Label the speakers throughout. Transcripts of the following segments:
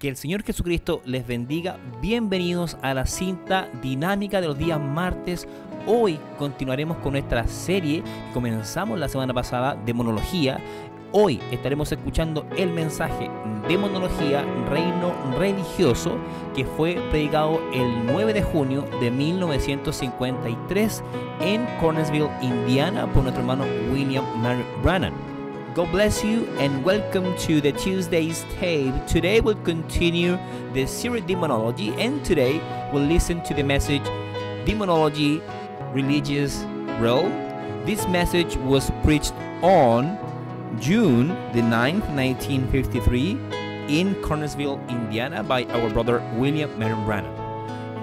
Speaker 1: Que el Señor Jesucristo les bendiga. Bienvenidos a la cinta dinámica de los días martes. Hoy continuaremos con nuestra serie comenzamos la semana pasada de monología. Hoy estaremos escuchando el mensaje de monología Reino Religioso que fue predicado el 9 de junio de 1953 en Cornersville, Indiana, por nuestro hermano William Mary Brannan. God bless you and welcome to the Tuesday's tape. Today we'll continue the series Demonology and today we'll listen to the message Demonology Religious Role. This message was preached on June the 9th, 1953 in Cornersville, Indiana by our brother William Marion Branham.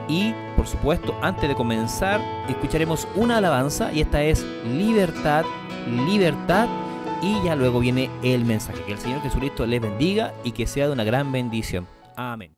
Speaker 1: Y por supuesto, antes de comenzar, escucharemos una alabanza y esta es Libertad, Libertad Y ya luego viene el mensaje. Que el Señor Jesucristo les bendiga y que sea de una gran bendición. Amén.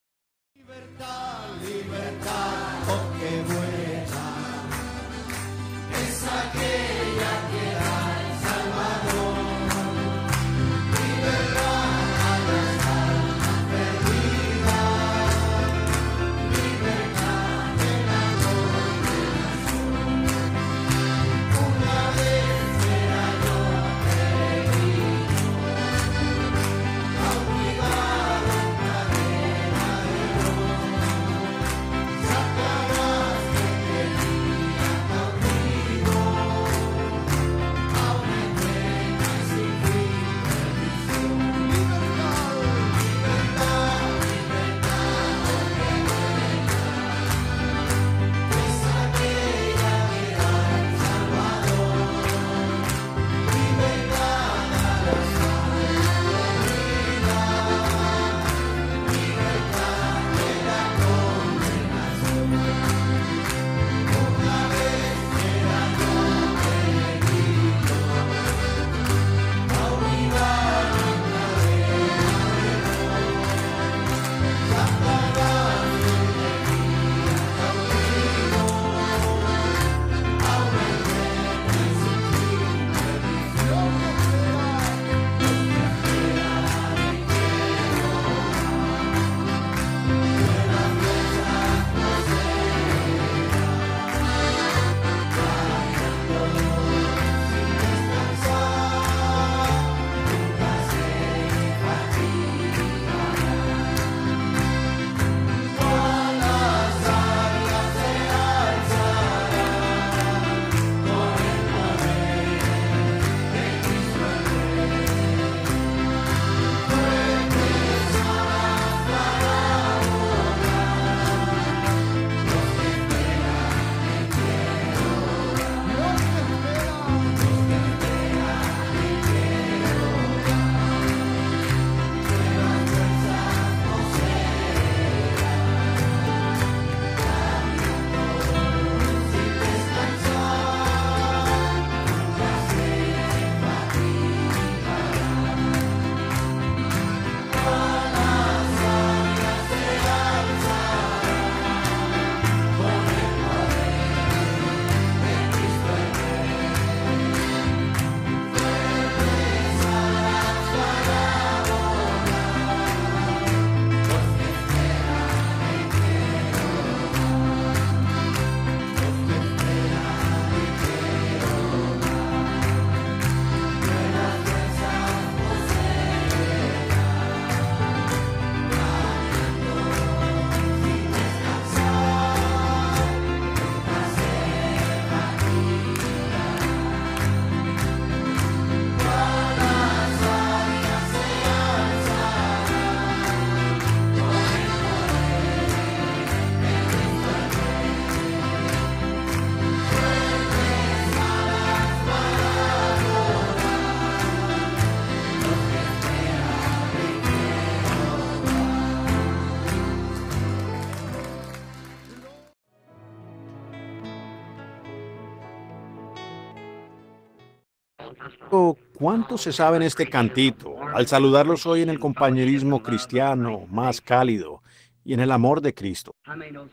Speaker 2: ¿Cuánto se sabe en este cantito? Al saludarlos hoy en el compañerismo cristiano más cálido y en el amor de Cristo.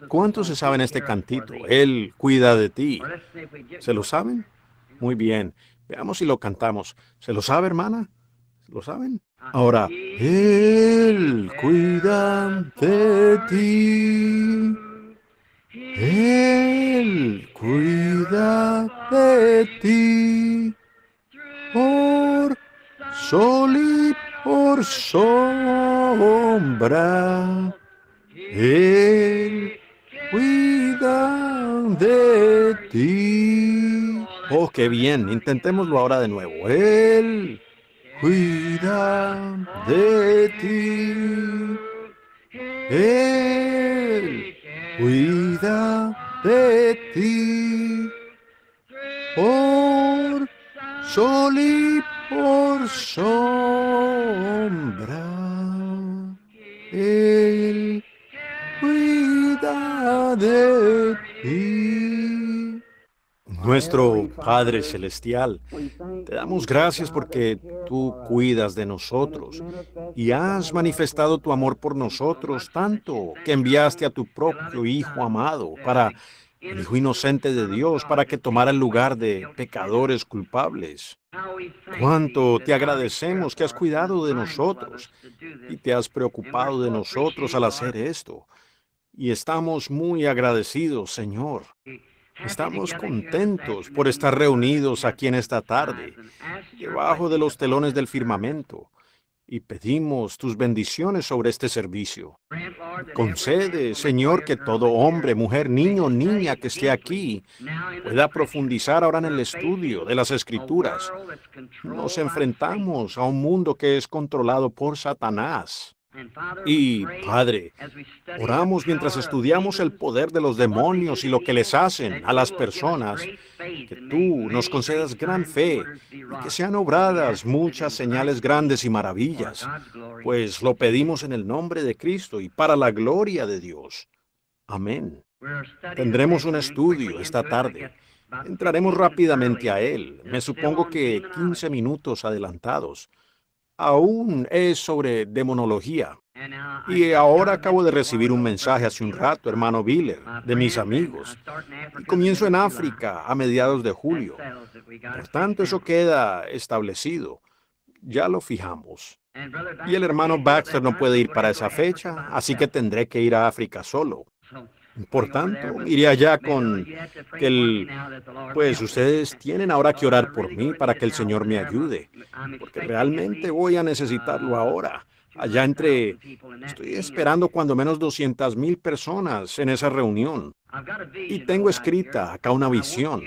Speaker 2: ¿Cuánto se sabe en este cantito? Él cuida de ti. ¿Se lo saben? Muy bien. Veamos si lo cantamos. ¿Se lo sabe, hermana? ¿Lo saben? Ahora, Él cuida de ti. Él cuida de ti por sol y por sombra. Él cuida de ti. Oh, qué bien. Intentémoslo ahora de nuevo. Él cuida de ti.
Speaker 3: Él cuida de ti. Oh, sol y por sombra él cuida de ti.
Speaker 2: Nuestro Padre Celestial, te damos gracias porque tú cuidas de nosotros y has manifestado tu amor por nosotros tanto que enviaste a tu propio Hijo amado para el Hijo inocente de Dios para que tomara el lugar de pecadores culpables. Cuánto te agradecemos que has cuidado de nosotros y te has preocupado de nosotros al hacer esto. Y estamos muy agradecidos, Señor. Estamos contentos por estar reunidos aquí en esta tarde, debajo de los telones del firmamento, y pedimos tus bendiciones sobre este servicio. Concede, Señor, que todo hombre, mujer, niño, niña que esté aquí pueda profundizar ahora en el estudio de las escrituras. Nos enfrentamos a un mundo que es controlado por Satanás. Y, Padre, oramos mientras estudiamos el poder de los demonios y lo que les hacen a las personas, que tú nos concedas gran fe y que sean obradas muchas señales grandes y maravillas, pues lo pedimos en el nombre de Cristo y para la gloria de Dios. Amén. Tendremos un estudio esta tarde. Entraremos rápidamente a él, me supongo que 15 minutos adelantados aún es sobre demonología. Uh, y ahora acabo de recibir un mensaje hace un rato, hermano Biller, de mis uh, amigos. comienzo en uh, África a mediados de julio. Por tanto, eso queda establecido. Ya lo fijamos. Y el hermano Baxter no puede ir para esa fecha, así que tendré que ir a África solo. Por tanto, iría ya con el, pues ustedes tienen ahora que orar por mí para que el Señor me ayude, porque realmente voy a necesitarlo ahora allá entre, estoy esperando cuando menos 200 mil personas en esa reunión. Y tengo escrita acá una visión.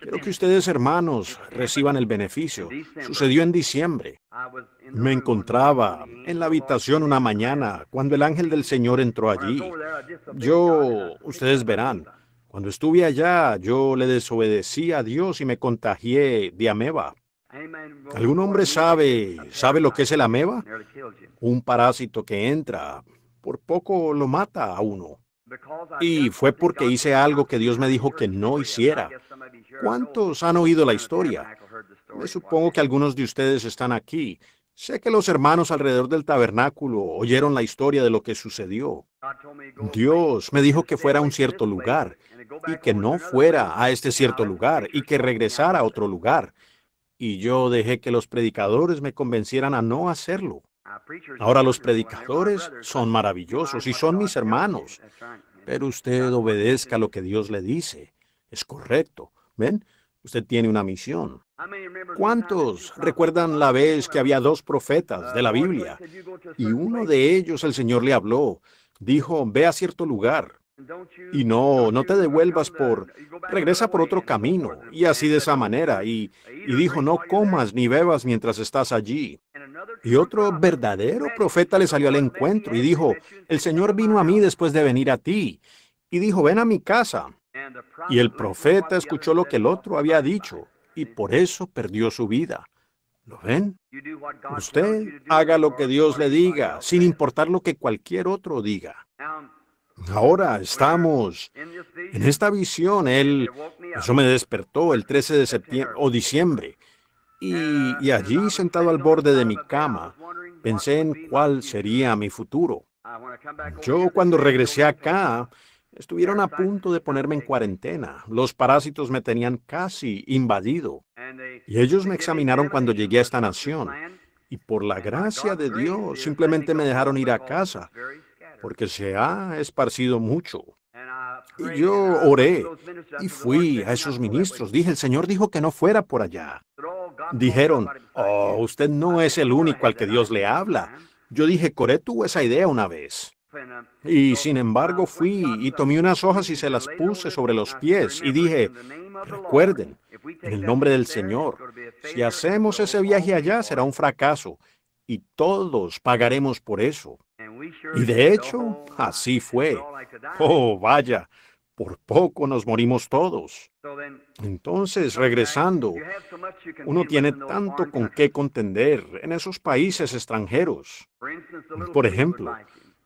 Speaker 2: Quiero que ustedes, hermanos, reciban el beneficio. Sucedió en diciembre. Me encontraba en la habitación una mañana cuando el ángel del Señor entró allí. Yo, ustedes verán, cuando estuve allá, yo le desobedecí a Dios y me contagié de ameba. ¿Algún hombre sabe, sabe lo que es el ameba? Un parásito que entra, por poco lo mata a uno. Y fue porque hice algo que Dios me dijo que no hiciera. ¿Cuántos han oído la historia? Me supongo que algunos de ustedes están aquí. Sé que los hermanos alrededor del tabernáculo oyeron la historia de lo que sucedió. Dios me dijo que fuera a un cierto lugar y que no fuera a este cierto lugar y que regresara a otro lugar y yo dejé que los predicadores me convencieran a no hacerlo. Ahora los predicadores son maravillosos y son mis hermanos, pero usted obedezca lo que Dios le dice. Es correcto. ¿Ven? Usted tiene una misión. ¿Cuántos recuerdan la vez que había dos profetas de la Biblia? Y uno de ellos el Señor le habló. Dijo, ve a cierto lugar, y no, no te devuelvas por, regresa por otro camino, y así de esa manera. Y, y dijo, no comas ni bebas mientras estás allí. Y otro verdadero profeta le salió al encuentro y dijo, el Señor vino a mí después de venir a ti. Y dijo, ven a mi casa. Y el profeta escuchó lo que el otro había dicho, y por eso perdió su vida. ¿Lo ven? Usted haga lo que Dios le diga, sin importar lo que cualquier otro diga. Ahora estamos en esta visión. Él, eso pues, me despertó el 13 de septiembre o diciembre. Y, y allí sentado al borde de mi cama, pensé en cuál sería mi futuro. Yo cuando regresé acá, Estuvieron a punto de ponerme en cuarentena. Los parásitos me tenían casi invadido. Y ellos me examinaron cuando llegué a esta nación. Y por la gracia de Dios, simplemente me dejaron ir a casa porque se ha esparcido mucho. Y yo oré y fui a esos ministros. Dije, el Señor dijo que no fuera por allá. Dijeron, oh, usted no es el único al que Dios le habla. Yo dije, Coré tuvo esa idea una vez. Y sin embargo fui y tomé unas hojas y se las puse sobre los pies y dije, recuerden, en el nombre del Señor, si hacemos ese viaje allá será un fracaso y todos pagaremos por eso. Y de hecho, así fue. Oh, vaya, por poco nos morimos todos. Entonces, regresando, uno tiene tanto con qué contender en esos países extranjeros. Por ejemplo,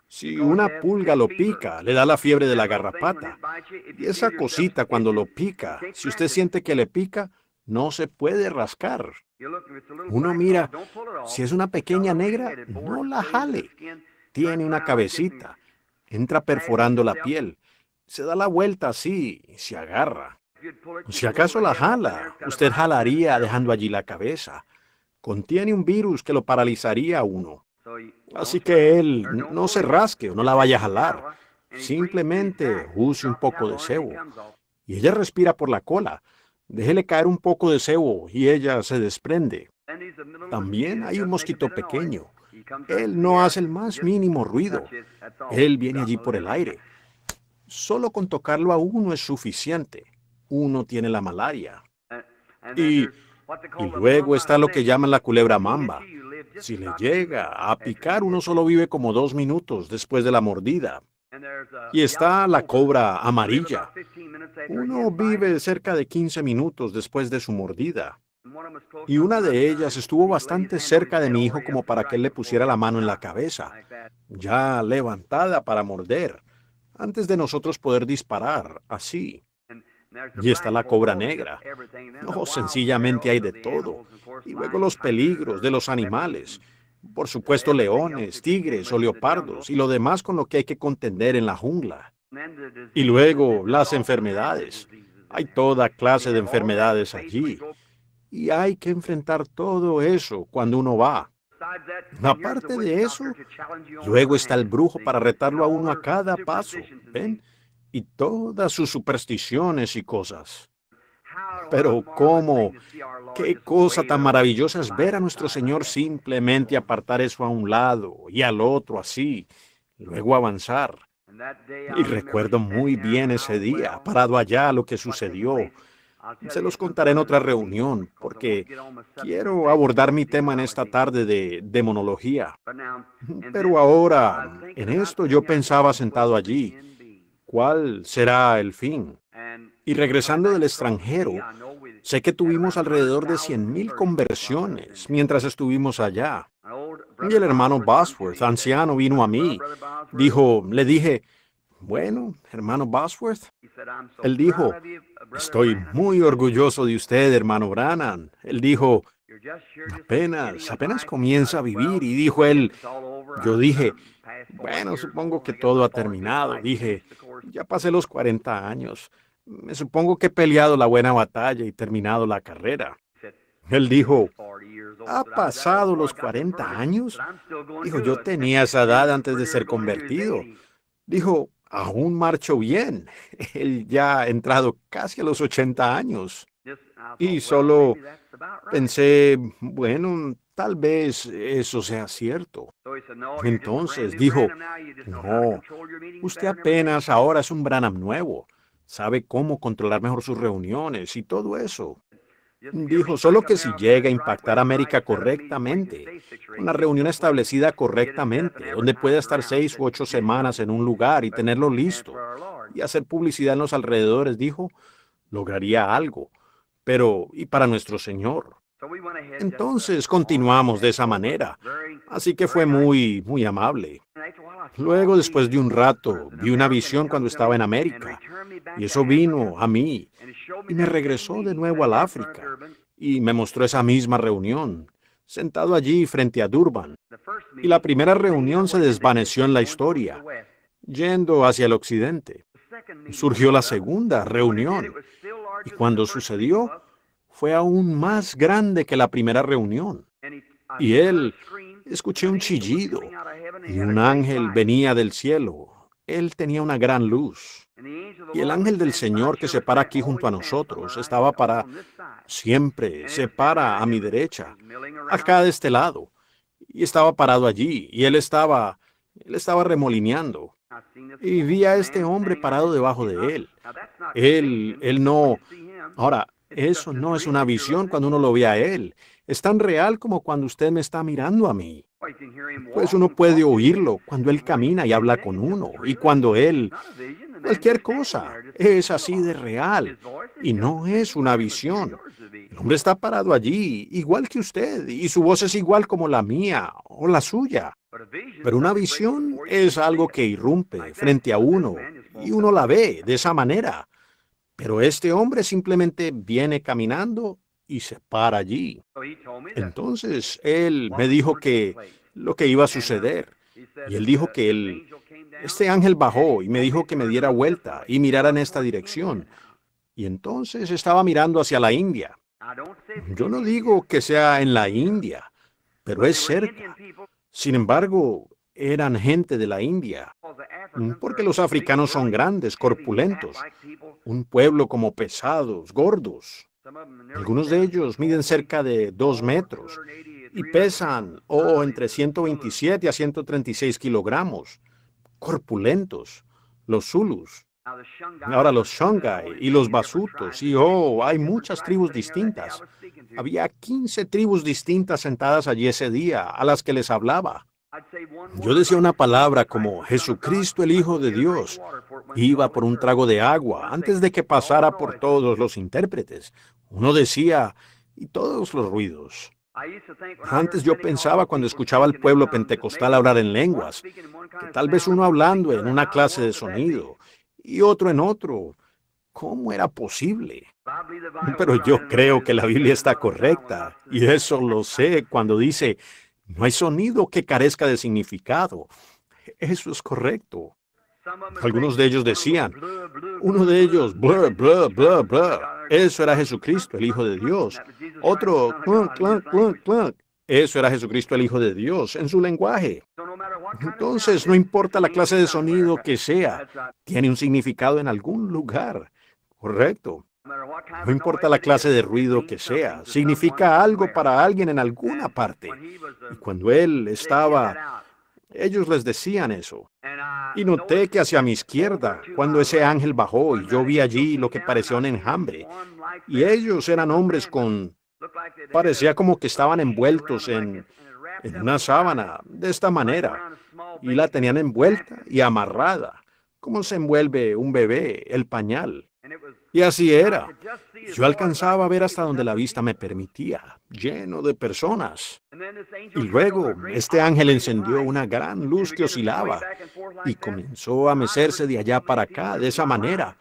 Speaker 2: si una pulga lo pica, le da la fiebre de la garrapata. Y esa cosita cuando lo pica, si usted siente que le pica, no se puede rascar. Uno mira, si es una pequeña negra, no la jale tiene una cabecita, entra perforando la piel, se da la vuelta así y se agarra. Si acaso la jala, usted jalaría dejando allí la cabeza. Contiene un virus que lo paralizaría a uno. Así que él no se rasque o no la vaya a jalar. Simplemente use un poco de sebo. Y ella respira por la cola. Déjele caer un poco de cebo y ella se desprende. También hay un mosquito pequeño. Él no hace el más mínimo ruido. Él viene allí por el aire. Solo con tocarlo a uno es suficiente. Uno tiene la malaria. Y, luego está lo que llaman la culebra mamba. Si le llega a picar, uno solo vive como dos minutos después de la mordida. Y está la cobra amarilla. Uno vive cerca de 15 minutos después de su mordida. Y una de ellas estuvo bastante cerca de mi hijo como para que él le pusiera la mano en la cabeza, ya levantada para morder, antes de nosotros poder disparar, así. Y está la cobra negra. No, sencillamente hay de todo. Y luego los peligros de los animales. Por supuesto, leones, tigres o leopardos y lo demás con lo que hay que contender en la jungla. Y luego las enfermedades. Hay toda clase de enfermedades allí. Y hay que enfrentar todo eso cuando uno va. Aparte de eso, luego está el brujo para retarlo a uno a cada paso, ¿ven? Y todas sus supersticiones y cosas. Pero cómo, qué cosa tan maravillosa es ver a nuestro Señor simplemente apartar eso a un lado y al otro así, luego avanzar. Y recuerdo muy bien ese día, parado allá, lo que sucedió, se los contaré en otra reunión porque quiero abordar mi tema en esta tarde de demonología.
Speaker 3: Pero ahora,
Speaker 2: en esto yo pensaba sentado allí, ¿cuál será el fin? Y regresando del extranjero, sé que tuvimos alrededor de 100.000 conversiones mientras estuvimos allá. Y el hermano Bosworth, anciano, vino a mí. Dijo, le dije, bueno, hermano Bosworth, él dijo, uh, estoy muy orgulloso de usted, hermano Brannan. Él dijo, apenas, apenas comienza a vivir. Y dijo él, yo dije, bueno, supongo que todo ha terminado. Dije, ya pasé los 40 años. Me supongo que he peleado la buena batalla y terminado la carrera. Él dijo, ¿ha pasado los 40 años? Dijo, yo tenía esa edad antes de ser convertido. Dijo, aún marcho bien. Él ya ha entrado casi a los 80 años. Y solo pensé, bueno, tal vez eso sea cierto. Entonces dijo, no, usted apenas ahora es un Branham nuevo, sabe cómo controlar mejor sus reuniones y todo eso. Dijo, solo que si llega a impactar América correctamente, una reunión establecida correctamente, donde pueda estar seis u ocho semanas en un lugar y tenerlo listo y hacer publicidad en los alrededores, dijo, lograría algo. Pero, ¿y para nuestro Señor? Uh, Entonces continuamos de esa manera. Así que fue muy, muy amable. Luego, después de un rato, vi una visión cuando estaba en América. Y eso vino a mí y me regresó de nuevo al África. Y me mostró esa misma reunión, sentado allí frente a Durban. Y la primera reunión se desvaneció en la historia, yendo hacia el occidente. Surgió la segunda reunión. Y cuando sucedió, fue aún más grande que la primera reunión. Y él, escuché un chillido y un ángel venía del cielo. Él tenía una gran luz. Y el ángel del Señor que se para aquí junto a nosotros estaba para siempre, se para a mi derecha, acá de este lado. Y estaba parado allí y él estaba, él estaba remolineando. Y vi a este hombre parado debajo de él. Él, él no. Ahora, eso no es una visión cuando uno lo ve a él. Es tan real como cuando usted me está mirando a mí. Oh, pues uno puede oírlo cuando él camina y habla con uno, y cuando él... Cualquier cosa es así de real y no es una visión. El hombre está parado allí, igual que usted, y su voz es igual como la mía o la suya. Pero una visión es algo que irrumpe frente a uno y uno la ve de esa manera. Pero este hombre simplemente viene caminando y se para allí. Entonces él me dijo que lo que iba a uh, suceder. Y él dijo que él, este ángel bajó y me dijo que me diera vuelta y mirara en esta dirección. Y entonces estaba mirando hacia la India. Yo no digo que sea en la India, pero es cerca. Sin embargo, eran gente de la India, mm, porque los africanos son grandes, corpulentos, un pueblo como pesados, gordos. Algunos de ellos miden cerca de dos metros y pesan, oh, entre 127 a 136 kilogramos, corpulentos, los Zulus. Ahora los Shanghai y los Basutos, y oh, hay muchas tribus distintas. Había 15 tribus distintas sentadas allí ese día, a las que les hablaba. Yo decía una palabra como Jesucristo el Hijo de Dios. Iba por un trago de agua antes de que pasara por todos los intérpretes. Uno decía, y todos los ruidos. Antes yo pensaba cuando escuchaba al pueblo pentecostal hablar en lenguas, que tal vez uno hablando en una clase de sonido y otro en otro. ¿Cómo era posible? Pero yo creo que la Biblia está correcta y eso lo sé cuando dice, no hay sonido que carezca de significado. Eso es correcto. Algunos de ellos decían, uno de ellos, blur, blur, blur, Eso era Jesucristo, el Hijo de Dios. Otro, clunk, clunk, clunk, clunk. Eso era Jesucristo, el Hijo de Dios, en su lenguaje. Entonces, no importa la clase de sonido que sea, tiene un significado en algún lugar. Correcto. No importa la clase de ruido que sea, significa algo para alguien en alguna parte. Uh, y cuando él estaba, ellos les decían eso. Uh, y noté que hacia mi izquierda, cuando uh, ese ángel bajó, y yo vi allí lo que parecía un enjambre, y ellos eran hombres con... Parecía como que estaban envueltos en, en una sábana, de esta manera, y la tenían envuelta y amarrada, como se envuelve un bebé, el pañal.
Speaker 3: Y así era. Yo
Speaker 2: alcanzaba a ver hasta donde la vista me permitía, lleno de personas. Y luego este ángel encendió una gran luz que oscilaba y comenzó a mecerse de allá para acá de esa manera,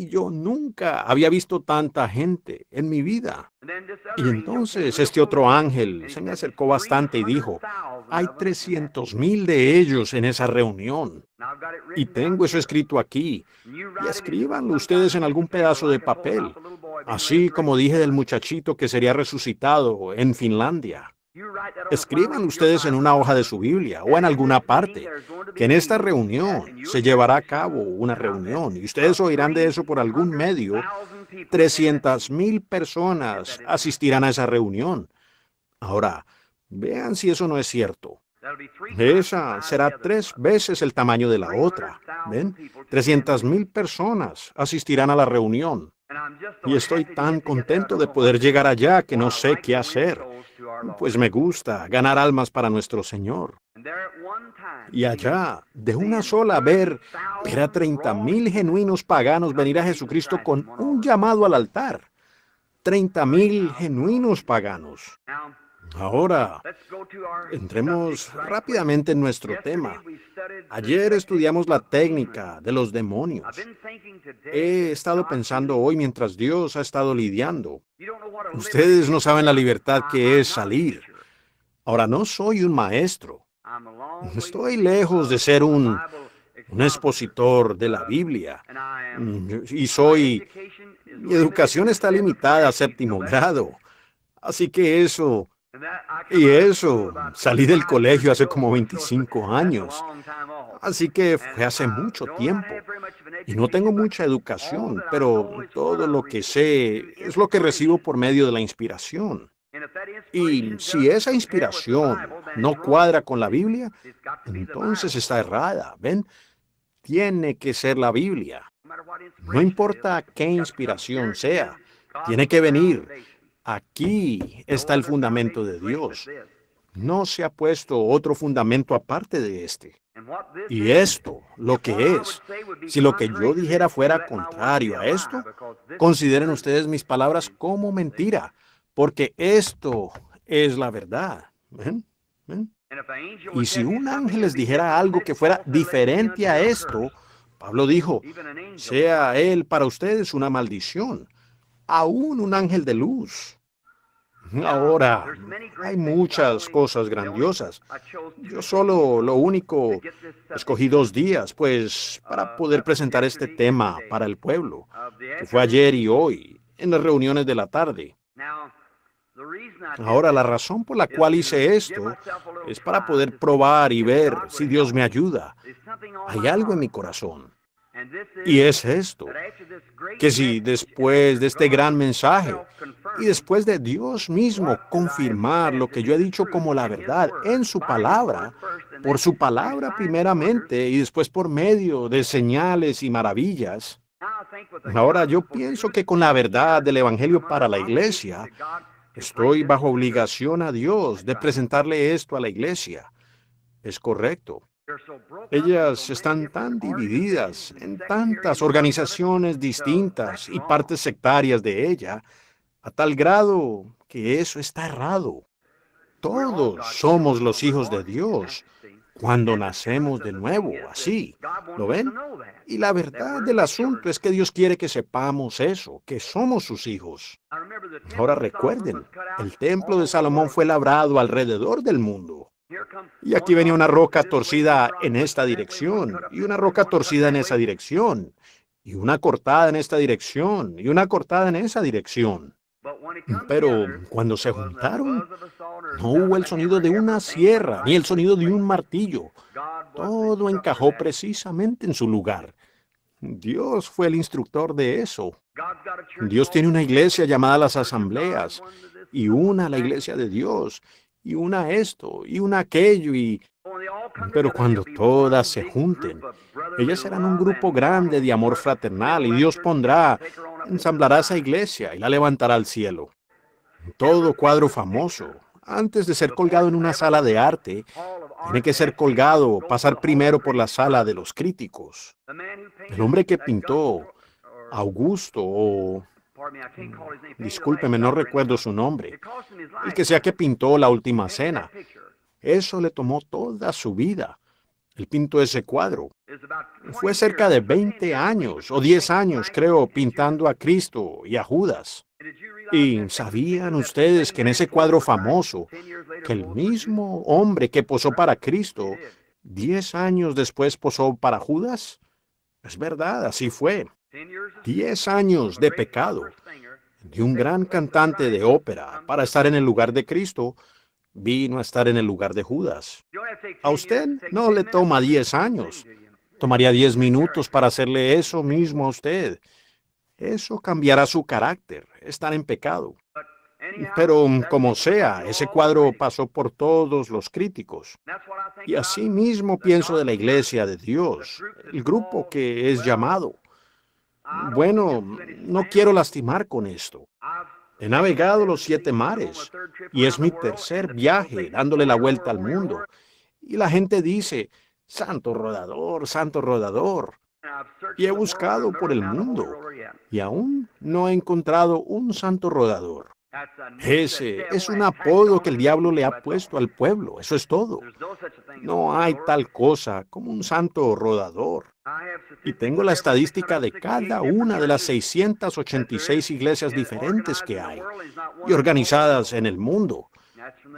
Speaker 2: y yo nunca había visto tanta gente en mi vida. Y entonces este otro ángel se me acercó bastante y dijo, hay 300 mil de ellos en esa reunión. Y tengo eso escrito aquí. Y escríbanlo ustedes en algún pedazo de papel, así como dije del muchachito que sería resucitado en Finlandia. Escriban ustedes en una hoja de su Biblia o en alguna parte que en esta reunión se llevará a cabo una reunión y ustedes oirán de eso por algún medio. 300.000 personas asistirán a esa reunión. Ahora, vean si eso no es cierto. Esa será tres veces el tamaño de la otra. ¿Ven? 300.000 personas asistirán a la reunión. Y estoy tan contento de poder llegar allá que no sé qué hacer pues me gusta ganar almas para nuestro Señor. Y allá, de una sola ver, verá a mil genuinos paganos venir a Jesucristo con un llamado al altar. 30.000 mil genuinos paganos. Ahora, entremos rápidamente en nuestro tema. Ayer estudiamos la técnica de los demonios. He estado pensando hoy mientras Dios ha estado lidiando. Ustedes no saben la libertad que es salir. Ahora, no soy un maestro. Estoy lejos de ser un, expositor de la Biblia. Mm, y soy... Mi educación está limitada a séptimo grado. Así que eso y eso, salí del colegio hace como 25 años, así que fue hace mucho tiempo. Y no tengo mucha educación, pero todo lo que sé es lo que recibo por medio de la inspiración. Y si esa inspiración no cuadra con la Biblia, entonces está errada, ¿ven? Tiene que ser la Biblia. No importa qué inspiración sea, tiene que venir Aquí está el fundamento de Dios. No se ha puesto otro fundamento aparte de este. Y esto, lo que es, si lo que yo dijera fuera contrario a esto, consideren ustedes mis palabras como mentira, porque esto es la verdad. Y si un ángel les dijera algo que fuera diferente a esto, Pablo dijo, sea él para ustedes una maldición aún un ángel de luz. Ahora hay muchas cosas grandiosas. Yo solo lo único, escogí dos días, pues, para ah, poder presentar este tema para el pueblo, ah, que fue ayer y hoy, en las reuniones de la tarde. Ahora, la razón por la cual hice esto es para poder probar y ver si Dios me ayuda. Hay algo en mi corazón. Y es esto, que si después de este gran mensaje y después de Dios mismo confirmar lo que yo he dicho como la verdad en su palabra, por su palabra primeramente y después por medio de señales y maravillas, ahora yo pienso que con la verdad del Evangelio para la iglesia, estoy bajo obligación a Dios de presentarle esto a la iglesia. Es correcto. Ellas están tan divididas en tantas organizaciones distintas y partes sectarias de ella, a tal grado que eso está errado. Todos somos los hijos de Dios cuando nacemos de nuevo, así. ¿Lo ven? Y la verdad del asunto es que Dios quiere que sepamos eso, que somos sus hijos. Ahora recuerden, el templo de Salomón fue labrado alrededor del mundo. Y aquí venía una roca torcida en esta dirección, y una roca torcida en esa dirección, y una cortada en esta dirección, y una cortada en esa dirección. Pero cuando se juntaron, no hubo el sonido de una sierra, ni el sonido de un martillo. Todo encajó precisamente en su lugar. Dios fue el instructor de eso. Dios tiene una iglesia llamada las asambleas y una la iglesia de Dios y una esto y una aquello y... Pero cuando todas se junten, ellas serán un grupo grande de amor fraternal y Dios pondrá, ensamblará esa iglesia y la levantará al cielo. Todo cuadro famoso, antes de ser colgado en una sala de arte, tiene que ser colgado, pasar primero por la sala de los críticos. El hombre que pintó Augusto o Discúlpeme, no recuerdo su nombre. El que sea que pintó la última cena. Eso le tomó toda su vida. Él pintó ese cuadro. Fue cerca de 20 años o 10 años, creo, pintando a Cristo y a Judas. ¿Y sabían ustedes que en ese cuadro famoso, que el mismo hombre que posó para Cristo, 10 años después posó para Judas? Es verdad, así fue. Diez años de pecado de un gran cantante de ópera para estar en el lugar de Cristo vino a estar en el lugar de Judas. A usted no le toma diez años. Tomaría diez minutos para hacerle eso mismo a usted. Eso cambiará su carácter, estar en pecado. Pero como sea, ese cuadro pasó por todos los críticos. Y así mismo pienso de la iglesia de Dios, el grupo que es llamado bueno, no quiero lastimar con esto. He navegado los siete mares y es mi tercer viaje dándole la vuelta al mundo. Y la gente dice, santo rodador, santo rodador. Y he buscado por el mundo y aún no he encontrado un santo rodador. Ese es un apodo que el diablo le ha puesto al pueblo, eso es todo. No hay tal cosa como un santo rodador. Y tengo la estadística de cada una de las 686 iglesias diferentes que hay y organizadas en el mundo.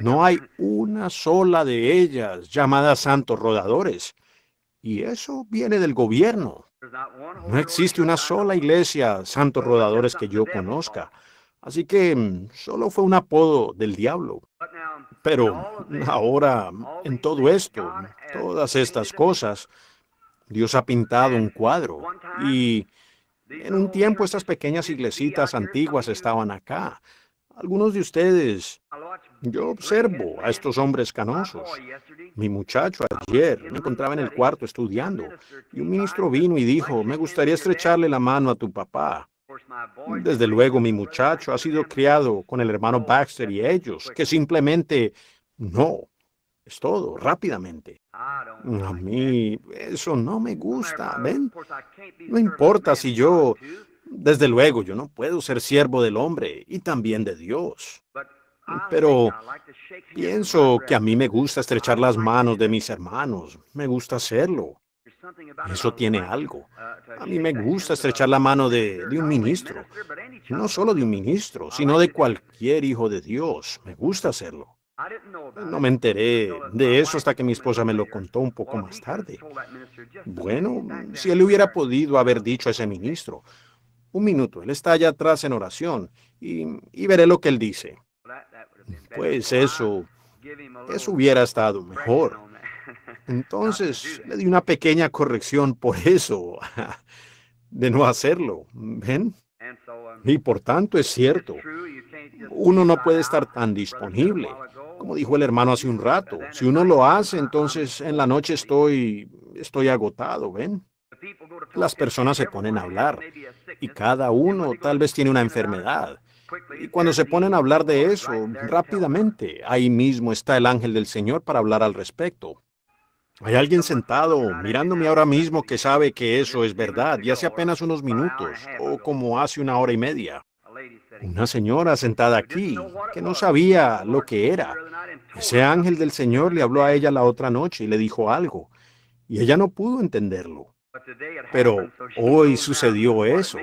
Speaker 2: No hay una sola de ellas llamada santos rodadores. Y eso viene del gobierno. No existe una sola iglesia santos rodadores que yo conozca. Así que mm, solo fue un apodo del diablo. Pero ahora, en todo esto, todas estas cosas, Dios ha pintado un cuadro y en un tiempo estas pequeñas iglesitas antiguas estaban acá. Algunos de ustedes, yo observo a estos hombres canosos. Mi muchacho ayer me encontraba en el cuarto estudiando y un ministro vino y dijo, me gustaría estrecharle la mano a tu papá. Desde luego mi muchacho ha sido criado con el hermano Baxter y ellos, que simplemente no. Es todo, rápidamente. A mí eso no me gusta, ¿ven? No importa si yo, desde luego, yo no puedo ser siervo del hombre y también de Dios. Pero pienso que a mí me gusta estrechar las manos de mis hermanos, me gusta hacerlo. Eso tiene algo. A mí me gusta estrechar la mano de, de, un ministro. No solo de un ministro, sino de cualquier hijo de Dios. Me gusta hacerlo. No me enteré de eso hasta que mi esposa me lo contó un poco más tarde. Bueno, si él hubiera podido haber dicho a ese ministro, un minuto, él está allá atrás en oración y, veré lo que él dice. Pues eso, eso hubiera estado mejor. Entonces le di una pequeña corrección por eso, de no hacerlo. ¿Ven? Y por tanto es cierto, uno no puede estar tan disponible como dijo el hermano hace un rato, si uno lo hace, entonces en la noche estoy, estoy agotado, ¿ven? Las personas se ponen a hablar y cada uno tal vez tiene una enfermedad. Y cuando se ponen a hablar de eso, rápidamente, ahí mismo está el ángel del Señor para hablar al respecto. Hay alguien sentado mirándome ahora mismo que sabe que eso es verdad y hace apenas unos minutos o como hace una hora y media una señora sentada aquí que no sabía lo que era. Ese ángel del Señor le habló a ella la otra noche y le dijo algo, y ella no pudo entenderlo. Pero hoy sucedió eso.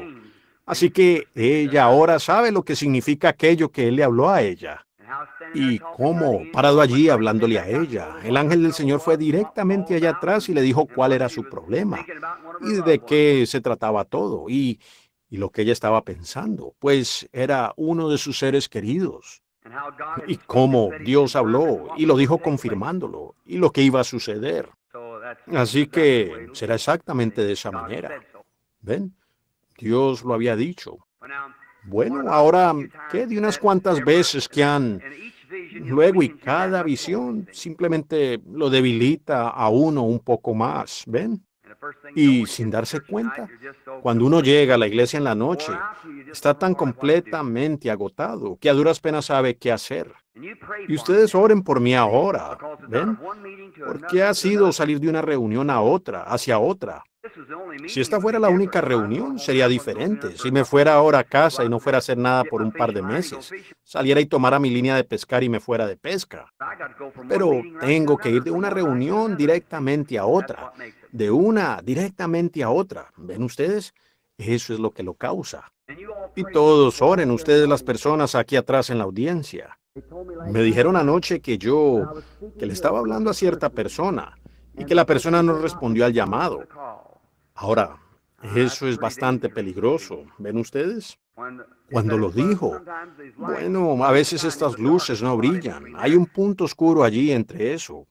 Speaker 2: Así que ella ahora sabe lo que significa aquello que él le habló a ella. Y cómo, parado allí hablándole a ella, el ángel del Señor fue directamente allá atrás y le dijo cuál era su problema y de qué se trataba todo. Y y lo que ella estaba pensando, pues era uno de sus seres queridos. Y cómo Dios habló y lo dijo confirmándolo y lo que iba a suceder. Así que será exactamente de esa manera. ¿Ven? Dios lo había dicho. Bueno, ahora, ¿qué de unas cuantas veces que han... Luego y cada visión simplemente lo debilita a uno un poco más, ¿ven? Y sin darse cuenta, cuando uno llega a la iglesia en la noche, está tan completamente agotado que a duras penas sabe qué hacer. Y ustedes oren por mí ahora, ¿ven? Porque ha sido salir de una reunión a otra, hacia otra, si esta fuera la única reunión, sería diferente. Si me fuera ahora a casa y no fuera a hacer nada por un par de meses, saliera y tomara mi línea de pescar y me fuera de pesca. Pero tengo que ir de una reunión directamente a otra, de una directamente a otra. ¿Ven ustedes? Eso es lo que lo causa. Y todos oren, ustedes las personas aquí atrás en la audiencia. Me dijeron anoche que yo, que le estaba hablando a cierta persona y que la persona no respondió al llamado. Ahora, ah, eso es bastante peligroso, ¿ven ustedes? Cuando lo dijo, bueno, a veces estas luces no brillan, hay un punto oscuro allí entre eso.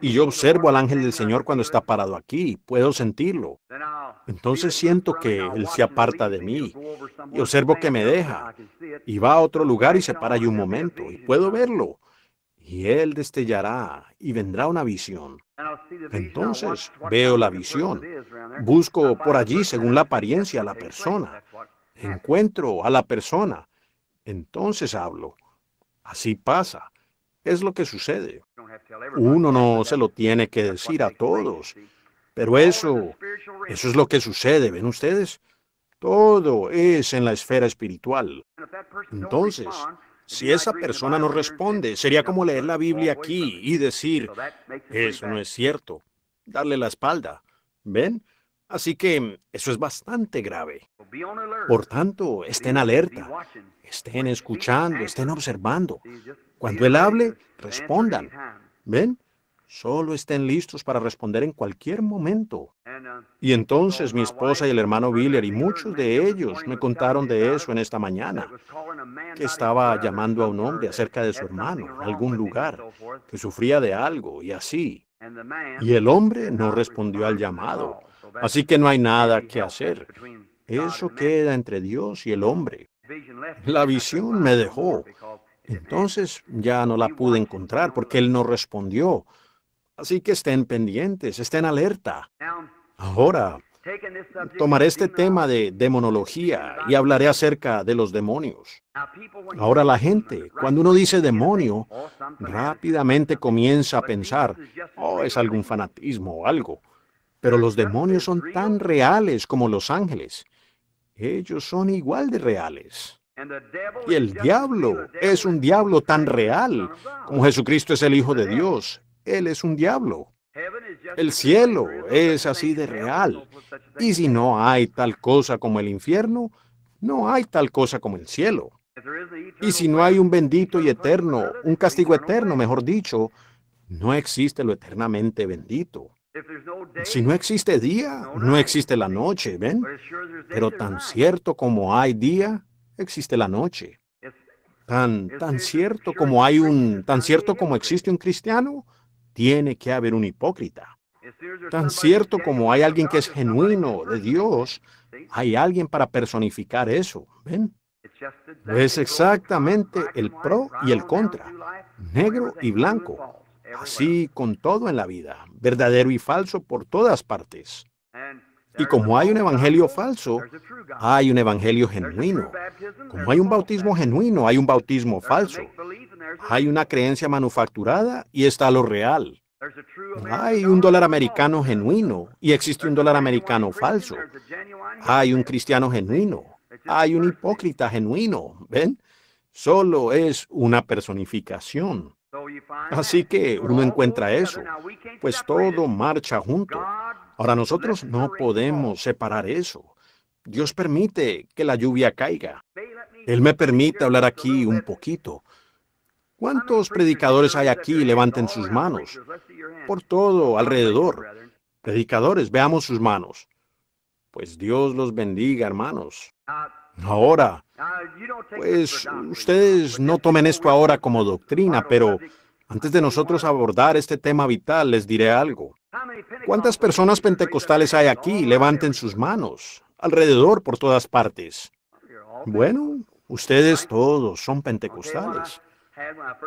Speaker 2: Y yo observo al ángel del Señor cuando está parado aquí, puedo sentirlo. Entonces siento que Él se aparta de mí y observo que me deja y va a otro lugar y se para allí un momento y puedo verlo y él destellará y vendrá una visión. Entonces veo la visión, busco por allí según la apariencia a la persona, encuentro a la persona, entonces hablo. Así pasa, es lo que sucede. Uno no se lo tiene que decir a todos, pero eso, eso es lo que sucede, ¿ven ustedes? Todo es en la esfera espiritual. Entonces, si esa persona no responde, sería como leer la Biblia aquí y decir, eso no es cierto, darle la espalda. ¿Ven? Así que eso es bastante grave. Por tanto, estén alerta, estén escuchando, estén observando. Cuando Él hable, respondan. ¿Ven? Solo estén listos para responder en cualquier momento. Uh, y entonces mi esposa y el hermano Biller y muchos de ellos me contaron de eso en esta mañana, que estaba llamando a un hombre acerca de su hermano, en algún lugar, que sufría de algo y así.
Speaker 3: Y el hombre
Speaker 2: no respondió al llamado, así que no hay nada que hacer. Eso queda entre Dios y el hombre. La visión me dejó. Entonces ya no la pude encontrar porque él no respondió. Así que estén pendientes, estén alerta. Ahora, tomaré este tema de demonología y hablaré acerca de los demonios. Ahora la gente, cuando uno dice demonio, oh, rápidamente comienza a pensar, oh, es algún fanatismo o algo. Pero los demonios son tan reales como los ángeles. Ellos son igual de reales. Y el diablo es un diablo tan real como Jesucristo es el Hijo de Dios. Él es un diablo. El cielo es así de real. Y si no hay tal cosa como el infierno, no hay tal cosa como el cielo. Y si no hay un bendito y eterno, un castigo eterno, mejor dicho, no existe lo eternamente bendito. Si no existe día, no existe la noche, ¿ven? Pero tan cierto como hay día, existe la noche. Tan, tan cierto como hay un, tan cierto como existe un cristiano, tiene que haber un hipócrita. Tan cierto como hay alguien que es genuino de Dios, hay alguien para personificar eso. ¿Ven? Es exactamente el pro y el contra, negro y blanco. Así con todo en la vida, verdadero y falso por todas partes. Y como hay un evangelio falso, hay un evangelio genuino. Como hay un bautismo genuino, hay un bautismo falso. Hay una creencia manufacturada y está lo real. Hay un dólar americano genuino y existe un dólar americano falso. Hay un cristiano genuino. Hay un hipócrita genuino. ¿Ven? Solo es una personificación. Así que uno encuentra eso, pues todo marcha junto. Ahora nosotros no podemos separar eso. Dios permite que la lluvia caiga. Él me permite hablar aquí un poquito. ¿Cuántos predicadores hay aquí? Levanten sus manos. Por todo, alrededor. Predicadores, veamos sus manos. Pues Dios los bendiga, hermanos. Ahora, pues ustedes no tomen esto ahora como doctrina, pero antes de nosotros abordar este tema vital, les diré algo. ¿Cuántas personas pentecostales hay aquí? Levanten sus manos, alrededor, por todas partes. Bueno, ustedes todos son pentecostales.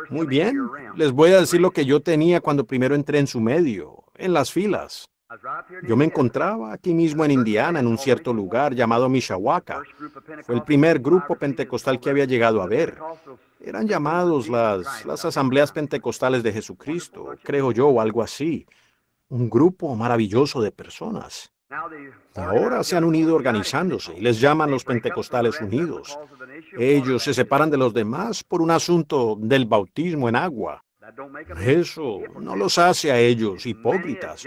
Speaker 2: Muy bien, les voy a decir lo que yo tenía cuando primero entré en su medio, en las filas. Yo me encontraba aquí mismo en Indiana, en un cierto lugar llamado Mishawaka. Fue el primer grupo pentecostal que había llegado a ver. Eran llamados las, asambleas pentecostales de Jesucristo, creo yo, o algo así. Un grupo maravilloso de personas. Ahora se han unido organizándose y les llaman los pentecostales unidos. Ellos se separan de los demás por un asunto del bautismo en agua. Eso no los hace a ellos hipócritas.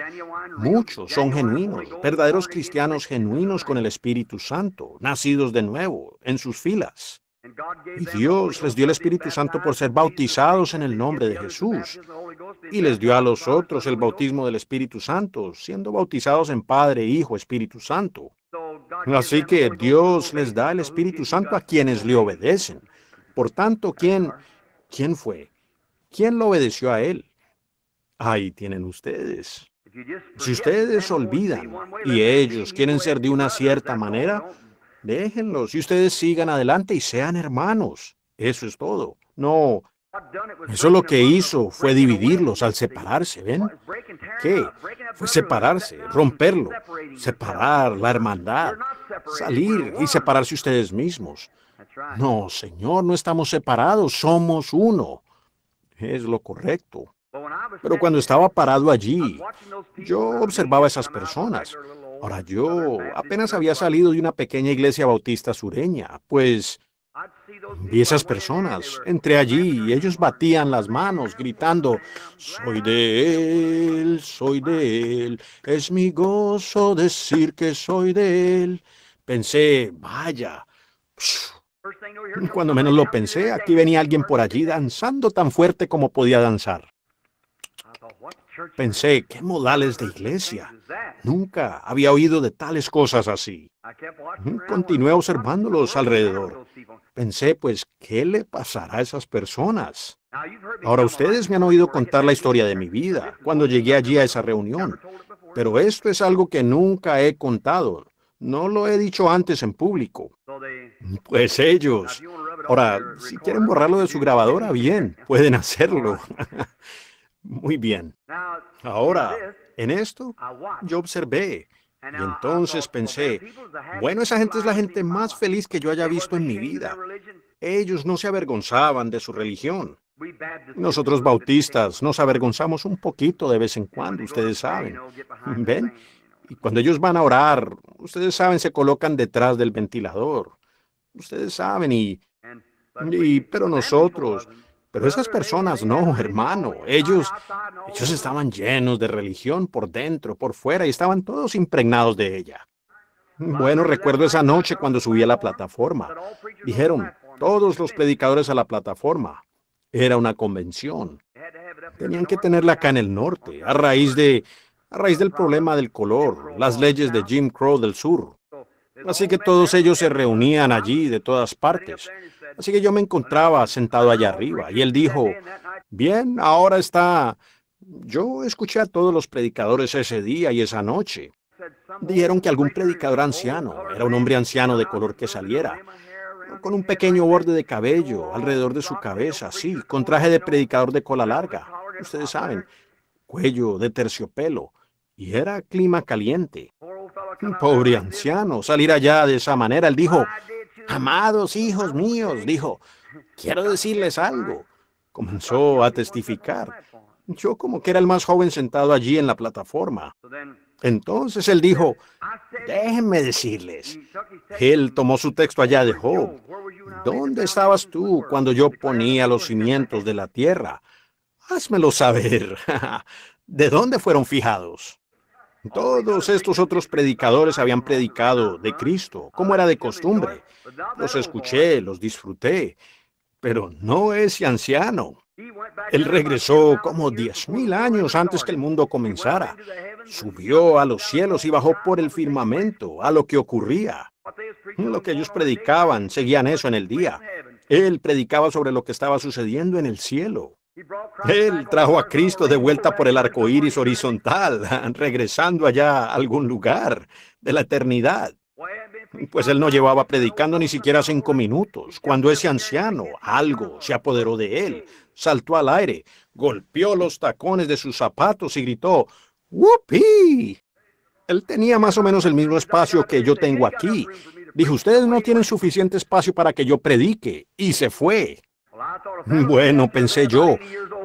Speaker 2: Muchos son genuinos, verdaderos cristianos genuinos con el Espíritu Santo, nacidos de nuevo en sus filas. Y Dios les dio el Espíritu Santo por ser bautizados en el nombre de Jesús. Y les dio a los otros el bautismo del Espíritu Santo, siendo bautizados en Padre, Hijo, Espíritu Santo. Así que Dios les da el Espíritu Santo a quienes le obedecen. Por tanto, ¿quién, quién fue? ¿Quién lo obedeció a él? Ahí tienen ustedes. Si ustedes olvidan y ellos quieren ser de una cierta manera, Déjenlos y ustedes sigan adelante y sean hermanos. Eso es todo. No, eso lo que hizo fue dividirlos al separarse, ¿ven? ¿Qué? Fue separarse, romperlo, separar la hermandad, salir y separarse ustedes mismos. No, Señor, no estamos separados, somos uno. Es lo correcto. Pero cuando estaba parado allí, yo observaba a esas personas Ahora yo apenas había salido de una pequeña iglesia bautista sureña, pues vi esas personas, entré allí y ellos batían las manos gritando, soy de él, soy de él, es mi gozo decir que soy de él. Pensé, vaya, cuando menos lo pensé, aquí venía alguien por allí danzando tan fuerte como podía danzar. Pensé, ¿qué modales de iglesia? Nunca había oído de tales cosas así. Continué observándolos alrededor. Pensé, pues, ¿qué le pasará a esas personas? Ahora ustedes me han oído contar la historia de mi vida cuando llegué allí a esa reunión, pero esto es algo que nunca he contado. No lo he dicho antes en público. Pues ellos. Ahora, si quieren borrarlo de su grabadora, bien, pueden hacerlo. Muy bien. Ahora, en esto, yo observé y entonces pensé, bueno, esa gente es la gente más feliz que yo haya visto en mi vida. Ellos no se avergonzaban de su religión. Nosotros bautistas nos avergonzamos un poquito de vez en cuando, ustedes saben. ¿Ven? Y cuando ellos van a orar, ustedes saben, se colocan detrás del ventilador. Ustedes saben y... pero nosotros, pero esas personas no, hermano. Ellos, ellos estaban llenos de religión por dentro, por fuera, y estaban todos impregnados de ella. Bueno, recuerdo esa noche cuando subí a la plataforma. Dijeron, todos los predicadores a la plataforma. Era una convención. Tenían que tenerla acá en el norte, a raíz de a raíz del problema del color, las leyes de Jim Crow del sur. Así que todos ellos se reunían allí de todas partes. Así que yo me encontraba sentado allá arriba y él dijo, bien, ahora está... Yo escuché a todos los predicadores ese día y esa noche. Dijeron que algún predicador anciano, era un hombre anciano de color que saliera, con un pequeño borde de cabello alrededor de su cabeza, sí, con traje de predicador de cola larga, ustedes saben, cuello de terciopelo, y era clima caliente pobre anciano salir allá de esa manera. Él dijo, amados hijos míos, dijo, quiero decirles algo. Comenzó a testificar. Yo como que era el más joven sentado allí en la plataforma. Entonces él dijo, déjenme decirles. Él tomó su texto allá de Job. ¿Dónde estabas tú cuando yo ponía los cimientos de la tierra? Házmelo saber. ¿De dónde fueron fijados? Todos estos otros predicadores habían predicado de Cristo, como era de costumbre. Los escuché, los disfruté, pero no ese anciano. Él regresó como diez mil años antes que el mundo comenzara. Subió a los cielos y bajó por el firmamento a lo que ocurría. Lo que ellos predicaban, seguían eso en el día. Él predicaba sobre lo que estaba sucediendo en el cielo. Él trajo a Cristo de vuelta por el arco iris horizontal, regresando allá a algún lugar de la eternidad. Pues él no llevaba predicando ni siquiera cinco minutos, cuando ese anciano, algo, se apoderó de él, saltó al aire, golpeó los tacones de sus zapatos y gritó, ¡Wupi! Él tenía más o menos el mismo espacio que yo tengo aquí. Dijo, ustedes no tienen suficiente espacio para que yo predique, y se fue. Bueno, pensé yo,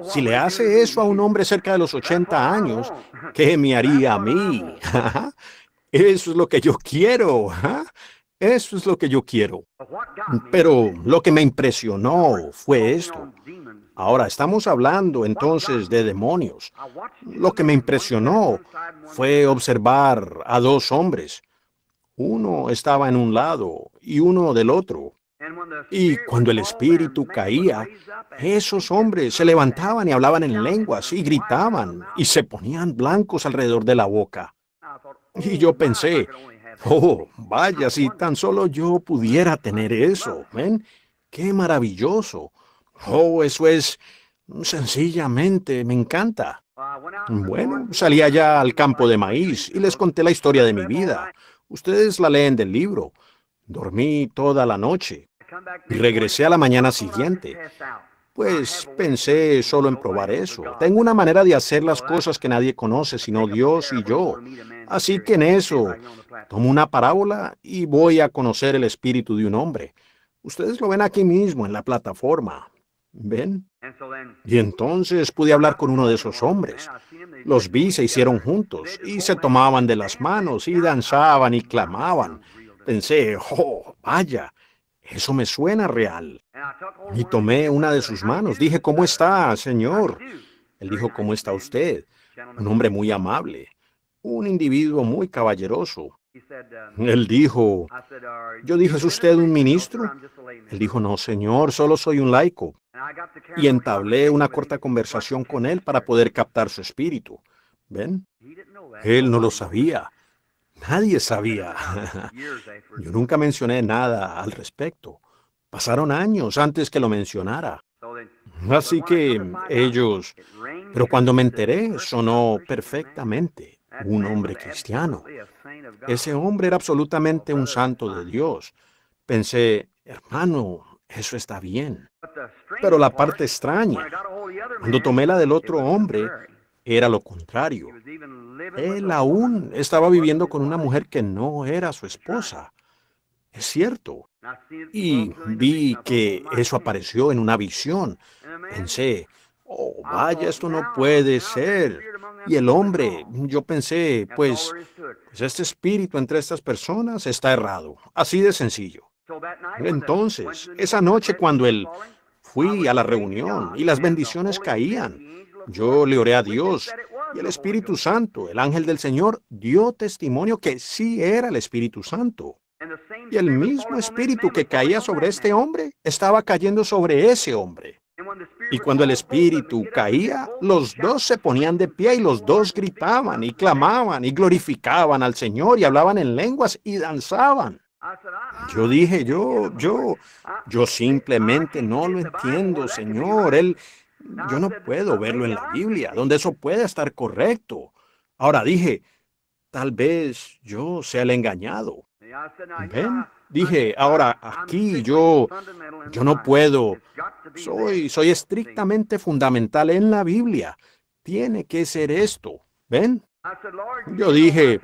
Speaker 2: si le hace eso a un hombre cerca de los 80 años, ¿qué me haría a mí? Eso es lo que yo quiero. Eso es lo que yo quiero. Pero lo que me impresionó fue esto. Ahora estamos hablando entonces de demonios. Lo que me impresionó fue observar a dos hombres. Uno estaba en un lado y uno del otro. Y cuando el espíritu caía, esos hombres se levantaban y hablaban en lenguas y gritaban y se ponían blancos alrededor de la boca. Y yo pensé, oh, vaya, si tan solo yo pudiera tener eso, ¿ven? Qué maravilloso. Oh, eso es sencillamente, me encanta. Bueno, salí allá al campo de maíz y les conté la historia de mi vida. Ustedes la leen del libro. Dormí toda la noche. Y Regresé a la mañana siguiente. Pues pensé solo en probar eso. Tengo una manera de hacer las cosas que nadie conoce sino Dios y yo. Así que en eso, tomo una parábola y voy a conocer el espíritu de un hombre. Ustedes lo ven aquí mismo en la plataforma. ¿Ven? Y entonces pude hablar con uno de esos hombres. Los vi, se hicieron juntos y se tomaban de las manos y danzaban y clamaban. Pensé, oh, vaya, eso me suena real. Y tomé una de sus manos. Dije, ¿cómo está, señor? Él dijo, ¿cómo está usted? Un hombre muy amable, un individuo muy caballeroso. Él dijo, yo dije, ¿es usted un ministro? Él dijo, no, señor, solo soy un laico. Y entablé una corta conversación con él para poder captar su espíritu. ¿Ven? Él no lo sabía. Nadie sabía. Yo nunca mencioné nada al respecto. Pasaron años antes que lo mencionara. Así que ellos... Pero cuando me enteré, sonó perfectamente un hombre cristiano. Ese hombre era absolutamente un santo de Dios. Pensé, hermano, eso está bien. Pero la parte extraña, cuando tomé la del otro hombre, era lo contrario. Él aún estaba viviendo con una mujer que no era su esposa. Es cierto. Y vi que eso apareció en una visión. Pensé, oh, vaya, esto no puede ser. Y el hombre, yo pensé, pues, pues, este espíritu entre estas personas está errado. Así de sencillo. Entonces, esa noche cuando él fui a la reunión y las bendiciones caían, yo le oré a Dios y el Espíritu Santo, el ángel del Señor, dio testimonio que sí era el Espíritu Santo. Y el mismo espíritu que caía sobre este hombre estaba cayendo sobre ese hombre. Y cuando el espíritu caía, los dos se ponían de pie y los dos gritaban y clamaban y glorificaban al Señor y hablaban en lenguas y danzaban. Yo dije, yo, yo, yo simplemente no lo entiendo, Señor. Él, yo no puedo verlo en la Biblia, donde eso puede estar correcto. Ahora dije, tal vez yo sea el engañado. ¿Ven? Dije, ahora aquí yo, yo no puedo. Soy, soy estrictamente fundamental en la Biblia. Tiene que ser esto. ¿Ven? Yo dije,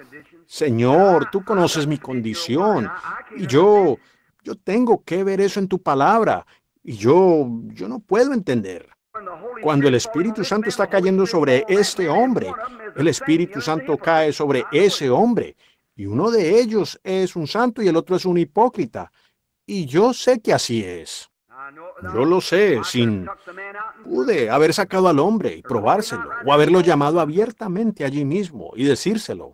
Speaker 2: Señor, ah, tú conoces mi condición y yo, yo tengo que ver eso en tu palabra y yo, yo no puedo entender cuando el Espíritu Santo está cayendo sobre este hombre, el Espíritu Santo cae sobre ese hombre. Y uno de ellos es un santo y el otro es un hipócrita. Y yo sé que así es. Yo lo sé, sin... Pude haber sacado al hombre y probárselo, o haberlo llamado abiertamente allí mismo y decírselo,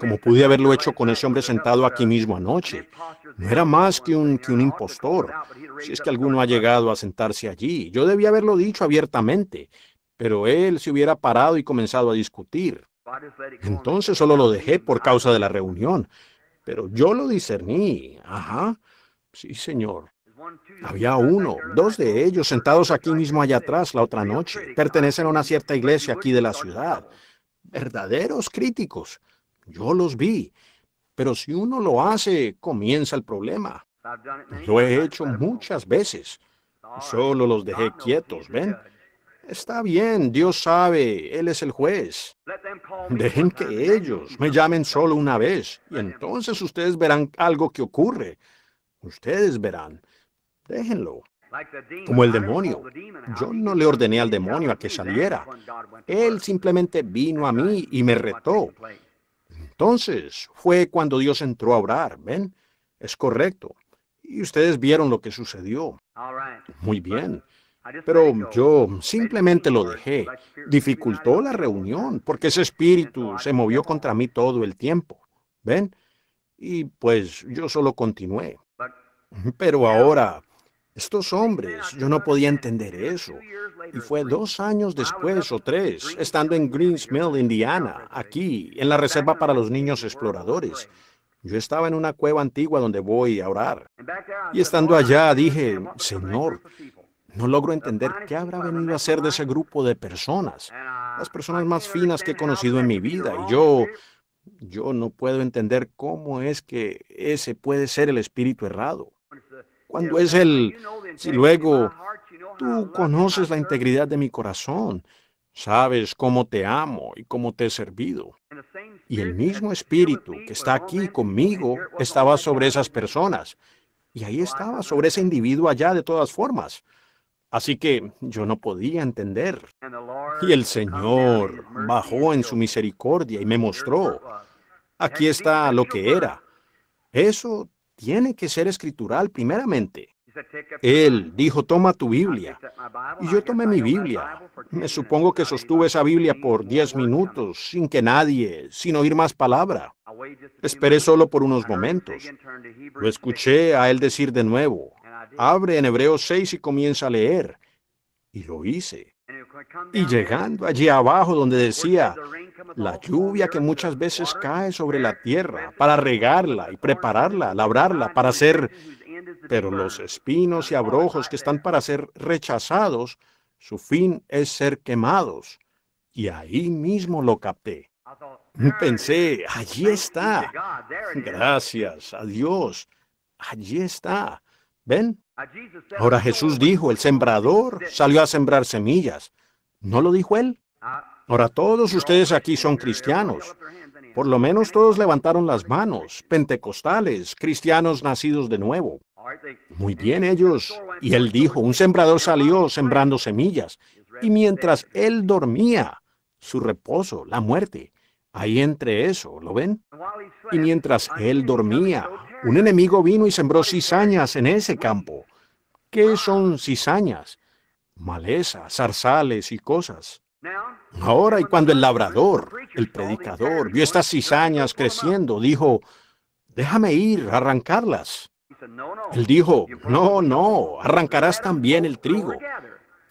Speaker 2: como pude haberlo hecho con ese hombre sentado aquí mismo anoche. No era más que un, un impostor, si es que alguno ha llegado a sentarse allí. Yo debía haberlo dicho abiertamente, pero él se hubiera parado y comenzado a discutir. Entonces solo lo dejé por causa de la reunión. Pero yo lo discerní. Ajá. Sí, señor. Había uno, dos de ellos sentados aquí mismo allá atrás la otra noche. Pertenecen a una cierta iglesia aquí de la ciudad. Verdaderos críticos. Yo los vi. Pero si uno lo hace, comienza el problema. Lo he hecho muchas veces. Solo los dejé quietos, ¿ven? Está bien, Dios sabe, Él es el juez. Dejen que ellos me llamen solo una vez y entonces ustedes verán algo que ocurre. Ustedes verán. Déjenlo. Como el demonio. Yo no le ordené al demonio a que saliera. Él simplemente vino a mí y me retó. Entonces fue cuando Dios entró a orar, ¿ven? Es correcto. Y ustedes vieron lo que sucedió. Muy bien. Pero yo simplemente lo dejé. Dificultó la reunión porque ese espíritu se movió contra mí todo el tiempo. ¿Ven? Y pues yo solo continué. Pero ahora estos hombres, yo no podía entender eso. Y fue dos años después o tres, estando en Greens Mill, Indiana, aquí, en la Reserva para los Niños Exploradores. Yo estaba en una cueva antigua donde voy a orar. Y estando allá dije, Señor, no logro entender qué habrá venido a hacer de ese grupo de personas, las personas más finas que he conocido en mi vida. Y yo, yo no puedo entender cómo es que ese puede ser el espíritu errado cuando es el... Si luego tú conoces la integridad de mi corazón, sabes cómo te amo y cómo te he servido. Y el mismo espíritu que está aquí conmigo estaba sobre esas personas. Y ahí estaba, sobre ese individuo allá de todas formas. Así que yo no podía entender. Y el Señor bajó en su misericordia y me mostró, aquí está lo que era. Eso tiene que ser escritural primeramente. Él dijo, toma tu Biblia. Y yo tomé mi Biblia. Me supongo que sostuve esa Biblia por diez minutos, sin que nadie, sin oír más palabra. Esperé solo por unos momentos. Lo escuché a él decir de nuevo, abre en Hebreos 6 y comienza a leer. Y lo hice. Y llegando allí abajo donde decía, la lluvia que muchas veces cae sobre la tierra para regarla y prepararla, labrarla, para ser... Pero los espinos y abrojos que están para ser rechazados, su fin es ser quemados. Y ahí mismo lo capté. Pensé, allí está. Gracias a Dios. Allí está. ¿Ven? Ahora Jesús dijo, el sembrador salió a sembrar semillas. ¿No lo dijo él? Ahora todos ustedes aquí son cristianos. Por lo menos todos levantaron las manos, pentecostales, cristianos nacidos de nuevo. Muy bien ellos. Y él dijo, un sembrador salió sembrando semillas. Y mientras él dormía, su reposo, la muerte, ahí entre eso, ¿lo ven? Y mientras él dormía, un enemigo vino y sembró cizañas en ese campo. ¿Qué son cizañas? maleza, zarzales y cosas. Ahora y cuando el labrador, el predicador, vio estas cizañas creciendo, dijo, déjame ir, arrancarlas. Él dijo, no, no, arrancarás también el trigo.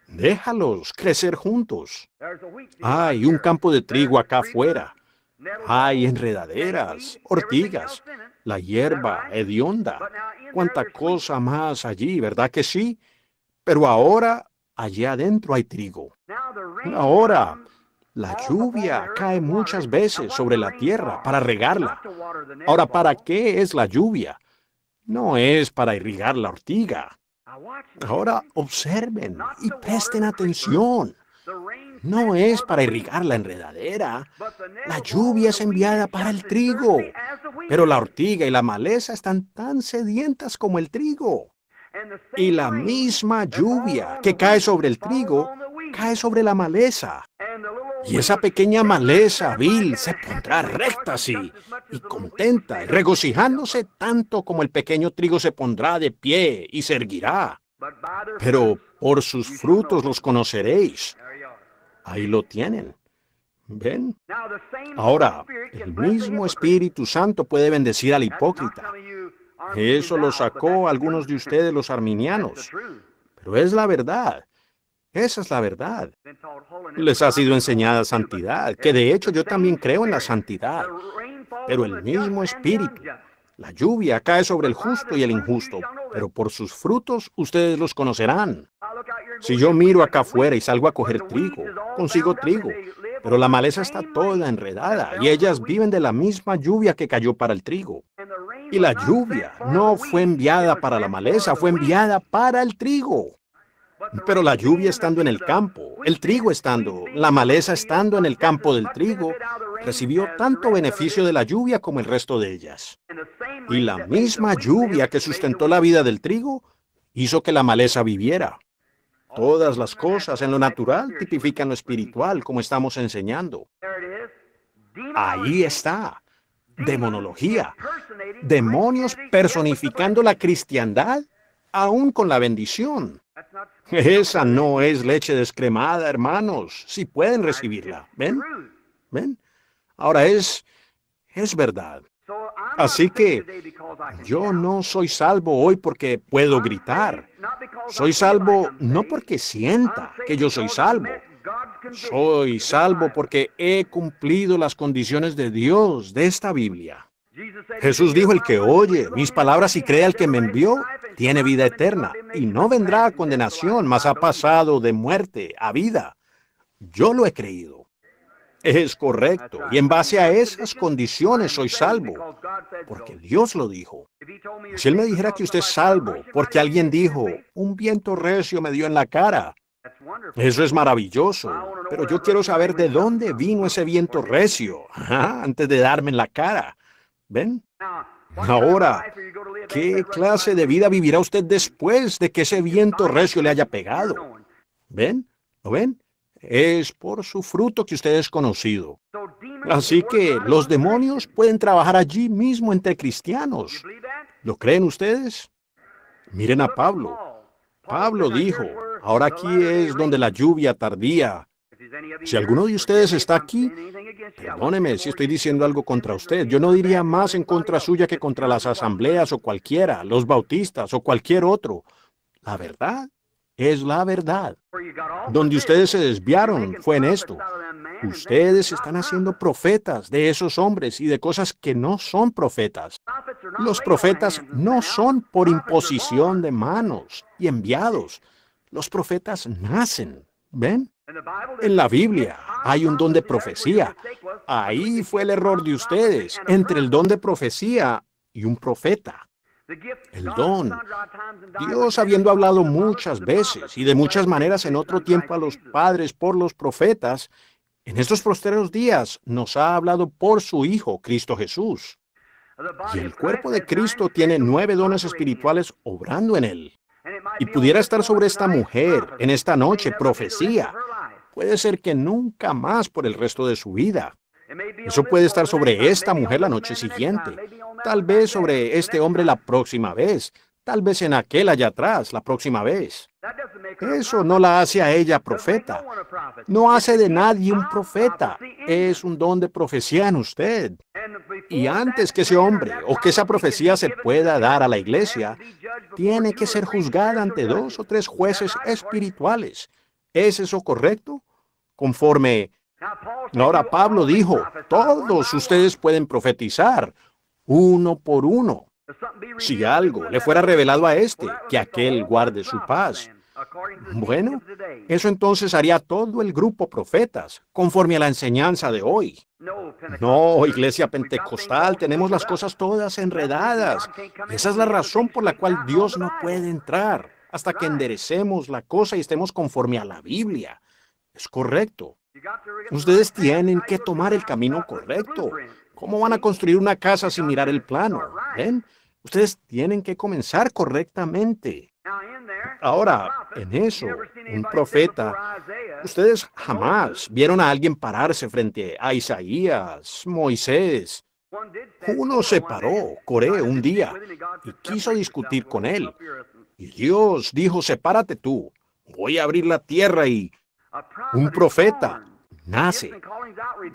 Speaker 2: Déjalos crecer juntos. Hay un campo de trigo acá afuera. Hay enredaderas, ortigas, la hierba hedionda, cuánta cosa más allí, ¿verdad que sí? Pero ahora allá adentro hay trigo. Ahora, la lluvia cae muchas veces sobre la tierra para regarla. Ahora, ¿para qué es la lluvia? No es para irrigar la ortiga. Ahora observen y presten atención. No es para irrigar la enredadera. La lluvia es enviada para el trigo. Pero la ortiga y la maleza están tan sedientas como el trigo. Y la misma lluvia que cae sobre el trigo cae sobre la maleza. Y esa pequeña maleza vil se pondrá recta así y contenta, regocijándose tanto como el pequeño trigo se pondrá de pie y se erguirá. Pero por sus frutos los conoceréis. Ahí lo tienen. ¿Ven? Ahora, el mismo Espíritu Santo puede bendecir al hipócrita. Eso lo sacó algunos de ustedes los arminianos. Pero es la verdad. Esa es la verdad. Les ha sido enseñada santidad, que de hecho yo también creo en la santidad. Pero el mismo espíritu, la lluvia cae sobre el justo y el injusto, pero por sus frutos ustedes los conocerán. Si yo miro acá afuera y salgo a coger trigo, consigo trigo, pero la maleza está toda enredada y ellas viven de la misma lluvia que cayó para el trigo. Y la lluvia no fue enviada para la maleza, fue enviada para el trigo. Pero la lluvia estando en el campo, el trigo estando, la maleza estando en el campo del trigo, recibió tanto beneficio de la lluvia como el resto de ellas. Y la misma lluvia que sustentó la vida del trigo hizo que la maleza viviera. Todas las cosas en lo natural tipifican lo espiritual, como estamos enseñando. Ahí está. Demonología. Demonios personificando la cristiandad, aún con la bendición. Esa no es leche descremada, hermanos. Si pueden recibirla. ¿Ven? ¿Ven? Ahora es, es verdad. Así que yo no soy salvo hoy porque puedo gritar. Soy salvo no porque sienta que yo soy salvo. Soy salvo porque he cumplido las condiciones de Dios de esta Biblia. Jesús dijo, el que oye mis palabras y cree al que me envió, tiene vida eterna y no vendrá a condenación, mas ha pasado de muerte a vida. Yo lo he creído. Es correcto. Y en base a esas condiciones soy salvo, porque Dios lo dijo. Si Él me dijera que usted es salvo, porque alguien dijo, un viento recio me dio en la cara. Eso es maravilloso, pero yo quiero saber de dónde vino ese viento recio antes de darme en la cara. ¿Ven? Ahora, ¿qué clase de vida vivirá usted después de que ese viento recio le haya pegado? ¿Ven? ¿Lo ven? Es por su fruto que usted es conocido. Así que los demonios pueden trabajar allí mismo entre cristianos. ¿Lo creen ustedes? Miren a Pablo. Pablo dijo, ahora aquí es donde la lluvia tardía. Si alguno de ustedes está aquí, perdóneme si estoy diciendo algo contra usted. Yo no diría más en contra suya que contra las asambleas o cualquiera, los bautistas o cualquier otro. La verdad es la verdad. Donde ustedes se desviaron fue en esto. Ustedes están haciendo profetas de esos hombres y de cosas que no son profetas. Los profetas no son por imposición de manos y enviados. Los profetas nacen. ¿Ven? En la Biblia hay un don de profecía. Ahí fue el error de ustedes entre el don de profecía y un profeta. El don. Dios habiendo hablado muchas veces y de muchas maneras en otro tiempo a los padres por los profetas, en estos posteros días nos ha hablado por su Hijo, Cristo Jesús. Y el cuerpo de Cristo tiene nueve dones espirituales obrando en él. Y pudiera estar sobre esta mujer en esta noche profecía. Puede ser que nunca más por el resto de su vida. Eso puede estar sobre esta mujer la noche siguiente, tal vez sobre este hombre la próxima vez, tal vez en aquel allá atrás la próxima vez. Eso no la hace a ella profeta. No hace de nadie un profeta. Es un don de profecía en usted. Y antes que ese hombre o que esa profecía se pueda dar a la iglesia, tiene que ser juzgada ante dos o tres jueces espirituales. ¿Es eso correcto? Conforme Ahora Pablo dijo, todos ustedes pueden profetizar, uno por uno. Si algo le fuera revelado a este, que aquel guarde su paz. Bueno, eso entonces haría todo el grupo profetas, conforme a la enseñanza de hoy. No, iglesia pentecostal, tenemos las cosas todas enredadas. Esa es la razón por la cual Dios no puede entrar, hasta que enderecemos la cosa y estemos conforme a la Biblia. Es correcto. Ustedes tienen que tomar el camino correcto. ¿Cómo van a construir una casa sin mirar el plano? ¿Ven? Ustedes tienen que comenzar correctamente. Ahora, en eso, un profeta, ustedes jamás vieron a alguien pararse frente a Isaías, Moisés. Uno se paró, Coré, un día, y quiso discutir con él. Y Dios dijo, sepárate tú, voy a abrir la tierra y... Un profeta nace.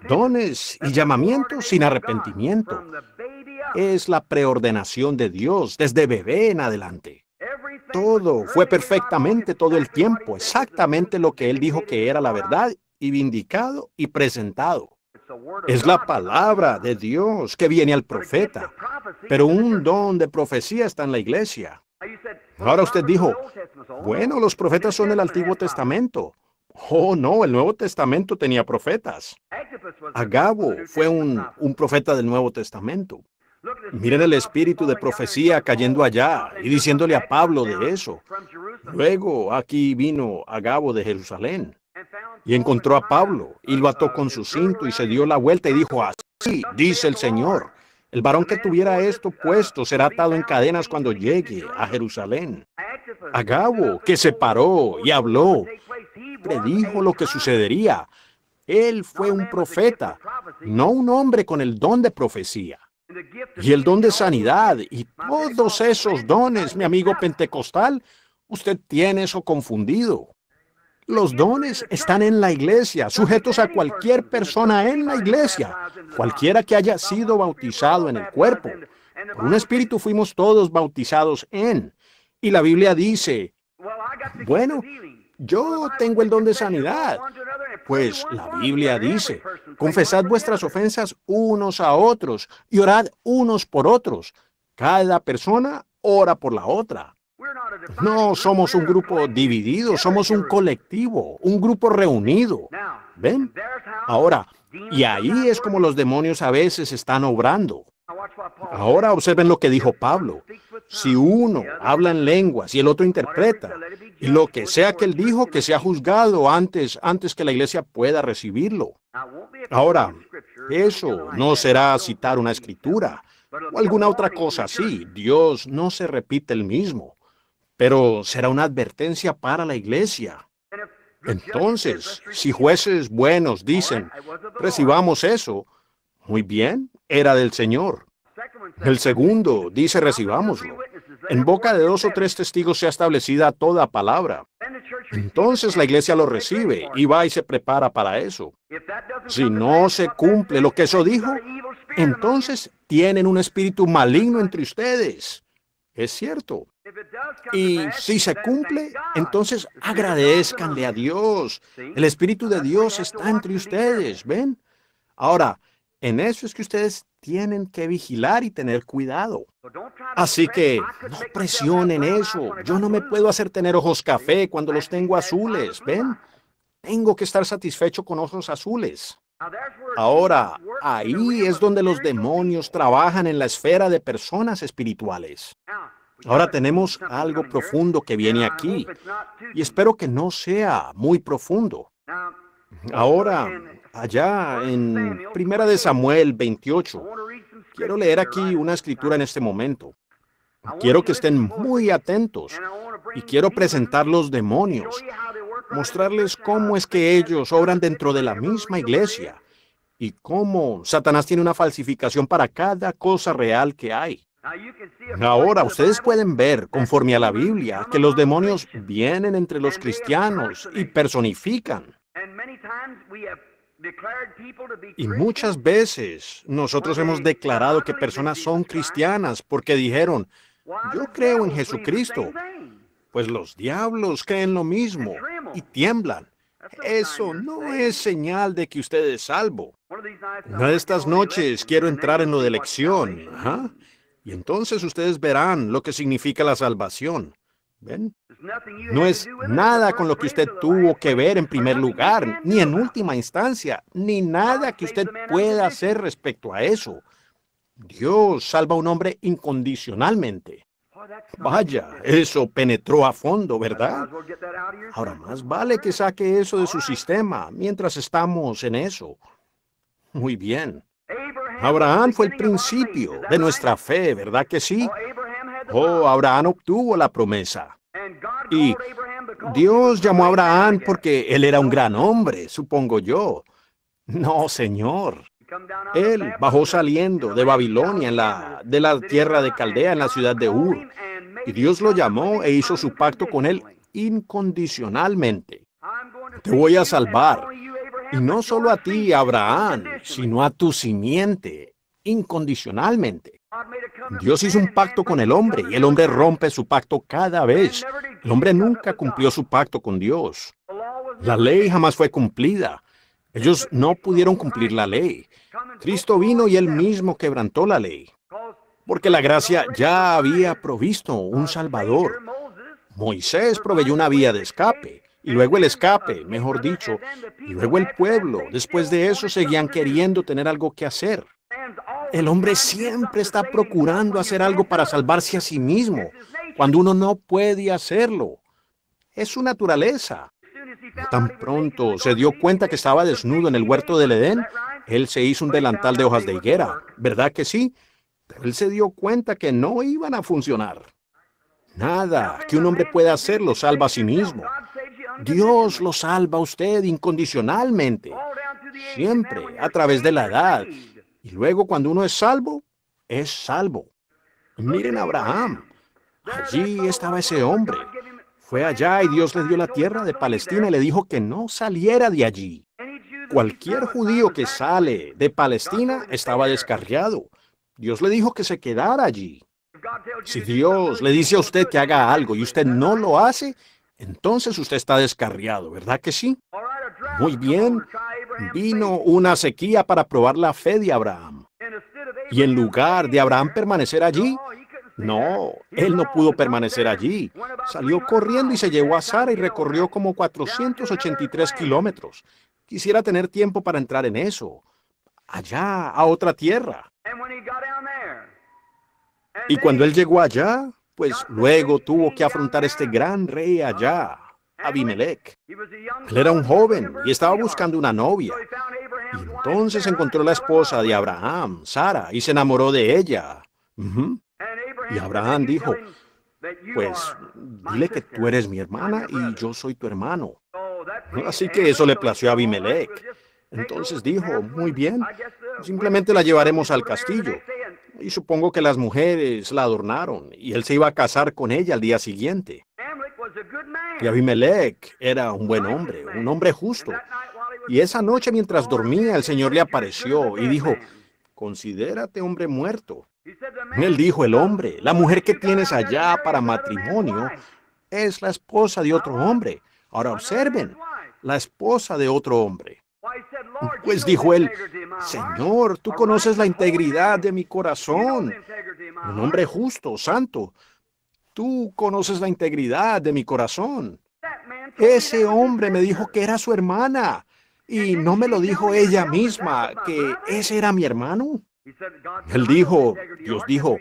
Speaker 2: Dones y llamamientos sin arrepentimiento. Es la preordenación de Dios desde bebé en adelante. Todo fue perfectamente todo el tiempo, exactamente lo que Él dijo que era la verdad y vindicado y presentado. Es la palabra de Dios que viene al profeta, pero un don de profecía está en la iglesia. Ahora usted dijo, bueno, los profetas son el Antiguo Testamento. Oh, no, el Nuevo Testamento tenía profetas. Agabo fue un, profeta del Nuevo Testamento. Miren el espíritu de profecía cayendo allá y diciéndole a Pablo de eso. Luego aquí vino Agabo de Jerusalén y encontró a Pablo y lo ató uh, con su cinto y se dio la vuelta y dijo, así dice el Señor, el varón que tuviera esto uh, puesto será atado en cadenas cuando llegue a Jerusalén. Agabo, que se paró y habló, predijo lo que sucedería. Él fue un profeta, no un hombre con el don de profecía. Y el don de sanidad y todos esos dones, mi amigo pentecostal, usted tiene eso confundido. Los dones están en la iglesia, sujetos a cualquier persona en la iglesia, cualquiera que haya sido bautizado en el cuerpo. Por un espíritu fuimos todos bautizados en. Y la Biblia dice, bueno, yo tengo el don de sanidad. Pues la Biblia dice, confesad vuestras ofensas unos a otros y orad unos por otros. Cada persona ora por la otra. No somos un grupo dividido, somos un colectivo, un grupo reunido. ¿Ven? Ahora, y ahí es como los demonios a veces están obrando. Ahora observen lo que dijo Pablo si uno habla en lenguas y el otro interpreta, y lo que sea que él dijo que sea juzgado antes, antes que la iglesia pueda recibirlo. Ahora, eso no será citar una escritura o alguna otra cosa así. Dios no se repite el mismo, pero será una advertencia para la iglesia. Entonces, si jueces buenos dicen, recibamos eso, muy bien, era del Señor. El segundo dice recibámoslo. En boca de dos o tres testigos ha establecida toda palabra. Entonces la iglesia lo recibe y va y se prepara para eso. Si no se cumple lo que eso dijo, entonces tienen un espíritu maligno entre ustedes. Es cierto. Y si se cumple, entonces agradezcanle a Dios. El Espíritu de Dios está entre ustedes, ¿ven? Ahora, en eso es que ustedes tienen que vigilar y tener cuidado. Así que no presionen eso. Yo no me puedo hacer tener ojos café cuando los tengo azules, ¿ven? Tengo que estar satisfecho con ojos azules. Ahora, ahí es donde los demonios trabajan en la esfera de personas espirituales. Ahora tenemos algo profundo que viene aquí y espero que no sea muy profundo. Ahora, allá en Primera de Samuel 28, quiero leer aquí una escritura en este momento. Quiero que estén muy atentos y quiero presentar los demonios, mostrarles cómo es que ellos obran dentro de la misma iglesia y cómo Satanás tiene una falsificación para cada cosa real que hay. Ahora ustedes pueden ver, conforme a la Biblia, que los demonios vienen entre los cristianos y personifican. Y muchas veces nosotros hemos declarado que personas son cristianas porque dijeron, yo creo en Jesucristo. Pues los diablos creen lo mismo y tiemblan. Eso no es señal de que usted es salvo. Una de estas noches quiero entrar en lo de elección. Y entonces ustedes verán lo que significa la salvación. No es nada con lo que usted tuvo que ver en primer lugar, ni en última instancia, ni nada que usted pueda hacer respecto a eso. Dios salva a un hombre incondicionalmente. Vaya, eso penetró a fondo, ¿verdad? Ahora más vale que saque eso de su sistema mientras estamos en eso. Muy bien. Abraham fue el principio de nuestra fe, ¿verdad que sí? Oh, Abraham obtuvo la promesa. Y Dios llamó a Abraham porque él era un gran hombre, supongo yo. No, Señor. Él bajó saliendo de Babilonia, en la, de la tierra de Caldea, en la ciudad de Ur. Y Dios lo llamó e hizo su pacto con él incondicionalmente. Te voy a salvar. Y no solo a ti, Abraham, sino a tu simiente, incondicionalmente. Dios hizo un pacto con el hombre y el hombre rompe su pacto cada vez. El hombre nunca cumplió su pacto con Dios. La ley jamás fue cumplida. Ellos no pudieron cumplir la ley. Cristo vino y él mismo quebrantó la ley. Porque la gracia ya había provisto un Salvador. Moisés proveyó una vía de escape y luego el escape, mejor dicho, y luego el pueblo. Después de eso seguían queriendo tener algo que hacer. El hombre siempre está procurando hacer algo para salvarse a sí mismo, cuando uno no puede hacerlo. Es su naturaleza. tan pronto se dio cuenta que estaba desnudo en el huerto del Edén, él se hizo un delantal de hojas de higuera, ¿verdad que sí? Él se dio cuenta que no iban a funcionar. Nada que un hombre pueda hacer lo salva a sí mismo. Dios lo salva a usted incondicionalmente, siempre, a través de la edad, y luego cuando uno es salvo, es salvo. Miren a Abraham. Allí estaba ese hombre. Fue allá y Dios le dio la tierra de Palestina y le dijo que no saliera de allí. Cualquier judío que sale de Palestina estaba descarriado. Dios le dijo que se quedara allí. Si Dios le dice a usted que haga algo y usted no lo hace, entonces usted está descarriado, ¿verdad que sí? Muy bien, Vino una sequía para probar la fe de Abraham. Y en lugar de Abraham permanecer allí, no, él no pudo permanecer allí. Salió corriendo y se llevó a Sara y recorrió como 483 kilómetros. Quisiera tener tiempo para entrar en eso, allá, a otra tierra. Y cuando él llegó allá, pues luego tuvo que afrontar este gran rey allá. Abimelech. Él era un joven y estaba buscando una novia. Y entonces encontró la esposa de Abraham, Sara, y se enamoró de ella. Y Abraham dijo, pues dile que tú eres mi hermana y yo soy tu hermano. Oh, Así que eso le plació a Abimelech. Entonces dijo, muy bien, uh, simplemente la llevaremos al castillo. Y supongo que las mujeres la adornaron y él se iba a casar con ella al día siguiente. Y Abimelech era un buen hombre, un hombre justo. Y esa noche mientras dormía, el Señor le apareció y dijo, considérate hombre muerto. Él dijo, el hombre, la mujer que tienes allá para matrimonio es la esposa de otro hombre. Ahora observen, la esposa de otro hombre. Pues dijo él, Señor, tú conoces la integridad de mi corazón. Un hombre justo, santo tú conoces la integridad de mi corazón. Ese hombre me dijo que era su hermana y no me lo dijo ella misma, que ese era mi hermano. Él dijo, Dios dijo,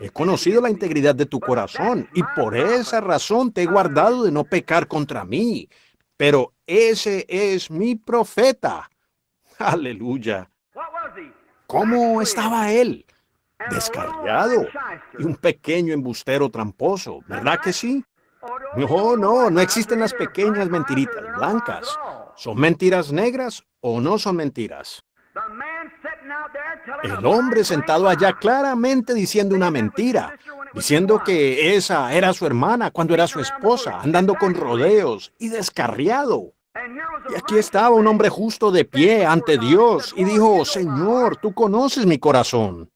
Speaker 2: he conocido la integridad de tu corazón y por esa razón te he guardado de no pecar contra mí, pero ese es mi profeta. Aleluya. ¿Cómo estaba él? descarriado y un pequeño embustero tramposo, ¿verdad que sí? No, no, no existen las pequeñas mentiritas blancas. ¿Son mentiras negras o no son mentiras? El hombre sentado allá claramente diciendo una mentira, diciendo que esa era su hermana cuando era su esposa, andando con rodeos y descarriado. Y aquí estaba un hombre justo de pie ante Dios y dijo, Señor, tú conoces mi corazón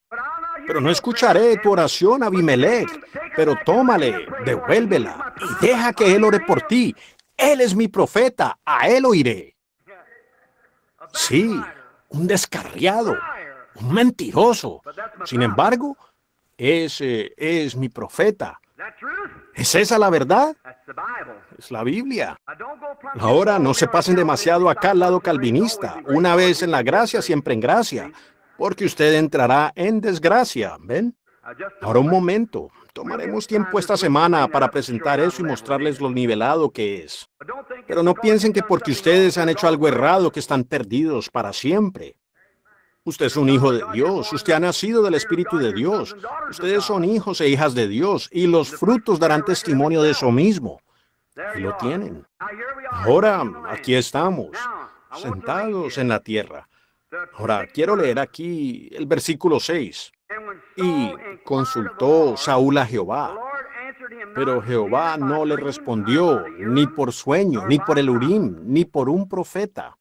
Speaker 2: pero no escucharé tu oración, Abimelech, pero tómale, devuélvela y deja que él ore por ti. Él es mi profeta, a él oiré. Sí, un descarriado, un mentiroso. Sin embargo, ese es mi profeta. ¿Es esa la verdad? Es la Biblia. Ahora no se pasen demasiado acá al lado calvinista. Una vez en la gracia, siempre en gracia porque usted entrará en desgracia. ¿Ven? Ah, Ahora un momento. Tomaremos tiempo esta semana para presentar eso y mostrarles lo nivelado que es. Pero no piensen que porque ustedes han hecho algo errado que están perdidos para siempre. Usted es un hijo de Dios, usted ha nacido del Espíritu de Dios, ustedes son hijos e hijas de Dios y los frutos darán testimonio de eso mismo. Y lo tienen. Ahora, aquí estamos, sentados en la tierra. Ahora, quiero leer aquí el versículo 6. Y consultó Saúl a Jehová, pero Jehová no le respondió ni por sueño, ni por el Urim, ni por un profeta.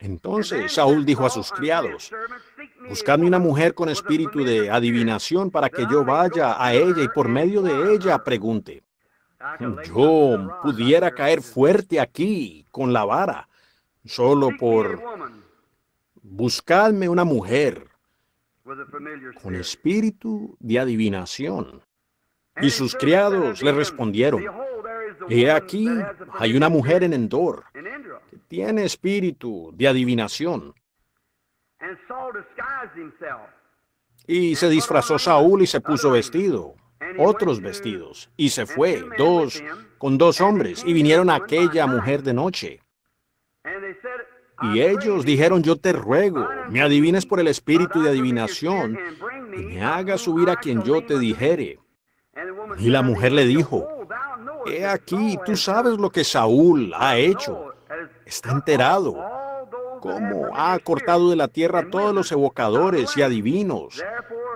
Speaker 2: Entonces Saúl dijo a sus criados, buscadme una mujer con espíritu de adivinación para que yo vaya a ella y por medio de ella pregunte. Yo pudiera caer fuerte aquí con la vara, solo por buscadme una mujer con espíritu de adivinación. Y sus criados le respondieron, he aquí, hay una mujer en Endor que tiene espíritu de adivinación. Y se disfrazó Saúl y se puso vestido, otros vestidos, y se fue, dos, con dos hombres, y vinieron a aquella mujer de noche. Y ellos dijeron, yo te ruego, me adivines por el espíritu de adivinación, y me hagas subir a quien yo te dijere. Y la mujer le dijo, he aquí, tú sabes lo que Saúl ha hecho, está enterado, cómo ha cortado de la tierra todos los evocadores y adivinos.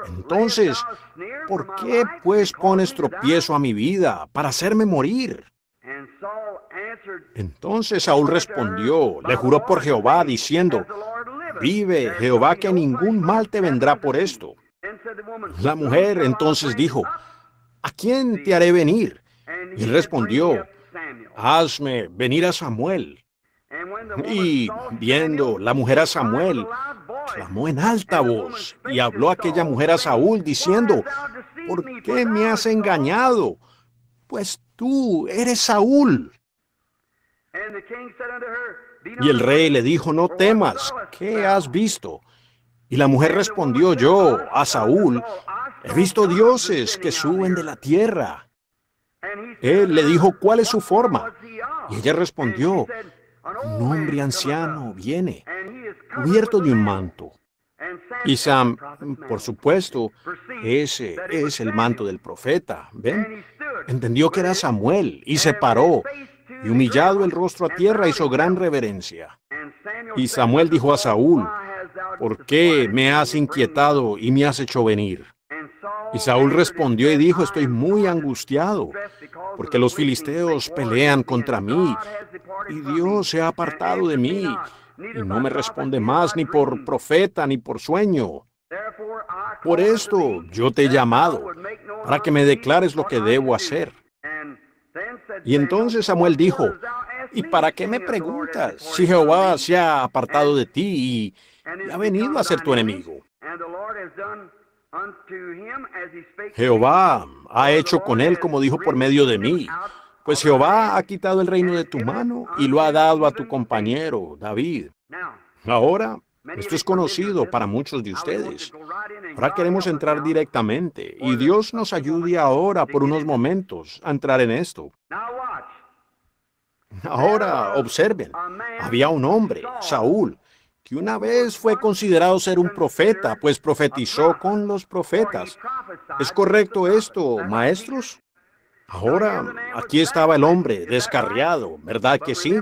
Speaker 2: Entonces, ¿por qué pues pones tropiezo a mi vida para hacerme morir? Entonces Saúl respondió, le juró por Jehová, diciendo, vive Jehová que ningún mal te vendrá por esto. La mujer entonces dijo, ¿a quién te haré venir? Y respondió, hazme venir a Samuel. Y viendo la mujer a Samuel, clamó en alta voz y habló aquella mujer a Saúl diciendo, ¿por qué me has engañado? Pues tú eres Saúl. Y el rey le dijo, no temas, ¿qué has visto? Y la mujer respondió, yo, a Saúl, he visto dioses que suben de la tierra. Él le dijo, ¿cuál es su forma? Y ella respondió, un hombre anciano viene, cubierto de un manto. Y Sam, mm, por supuesto, ese es el manto del profeta. ¿Ven? Entendió que era Samuel y se paró y humillado el rostro a tierra hizo gran reverencia. Y Samuel dijo a Saúl, ¿por qué me has inquietado y me has hecho venir? Y Saúl respondió y dijo, estoy muy angustiado, porque los filisteos pelean contra mí, y Dios se ha apartado de mí, y no me responde más ni por profeta ni por sueño. Por esto yo te he llamado, para que me declares lo que debo hacer. Y entonces Samuel dijo, ¿y para qué me preguntas si Jehová se ha apartado de ti y ha venido a ser tu enemigo? Jehová ha hecho con él como dijo por medio de mí. Pues Jehová ha quitado el reino de tu mano y lo ha dado a tu compañero, David. Ahora, esto es conocido para muchos de ustedes. Ahora queremos entrar directamente y Dios nos ayude ahora por unos momentos a entrar en esto. Ahora, observen, había un hombre, Saúl, que una vez fue considerado ser un profeta, pues profetizó con los profetas. ¿Es correcto esto, maestros? Ahora, aquí estaba el hombre, descarriado, ¿verdad que sí?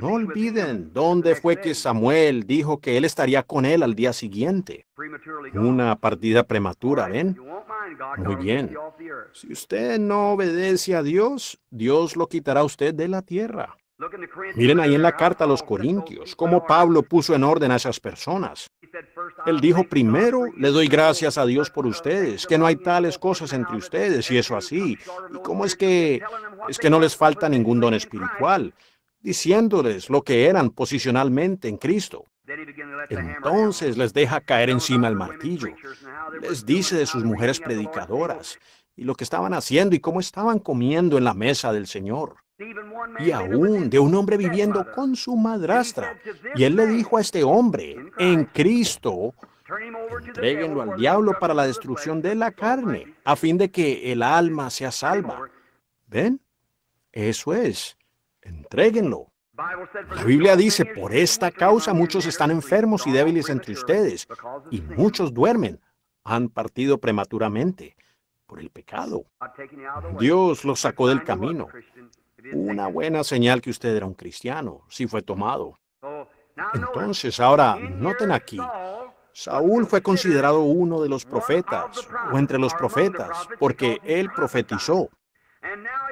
Speaker 2: no olviden dónde fue que Samuel dijo que él estaría con él al día siguiente. Una partida prematura, ¿ven? Muy bien. Si usted no obedece a Dios, Dios lo quitará a usted de la tierra. Miren ahí en la carta a los Corintios cómo Pablo puso en orden a esas personas. Él dijo, primero le doy gracias a Dios por ustedes, que no hay tales cosas entre ustedes, y eso así. ¿Y cómo es que, es que no les falta ningún don espiritual? diciéndoles lo que eran posicionalmente en Cristo. Entonces les deja caer encima el martillo, les dice de sus mujeres predicadoras y lo que estaban haciendo y cómo estaban comiendo en la mesa del Señor. Y aún de un hombre viviendo con su madrastra. Y él le dijo a este hombre, en Cristo, entreguenlo al diablo para la destrucción de la carne, a fin de que el alma sea salva. ¿Ven? Eso es. Entréguenlo. La Biblia dice, por esta causa muchos están enfermos y débiles entre ustedes, y muchos duermen, han partido prematuramente por el pecado.
Speaker 3: Dios los
Speaker 2: sacó del camino. Una buena señal que usted era un cristiano, si fue tomado. Entonces, ahora, noten aquí, Saúl fue considerado uno de los profetas, o entre los profetas, porque él profetizó.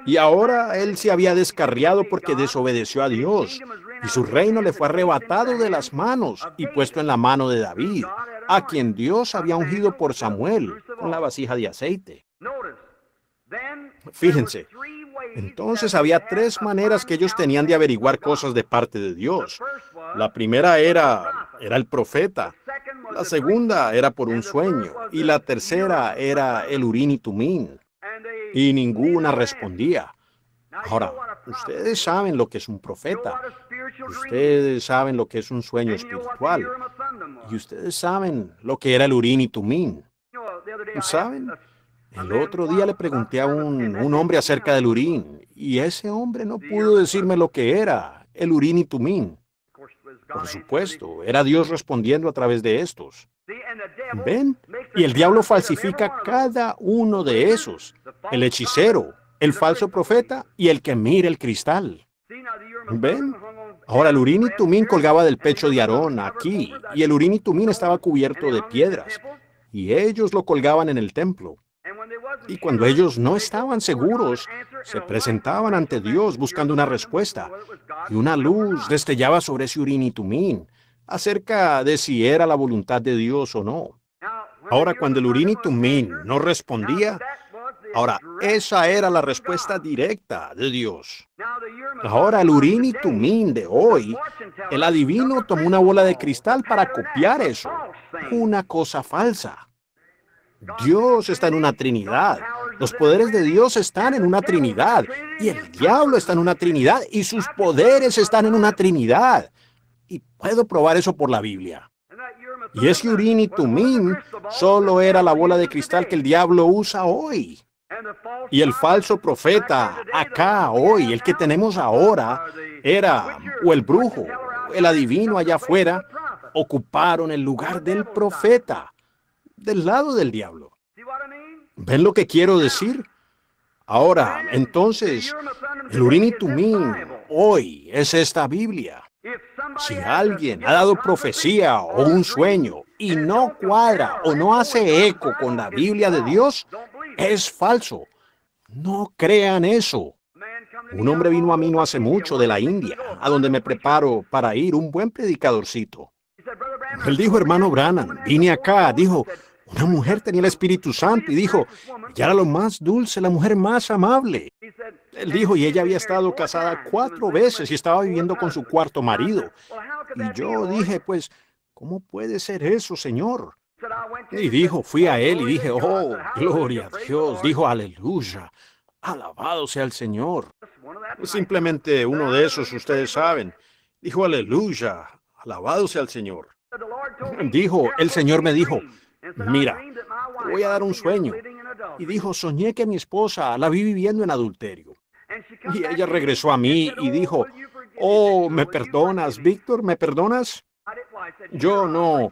Speaker 2: Y ahora él se había descarriado porque desobedeció a Dios, y su reino le fue arrebatado de las manos y puesto en la mano de David, a quien Dios había ungido por Samuel con la vasija de aceite. Fíjense, entonces había tres maneras que ellos tenían de averiguar cosas de parte de Dios. La primera era, era el profeta, la segunda era por un sueño y la tercera era el urín y tumín y ninguna eh. respondía. Ahora, ustedes saben lo que es un profeta, ustedes saben lo que es un sueño espiritual, y ustedes saben lo que era el Urín y Tumín. ¿Saben? El otro día le pregunté a un, un hombre acerca del Urín, y ese hombre no pudo decirme lo que era el Urín y Tumín. Por supuesto, era Dios respondiendo a través de estos. ¿Ven? Y el diablo falsifica cada uno de esos. El hechicero, el falso profeta y el que mira el cristal. ¿Ven? Ahora, el urinitumín Tumín colgaba del pecho de Aarón, aquí, y el urinitumín Tumín estaba cubierto de piedras, y ellos lo colgaban en el templo. Y cuando ellos no estaban seguros, se presentaban ante Dios buscando una respuesta, y una luz destellaba sobre ese urinitumín. y Tumín, acerca de si era la voluntad de Dios o no. Ahora, cuando el Urini Tumín no respondía, ahora esa era la respuesta directa de Dios. Ahora, el Urini Tumín de hoy, el adivino tomó una bola de cristal para copiar eso, una cosa falsa. Dios está en una trinidad. Los poderes de Dios están en una trinidad. Y el diablo está en una trinidad. Y sus poderes están en una trinidad y puedo probar eso por la Biblia. Y ese y Tumin solo era la bola de cristal que el diablo usa hoy. Y el falso profeta, acá, hoy, el que tenemos ahora, era, o el brujo, el adivino allá afuera, ocuparon el lugar del profeta, del lado del diablo. ¿Ven lo que quiero decir? Ahora, entonces, el y Tumin hoy es esta Biblia. Si alguien ha dado profecía o un sueño y no cuadra o no hace eco con la Biblia de Dios, es falso. No crean eso. Un hombre vino a mí no hace mucho de la India, a donde me preparo para ir, un buen predicadorcito. Él dijo, hermano Brannan, vine acá, dijo, una mujer tenía el Espíritu Santo y dijo, y era lo más dulce, la mujer más amable. Él dijo, y ella había estado casada cuatro veces y estaba viviendo con su cuarto marido. Y yo dije, pues, ¿cómo puede ser eso, Señor? Y dijo, fui a él y dije, oh, gloria a Dios. Dijo, aleluya. Alabado sea el Señor. simplemente uno de esos, ustedes saben. Dijo, aleluya. Alabado sea el Señor. Dijo, el Señor me dijo, mira, voy a dar un sueño y dijo, soñé que mi esposa la vi viviendo en adulterio. Y ella regresó a mí y oh, dijo, oh, ¿me perdonas, Víctor? ¿Me perdonas? Yo no.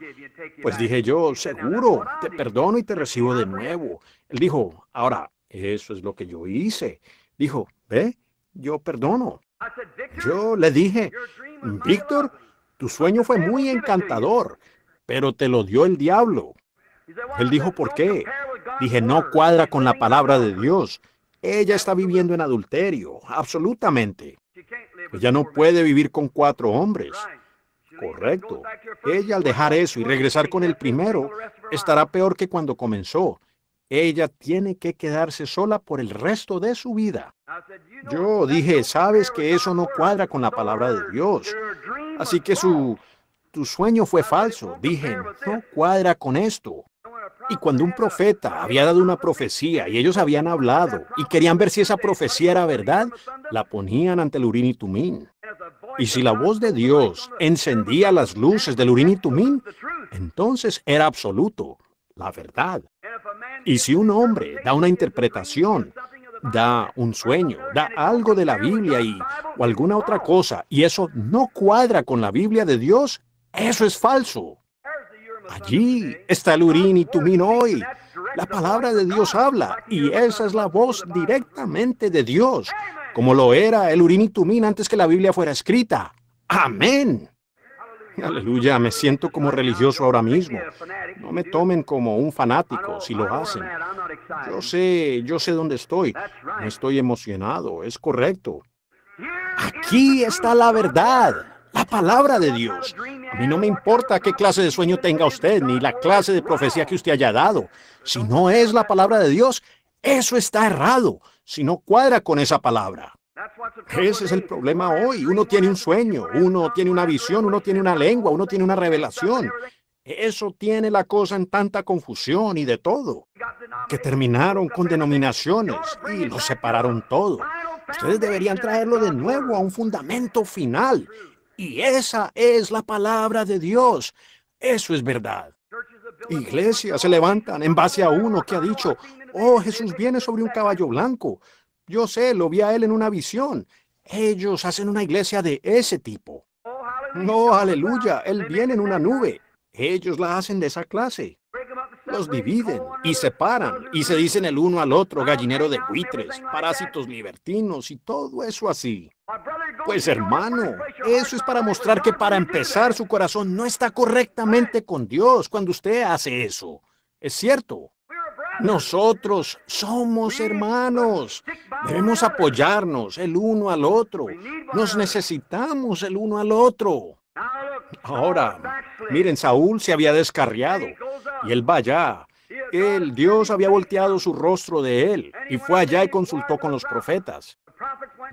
Speaker 2: Pues dije yo, seguro, te perdono y te recibo de nuevo. Él dijo, ahora, eso es lo que yo hice. Dijo, ve, yo perdono. Yo le dije, Víctor, tu sueño fue muy encantador, pero te lo dio el diablo. Él dijo, ¿por qué? Dije, no cuadra con la palabra de Dios. Ella está viviendo en adulterio, absolutamente. Ella no puede vivir con cuatro hombres. Correcto. Ella al dejar eso y regresar con el primero, estará peor que cuando comenzó. Ella tiene que quedarse sola por el resto de su vida. Yo dije, sabes que eso no cuadra con la palabra de Dios. Así que su, tu sueño fue falso. Dije, no cuadra con esto. Y cuando un profeta había dado una profecía y ellos habían hablado y querían ver si esa profecía era verdad, la ponían ante el Urín y Tumín. Y si la voz de Dios encendía las luces del urinitumín, y Tumín, entonces era absoluto, la verdad. Y si un hombre da una interpretación, da un sueño, da algo de la Biblia y, o alguna otra cosa, y eso no cuadra con la Biblia de Dios, eso es falso. Allí ¿eh? está el Urín y Tumín hoy. La palabra de Dios habla y esa es la voz directamente de Dios, como lo era el Urín y Tumín antes que la Biblia fuera escrita. Amén. Aleluya, me siento como religioso ahora mismo. No me tomen como un fanático si lo hacen. Yo sé, yo sé dónde estoy. No estoy emocionado, es correcto. Aquí está la verdad la palabra de Dios. A mí no me importa qué clase de sueño tenga usted, ni la clase de profecía que usted haya dado. Si no es la palabra de Dios, eso está errado, si no cuadra con esa palabra. Ese es el problema hoy. Uno tiene un sueño, uno tiene una visión, uno tiene una lengua, uno tiene una revelación. Eso tiene la cosa en tanta confusión y de todo, que terminaron con denominaciones y lo separaron todo. Ustedes deberían traerlo de nuevo a un fundamento final y esa es la palabra de Dios. Eso es verdad. Iglesias se levantan en base a uno que ha dicho, oh Jesús viene sobre un caballo blanco. Yo sé, lo vi a él en una visión. Ellos hacen una iglesia de ese tipo. Oh, no, aleluya, él viene en una nube. Ellos la hacen de esa clase los dividen y separan y se dicen el uno al otro gallinero de buitres, parásitos libertinos y todo eso así. Pues hermano, eso es para mostrar que para empezar su corazón no está correctamente con Dios cuando usted hace eso. Es cierto. Nosotros somos hermanos. Debemos apoyarnos el uno al otro. Nos necesitamos el uno al otro. Ahora, miren, Saúl se había descarriado y él va allá. Él, Dios había volteado su rostro de él y fue allá y consultó con los profetas.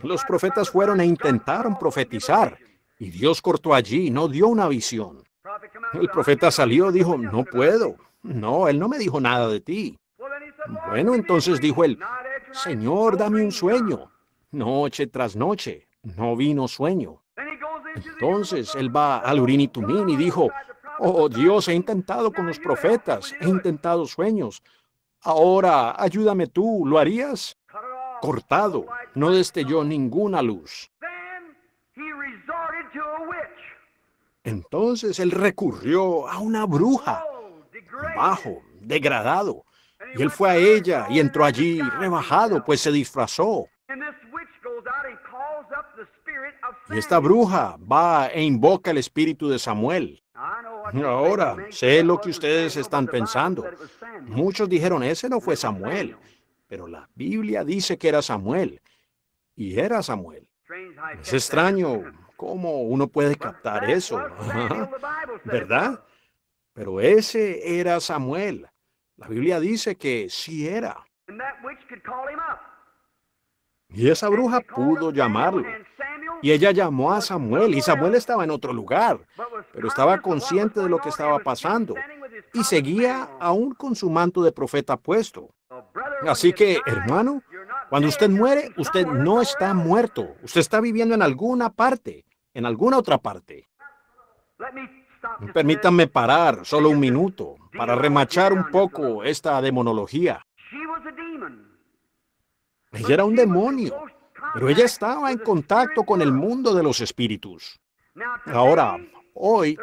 Speaker 2: Los profetas fueron e intentaron profetizar y Dios cortó allí, no dio una visión. El profeta salió, dijo, no puedo. No, él no me dijo nada de ti. Bueno, entonces dijo él, Señor, dame un sueño. Noche tras noche, no vino sueño. Entonces él va al urinitumín y dijo, oh Dios, he intentado con los profetas, he intentado sueños. Ahora ayúdame tú, ¿lo harías? Cortado, no destelló ninguna luz. Entonces él recurrió a una bruja, bajo, degradado, y él fue a ella y entró allí rebajado, pues se disfrazó. Y esta bruja va e invoca el espíritu de Samuel. Ahora, sé lo que ustedes están pensando. Muchos dijeron, ese no fue Samuel, pero la Biblia dice que era Samuel, y era Samuel. Es extraño cómo uno puede captar eso, ¿verdad? Pero ese era Samuel. La Biblia dice que sí era. Y esa bruja pudo llamarlo. Y ella llamó a Samuel y Samuel estaba en otro lugar, pero estaba consciente de lo que estaba pasando y seguía aún con su manto de profeta puesto. Así que, hermano, cuando usted muere, usted no está muerto, usted está viviendo en alguna parte, en alguna otra parte. Permítanme parar solo un minuto para remachar un poco esta demonología. Ella era un demonio, pero ella estaba en contacto con el mundo de los espíritus. Ahora, hoy,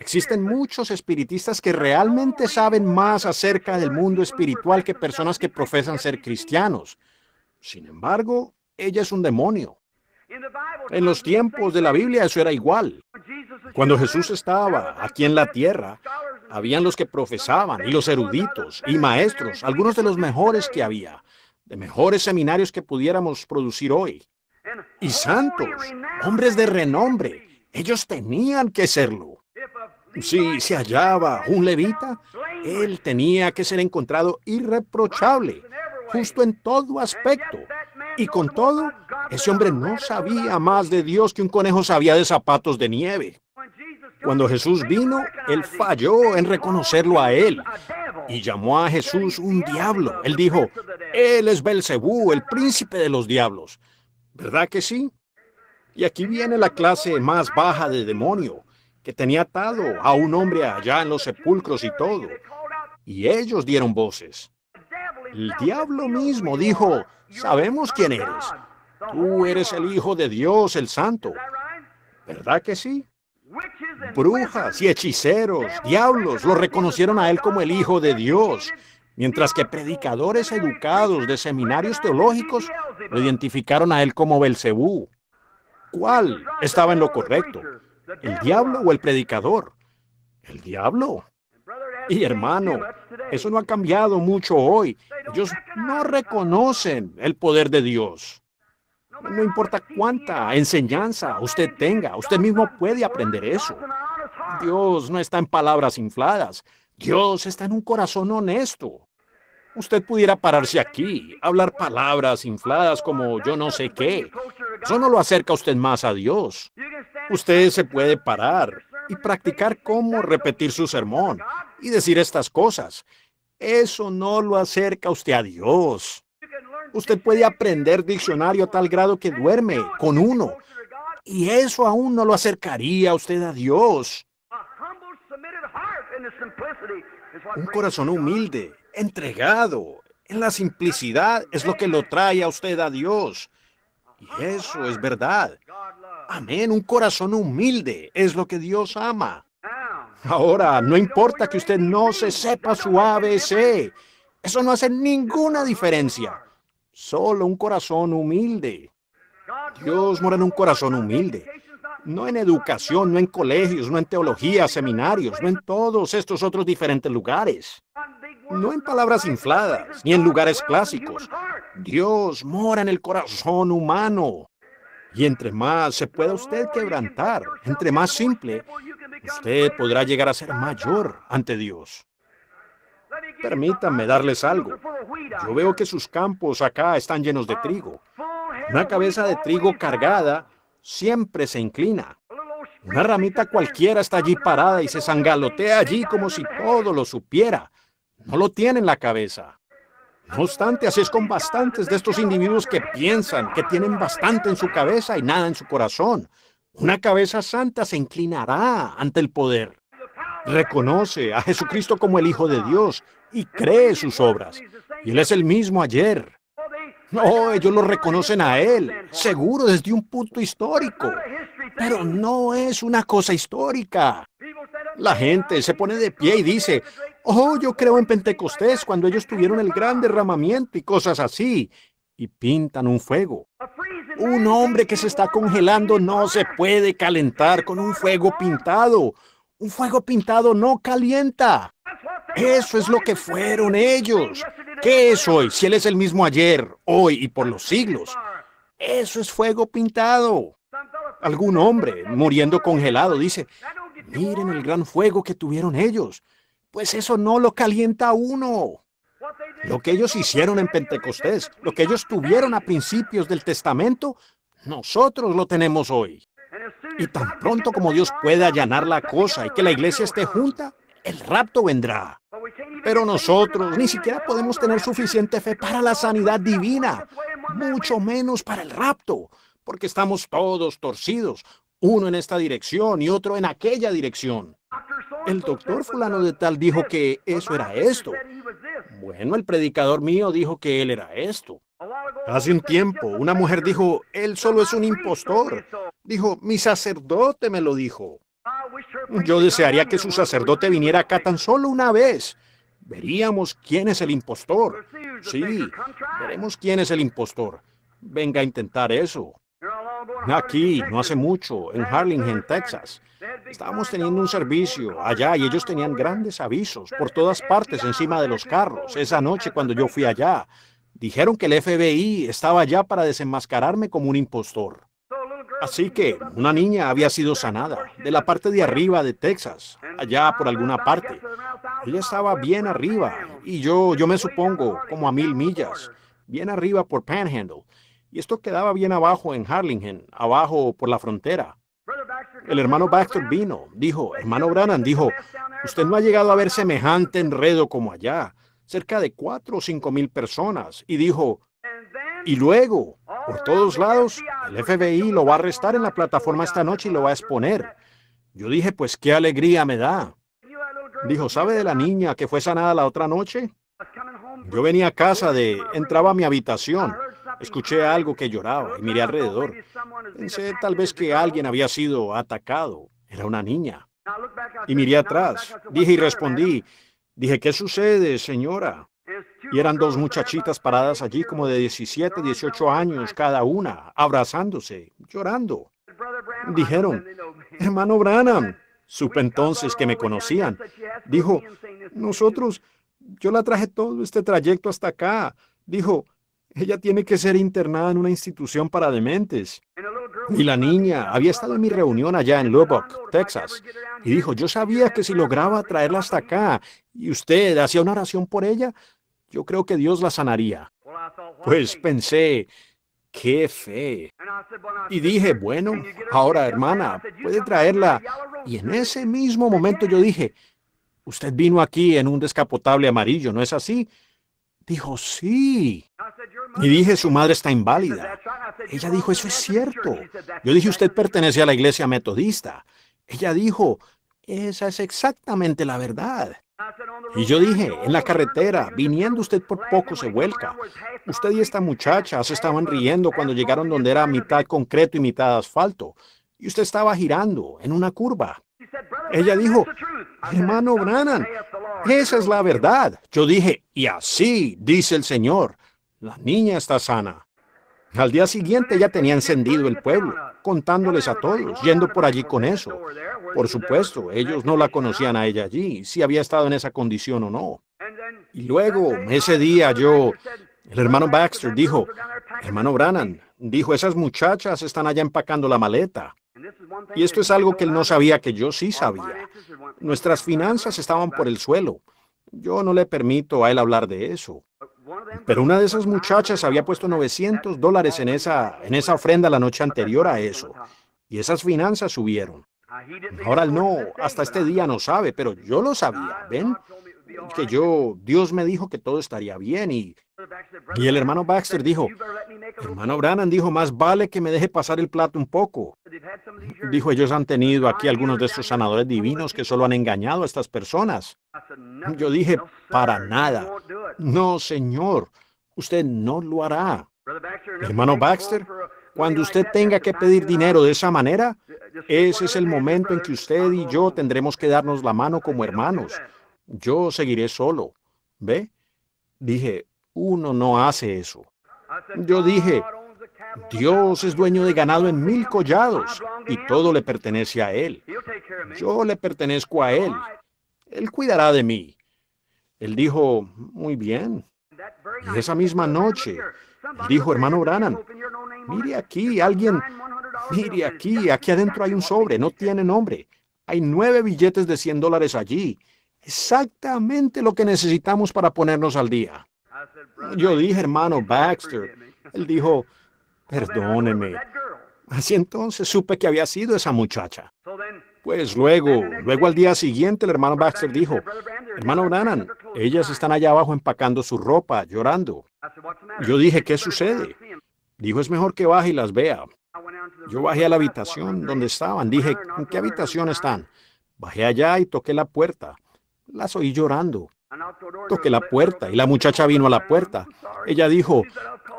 Speaker 2: existen muchos espiritistas que realmente saben más acerca del mundo espiritual que personas que profesan ser cristianos. Sin embargo, ella es un demonio. En los tiempos de la Biblia eso era igual. Cuando Jesús estaba aquí en la tierra, habían los que profesaban y los eruditos y maestros, algunos de los mejores que había de mejores seminarios que pudiéramos producir hoy. Y santos, hombres de renombre, ellos tenían que serlo. Si se hallaba un levita, él tenía que ser encontrado irreprochable, justo en todo aspecto. Y con todo, ese hombre no sabía más de Dios que un conejo sabía de zapatos de nieve. Cuando Jesús vino, él falló en reconocerlo a él y llamó a Jesús un diablo. Él dijo, él es Belcebú, el príncipe de los diablos. ¿Verdad que sí? Y aquí viene la clase más baja de demonio, que tenía atado a un hombre allá en los sepulcros y todo. Y ellos dieron voces. El diablo mismo dijo, sabemos quién eres. Tú eres el Hijo de Dios, el Santo. ¿Verdad que sí? brujas y hechiceros, diablos, lo reconocieron a él como el Hijo de Dios, mientras que predicadores educados de seminarios teológicos lo identificaron a él como Belcebú. ¿Cuál estaba en lo correcto? ¿El diablo o el predicador? El diablo. Y hermano, eso no ha cambiado mucho hoy. Ellos no reconocen el poder de Dios. No importa cuánta enseñanza usted tenga, usted mismo puede aprender eso. Dios no está en palabras infladas. Dios está en un corazón honesto. Usted pudiera pararse aquí, hablar palabras infladas como yo no sé qué. Eso no lo acerca usted más a Dios. Usted se puede parar y practicar cómo repetir su sermón y decir estas cosas. Eso no lo acerca usted a Dios. Usted puede aprender diccionario a tal grado que duerme con uno. Y eso aún no lo acercaría a usted a Dios. Un corazón humilde, entregado, en la simplicidad es lo que lo trae a usted a Dios. Y eso es verdad. Amén, un corazón humilde es lo que Dios ama. Ahora, no importa que usted no se sepa su ABC, eso no hace ninguna diferencia. Solo un corazón humilde. Dios mora en un corazón humilde no en educación, no en colegios, no en teología, seminarios, no en todos estos otros diferentes lugares, no en palabras infladas, ni en lugares clásicos. Dios mora en el corazón humano. Y entre más se pueda usted quebrantar, entre más simple, usted podrá llegar a ser mayor ante Dios. Permítanme darles algo. Yo veo que sus campos acá están llenos de trigo. Una cabeza de trigo cargada siempre se inclina. Una ramita cualquiera está allí parada y se zangalotea allí como si todo lo supiera. No lo tiene en la cabeza. No obstante, así es con bastantes de estos individuos que piensan, que tienen bastante en su cabeza y nada en su corazón. Una cabeza santa se inclinará ante el poder. Reconoce a Jesucristo como el Hijo de Dios y cree sus obras. Y Él es el mismo ayer, no, ellos lo reconocen a él, seguro desde un punto histórico. Pero no es una cosa histórica. La gente se pone de pie y dice, oh, yo creo en Pentecostés cuando ellos tuvieron el gran derramamiento y cosas así. Y pintan un fuego. Un hombre que se está congelando no se puede calentar con un fuego pintado. Un fuego pintado no calienta. Eso es lo que fueron ellos. ¿Qué es hoy si Él es el mismo ayer, hoy y por los siglos? Eso es fuego pintado. Algún hombre muriendo congelado dice, miren el gran fuego que tuvieron ellos. Pues eso no lo calienta uno. Lo que ellos hicieron en Pentecostés, lo que ellos tuvieron a principios del Testamento, nosotros lo tenemos hoy. Y tan pronto como Dios pueda allanar la cosa y que la iglesia esté junta, el rapto vendrá. Pero nosotros ni siquiera podemos tener suficiente fe para la sanidad divina, mucho menos para el rapto, porque estamos todos torcidos, uno en esta dirección y otro en aquella dirección. El doctor fulano de tal dijo que eso era esto. Bueno, el predicador mío dijo que él era esto. Hace un tiempo, una mujer dijo, él solo es un impostor. Dijo, mi sacerdote me lo dijo. Yo desearía que su sacerdote viniera acá tan solo una vez. Veríamos quién es el impostor. Sí, veremos quién es el impostor. Venga a intentar eso. Aquí, no hace mucho, en Harlingen, Texas. Estábamos teniendo un servicio allá y ellos tenían grandes avisos por todas partes encima de los carros. Esa noche cuando yo fui allá, dijeron que el FBI estaba allá para desenmascararme como un impostor. Así que una niña había sido sanada de la parte de arriba de Texas, allá por alguna parte. Ella estaba bien arriba y yo, yo me supongo, como a mil millas, bien arriba por Panhandle. Y esto quedaba bien abajo en Harlingen, abajo por la frontera. El hermano Baxter vino, dijo, hermano Brannan dijo, usted no ha llegado a ver semejante enredo como allá, cerca de cuatro o cinco mil personas, y dijo, y luego, por todos lados, el este FBI lo va a arrestar en la plataforma esta noche y lo va a exponer. Yo dije, pues qué alegría me da. Dijo, ¿sabe de la niña que fue sanada la otra noche? Yo venía a casa de... entraba a mi habitación. Escuché algo que lloraba y miré alrededor. Pensé tal vez que alguien había sido atacado. Era una niña. Y miré atrás. Dije y respondí, dije, ¿qué sucede, señora? Y eran dos muchachitas paradas allí como de 17, 18 años cada una, abrazándose, llorando. Dijeron, hermano Branham, supe entonces que me conocían. Dijo, nosotros, yo la traje todo este trayecto hasta acá. Dijo, ella tiene que ser internada en una institución para dementes. Y la niña había estado en mi reunión allá en Lubbock, Texas, y dijo, yo sabía que si lograba traerla hasta acá y usted hacía una oración por ella, yo creo que Dios la sanaría. Pues pensé, qué fe. Y dije, bueno, ahora hermana, puede traerla. Y en ese mismo momento yo dije, usted vino aquí en un descapotable amarillo, ¿no es así? Dijo, sí. Y dije, su madre está inválida. Ella dijo, eso es cierto. Yo dije, usted pertenece a la iglesia metodista. Ella dijo, esa es exactamente la verdad. Y yo dije, en la carretera, viniendo usted por poco se vuelca. Usted y esta muchacha se estaban riendo cuando llegaron donde era mitad concreto y mitad asfalto. Y usted estaba girando en una curva. Ella dijo, hermano Brannan, esa es la verdad. Yo dije, y así dice el Señor, la niña está sana. Al día siguiente ya tenía encendido el pueblo contándoles a todos, yendo por allí con eso. Por supuesto, ellos no la conocían a ella allí, si había estado en esa condición o no. Y luego, ese día yo, el hermano Baxter dijo, hermano Brannan, dijo, esas muchachas están allá empacando la maleta. Y esto es algo que él no sabía que yo sí sabía. Nuestras finanzas estaban por el suelo. Yo no le permito a él hablar de eso. Pero una de esas muchachas había puesto 900 dólares en esa, en esa ofrenda la noche anterior a eso, y esas finanzas subieron. Ahora no, hasta este día no sabe, pero yo lo sabía, ¿ven? Que yo, Dios me dijo que todo estaría bien y, y el hermano Baxter dijo, hermano Brannan dijo, más vale que me deje pasar el plato un poco. Dijo, ellos han tenido aquí algunos de estos sanadores divinos que solo han engañado a estas personas. Yo dije, para nada. No, señor, usted no lo hará. Hermano Baxter, cuando usted tenga que pedir dinero de esa manera, ese es el momento en que usted y yo tendremos que darnos la mano como hermanos. Yo seguiré solo. ¿Ve? Dije, uno no hace eso. Yo dije, Dios es dueño de ganado en mil collados y todo le pertenece a Él. Yo le pertenezco a Él. Él cuidará de mí. Él dijo, muy bien. Y esa misma noche, dijo, hermano Brannan, mire aquí, alguien, mire aquí, aquí adentro hay un sobre, no tiene nombre. Hay nueve billetes de 100 dólares allí. Exactamente lo que necesitamos para ponernos al día. Yo dije, hermano Baxter. Él dijo, perdóneme. Así entonces supe que había sido esa muchacha. Pues luego, luego al día siguiente el hermano Baxter dijo, hermano Brannan, ellas están allá abajo empacando su ropa, llorando. Yo dije, ¿qué sucede? Dijo, es mejor que baje y las vea. Yo bajé a la habitación donde estaban. Dije, ¿en qué habitación están? Bajé allá y toqué la puerta. Las oí llorando. Toqué la puerta y la muchacha vino a la puerta. Ella dijo,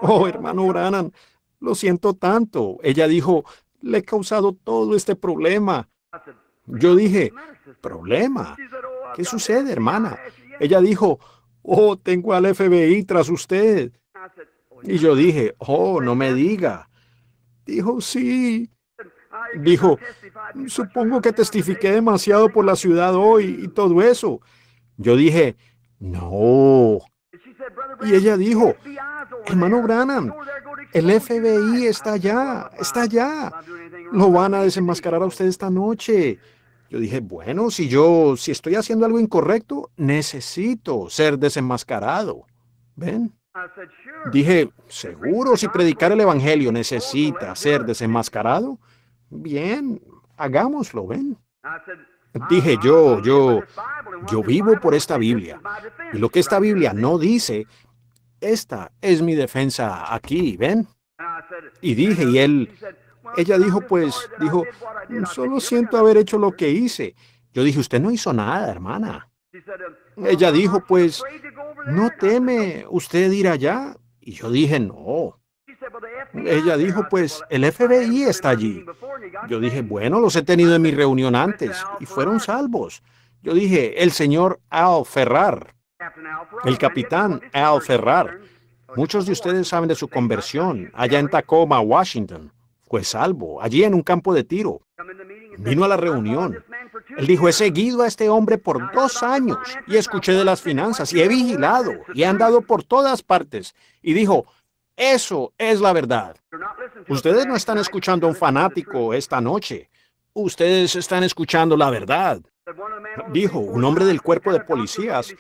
Speaker 2: oh hermano Branham, lo siento tanto. Ella dijo, le he causado todo este problema. Yo dije, problema. ¿Qué sucede, hermana? Ella dijo, oh, tengo al FBI tras usted. Y yo dije, oh, no me diga. Dijo, sí. Dijo, supongo que testifiqué demasiado por la ciudad hoy y todo eso. Yo dije, no. Y ella dijo, hermano Brannan, el FBI está allá, está allá. Lo van a desenmascarar a usted esta noche. Yo dije, bueno, si yo, si estoy haciendo algo incorrecto, necesito ser desenmascarado. ¿Ven? Dije, seguro, si predicar el Evangelio necesita ser desenmascarado, bien, hagámoslo, ¿ven? Dije yo, yo, yo vivo por esta Biblia. Y lo que esta Biblia no dice, esta es mi defensa aquí, ¿ven? Y dije, y él, ella dijo, pues, dijo, solo siento haber hecho lo que hice. Yo dije, usted no hizo nada, hermana. Ella dijo, pues, no teme usted ir allá. Y yo dije, no, ella dijo, pues el FBI está allí. Yo dije, bueno, los he tenido en mi reunión antes y fueron salvos. Yo dije, el señor Al Ferrar, el capitán Al Ferrar. Muchos de ustedes saben de su conversión allá en Tacoma, Washington. Fue salvo, allí en un campo de tiro. Vino a la reunión. Él dijo, he seguido a este hombre por dos años y escuché de las finanzas y he vigilado y he andado por todas partes. Y dijo, eso es la verdad. Ustedes no están escuchando a un fanático esta noche. Ustedes están escuchando la verdad. Dijo un hombre del cuerpo de policías,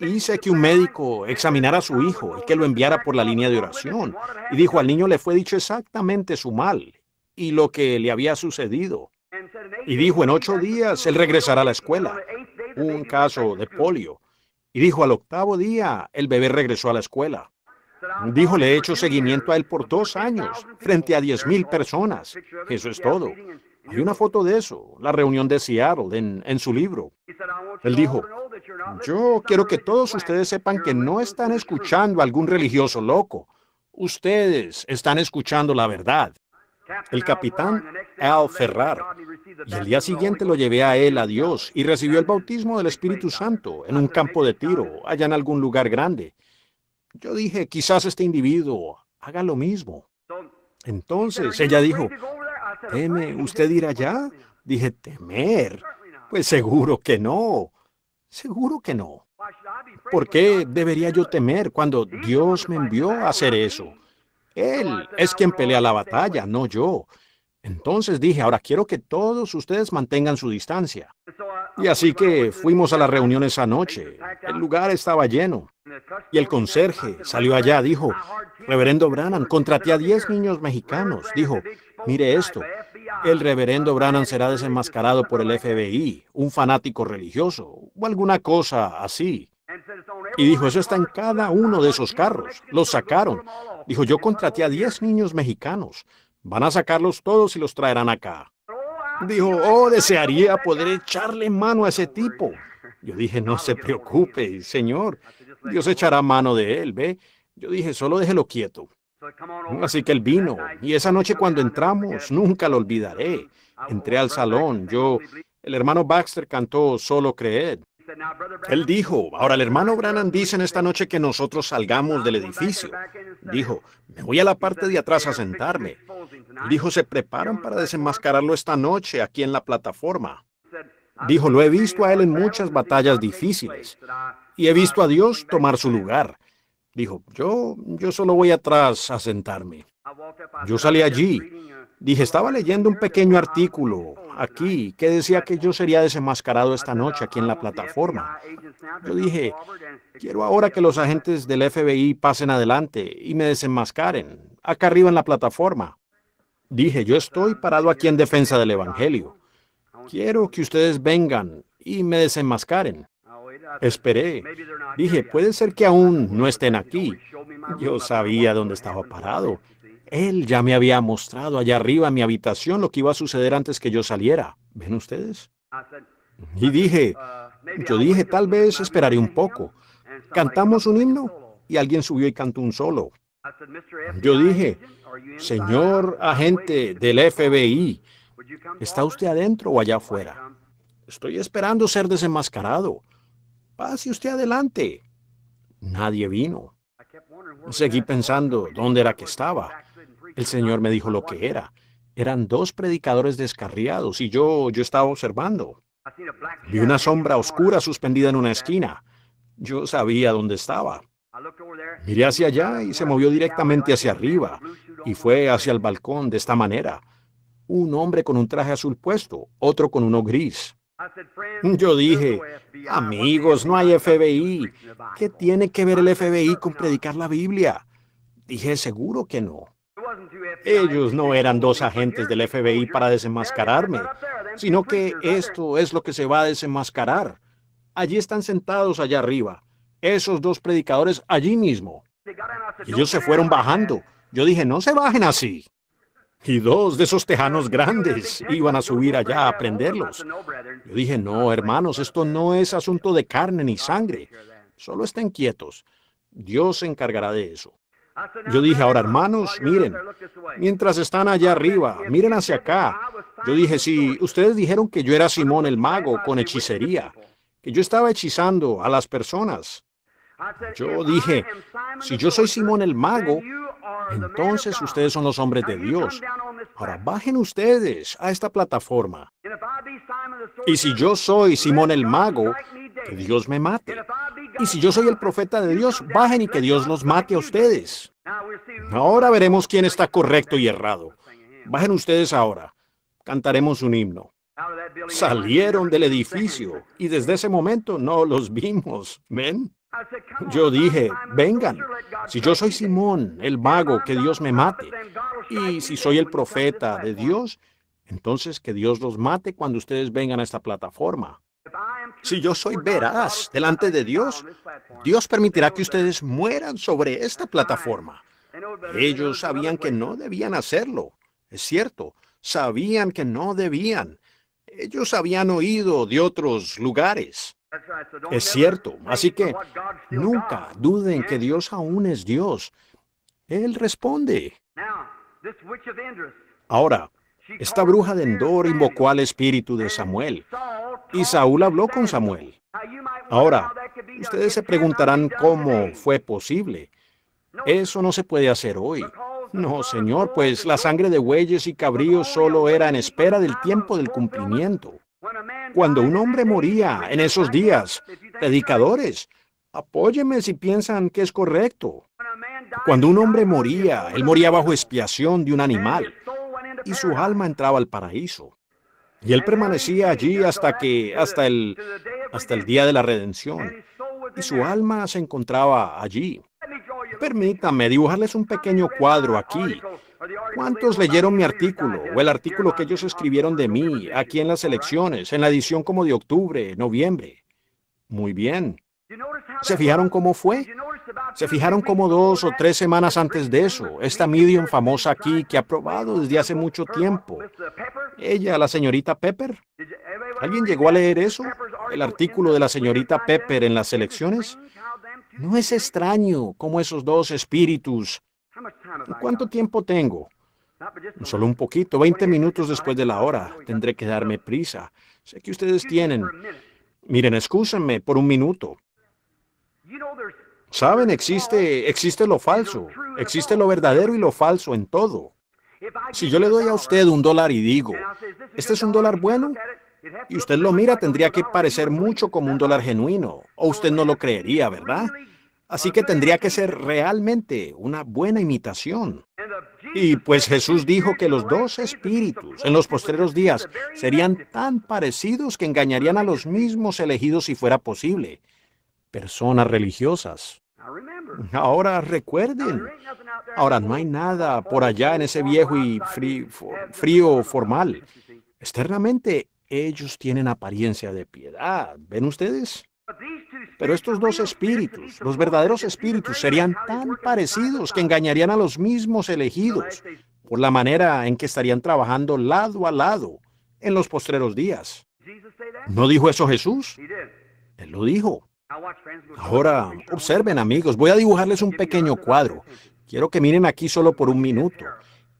Speaker 2: hice que un médico examinara a su hijo y que lo enviara por la línea de oración. Y dijo, al niño le fue dicho exactamente su mal y lo que le había sucedido. Y dijo, en ocho días él regresará a la escuela. Un caso de polio. Y dijo, al octavo día el bebé regresó a la escuela. Dijo, le he hecho seguimiento a él por dos años, frente a 10.000 personas. Eso es todo. Hay una foto de eso, la reunión de Seattle, en, en su libro. Él dijo, yo quiero que todos ustedes sepan que no están escuchando a algún religioso loco. Ustedes están escuchando la verdad. El capitán Al Ferrar. Y el día siguiente lo llevé a él, a Dios, y recibió el bautismo del Espíritu Santo en un campo de tiro, allá en algún lugar grande. Yo dije, quizás este individuo haga lo mismo. Entonces ella dijo, ¿teme usted ir allá? Dije, temer. Pues seguro que no. Seguro que no. ¿Por qué debería yo temer cuando Dios me envió a hacer eso? Él es quien pelea la batalla, no yo. Entonces dije, ahora quiero que todos ustedes mantengan su distancia. Y así que fuimos a la reunión esa noche. El lugar estaba lleno. Y el conserje salió allá, dijo, Reverendo Brannan, contraté a 10 niños mexicanos. Dijo, mire esto, el reverendo Brannan será desenmascarado por el FBI, un fanático religioso o alguna cosa así. Y dijo, eso está en cada uno de esos carros. Los sacaron. Dijo, yo contraté a 10 niños mexicanos. Van a sacarlos todos y los traerán acá. Dijo, oh, desearía poder echarle mano a ese tipo. Yo dije, no se preocupe, Señor. Dios echará mano de él, ¿ve? Yo dije, solo déjelo quieto. Así que él vino. Y esa noche cuando entramos, nunca lo olvidaré. Entré al salón. Yo, el hermano Baxter cantó Solo Creed. Él dijo, ahora el hermano Brannan dice en esta noche que nosotros salgamos del edificio. Dijo, me voy a la parte de atrás a sentarme. Dijo, se preparan para desenmascararlo esta noche aquí en la plataforma. Dijo, lo he visto a él en muchas batallas difíciles y he visto a Dios tomar su lugar. Dijo, yo, yo solo voy atrás a sentarme. Yo salí allí Dije, estaba leyendo un pequeño artículo aquí que decía que yo sería desenmascarado esta noche aquí en la plataforma. Yo dije, quiero ahora que los agentes del FBI pasen adelante y me desenmascaren, acá arriba en la plataforma. Dije, yo estoy parado aquí en defensa del Evangelio. Quiero que ustedes vengan y me desenmascaren. Esperé. Dije, puede ser que aún no estén aquí. Yo sabía dónde estaba parado él ya me había mostrado allá arriba en mi habitación lo que iba a suceder antes que yo saliera. ¿Ven ustedes? Y dije, yo dije, tal vez esperaré un poco. Cantamos un himno y alguien subió y cantó un solo. Yo dije, señor agente del FBI, ¿está usted adentro o allá afuera? Estoy esperando ser desenmascarado. Pase usted adelante. Nadie vino. Seguí pensando dónde era que estaba. El Señor me dijo lo que era. Eran dos predicadores descarriados y yo, yo estaba observando. Vi una sombra oscura suspendida en una esquina. Yo sabía dónde estaba. Miré hacia allá y se movió directamente hacia arriba y fue hacia el balcón de esta manera. Un hombre con un traje azul puesto, otro con uno gris. Yo dije, amigos, no hay FBI. ¿Qué tiene que ver el FBI con predicar la Biblia? Dije, seguro que no. Ellos no eran dos agentes del FBI para desenmascararme, sino que esto es lo que se va a desenmascarar. Allí están sentados allá arriba, esos dos predicadores allí mismo. Ellos se fueron bajando. Yo dije, no se bajen así. Y dos de esos tejanos grandes iban a subir allá a prenderlos. Yo dije, no, hermanos, esto no es asunto de carne ni sangre. Solo estén quietos. Dios se encargará de eso. Yo dije, ahora hermanos, miren, mientras están allá arriba, miren hacia acá. Ah, pues, yo dije, si ustedes dijeron que yo era Simón el pues, mago con hechicería, que yo estaba hechizando a las personas. Yo dije, si yo soy Simón el mago, entonces ustedes son los hombres de Dios. Ahora bajen ustedes a esta plataforma. Y si yo soy Simón el mago que Dios me mate. Y si yo soy el profeta de Dios, bajen y que Dios los mate a ustedes. Ahora veremos quién está correcto y errado. Bajen ustedes ahora. Cantaremos un himno.
Speaker 3: Salieron
Speaker 2: del edificio y desde ese momento no los vimos. ¿Ven? Yo dije, vengan, si yo soy Simón, el mago, que Dios me mate. Y si soy el profeta de Dios, entonces que Dios los mate cuando ustedes vengan a esta plataforma. Si yo soy veraz delante de Dios, Dios permitirá que ustedes mueran sobre esta plataforma. Ellos sabían que no debían hacerlo. Es cierto, sabían que no debían. Ellos habían oído de otros lugares. Es cierto, así que nunca duden que Dios aún es Dios. Él responde. Ahora, esta bruja de Endor invocó al espíritu de Samuel y Saúl habló con Samuel. Ahora, ustedes se preguntarán cómo fue posible. Eso no se puede hacer hoy. No, señor, pues la sangre de bueyes y cabríos solo era en espera del tiempo del cumplimiento. Cuando un hombre moría en esos días, predicadores, apóyeme si piensan que es correcto. Cuando un hombre moría, él moría bajo expiación de un animal y su alma entraba al paraíso. Y él permanecía allí hasta que hasta el hasta el día de la redención. Y su alma se encontraba allí. Permítame dibujarles un pequeño cuadro aquí. ¿Cuántos leyeron mi artículo o el artículo que ellos escribieron de mí aquí en las elecciones, en la edición como de octubre, noviembre? Muy bien. ¿Se fijaron cómo fue? Se fijaron como dos o tres semanas antes de eso, esta medium famosa aquí que ha probado desde hace mucho tiempo. Ella, la señorita Pepper. ¿Alguien llegó a leer eso? El artículo de la señorita Pepper en las elecciones. No es extraño cómo esos dos espíritus... ¿Cuánto tiempo tengo? Solo un poquito, 20 minutos después de la hora. Tendré que darme prisa. Sé que ustedes tienen... Miren, escúsenme por un minuto. Saben, existe, existe lo falso, existe lo verdadero y lo falso en todo. Si yo le doy a usted un dólar y digo, este es un dólar bueno, y usted lo mira, tendría que parecer mucho como un dólar genuino, o usted no lo creería, ¿verdad? Así que tendría que ser realmente una buena imitación. Y pues Jesús dijo que los dos espíritus en los postreros días serían tan parecidos que engañarían a los mismos elegidos si fuera posible, personas religiosas. Ahora recuerden, ahora no hay nada por allá en ese viejo y frío, formal. Externamente, ellos tienen apariencia de piedad. ¿Ven ustedes? Pero estos dos espíritus, los verdaderos espíritus, serían tan parecidos que engañarían a los mismos elegidos por la manera en que estarían trabajando lado a lado en los postreros días. ¿No dijo eso Jesús? Él lo dijo. Ahora, observen amigos, voy a dibujarles un pequeño cuadro. Quiero que miren aquí solo por un minuto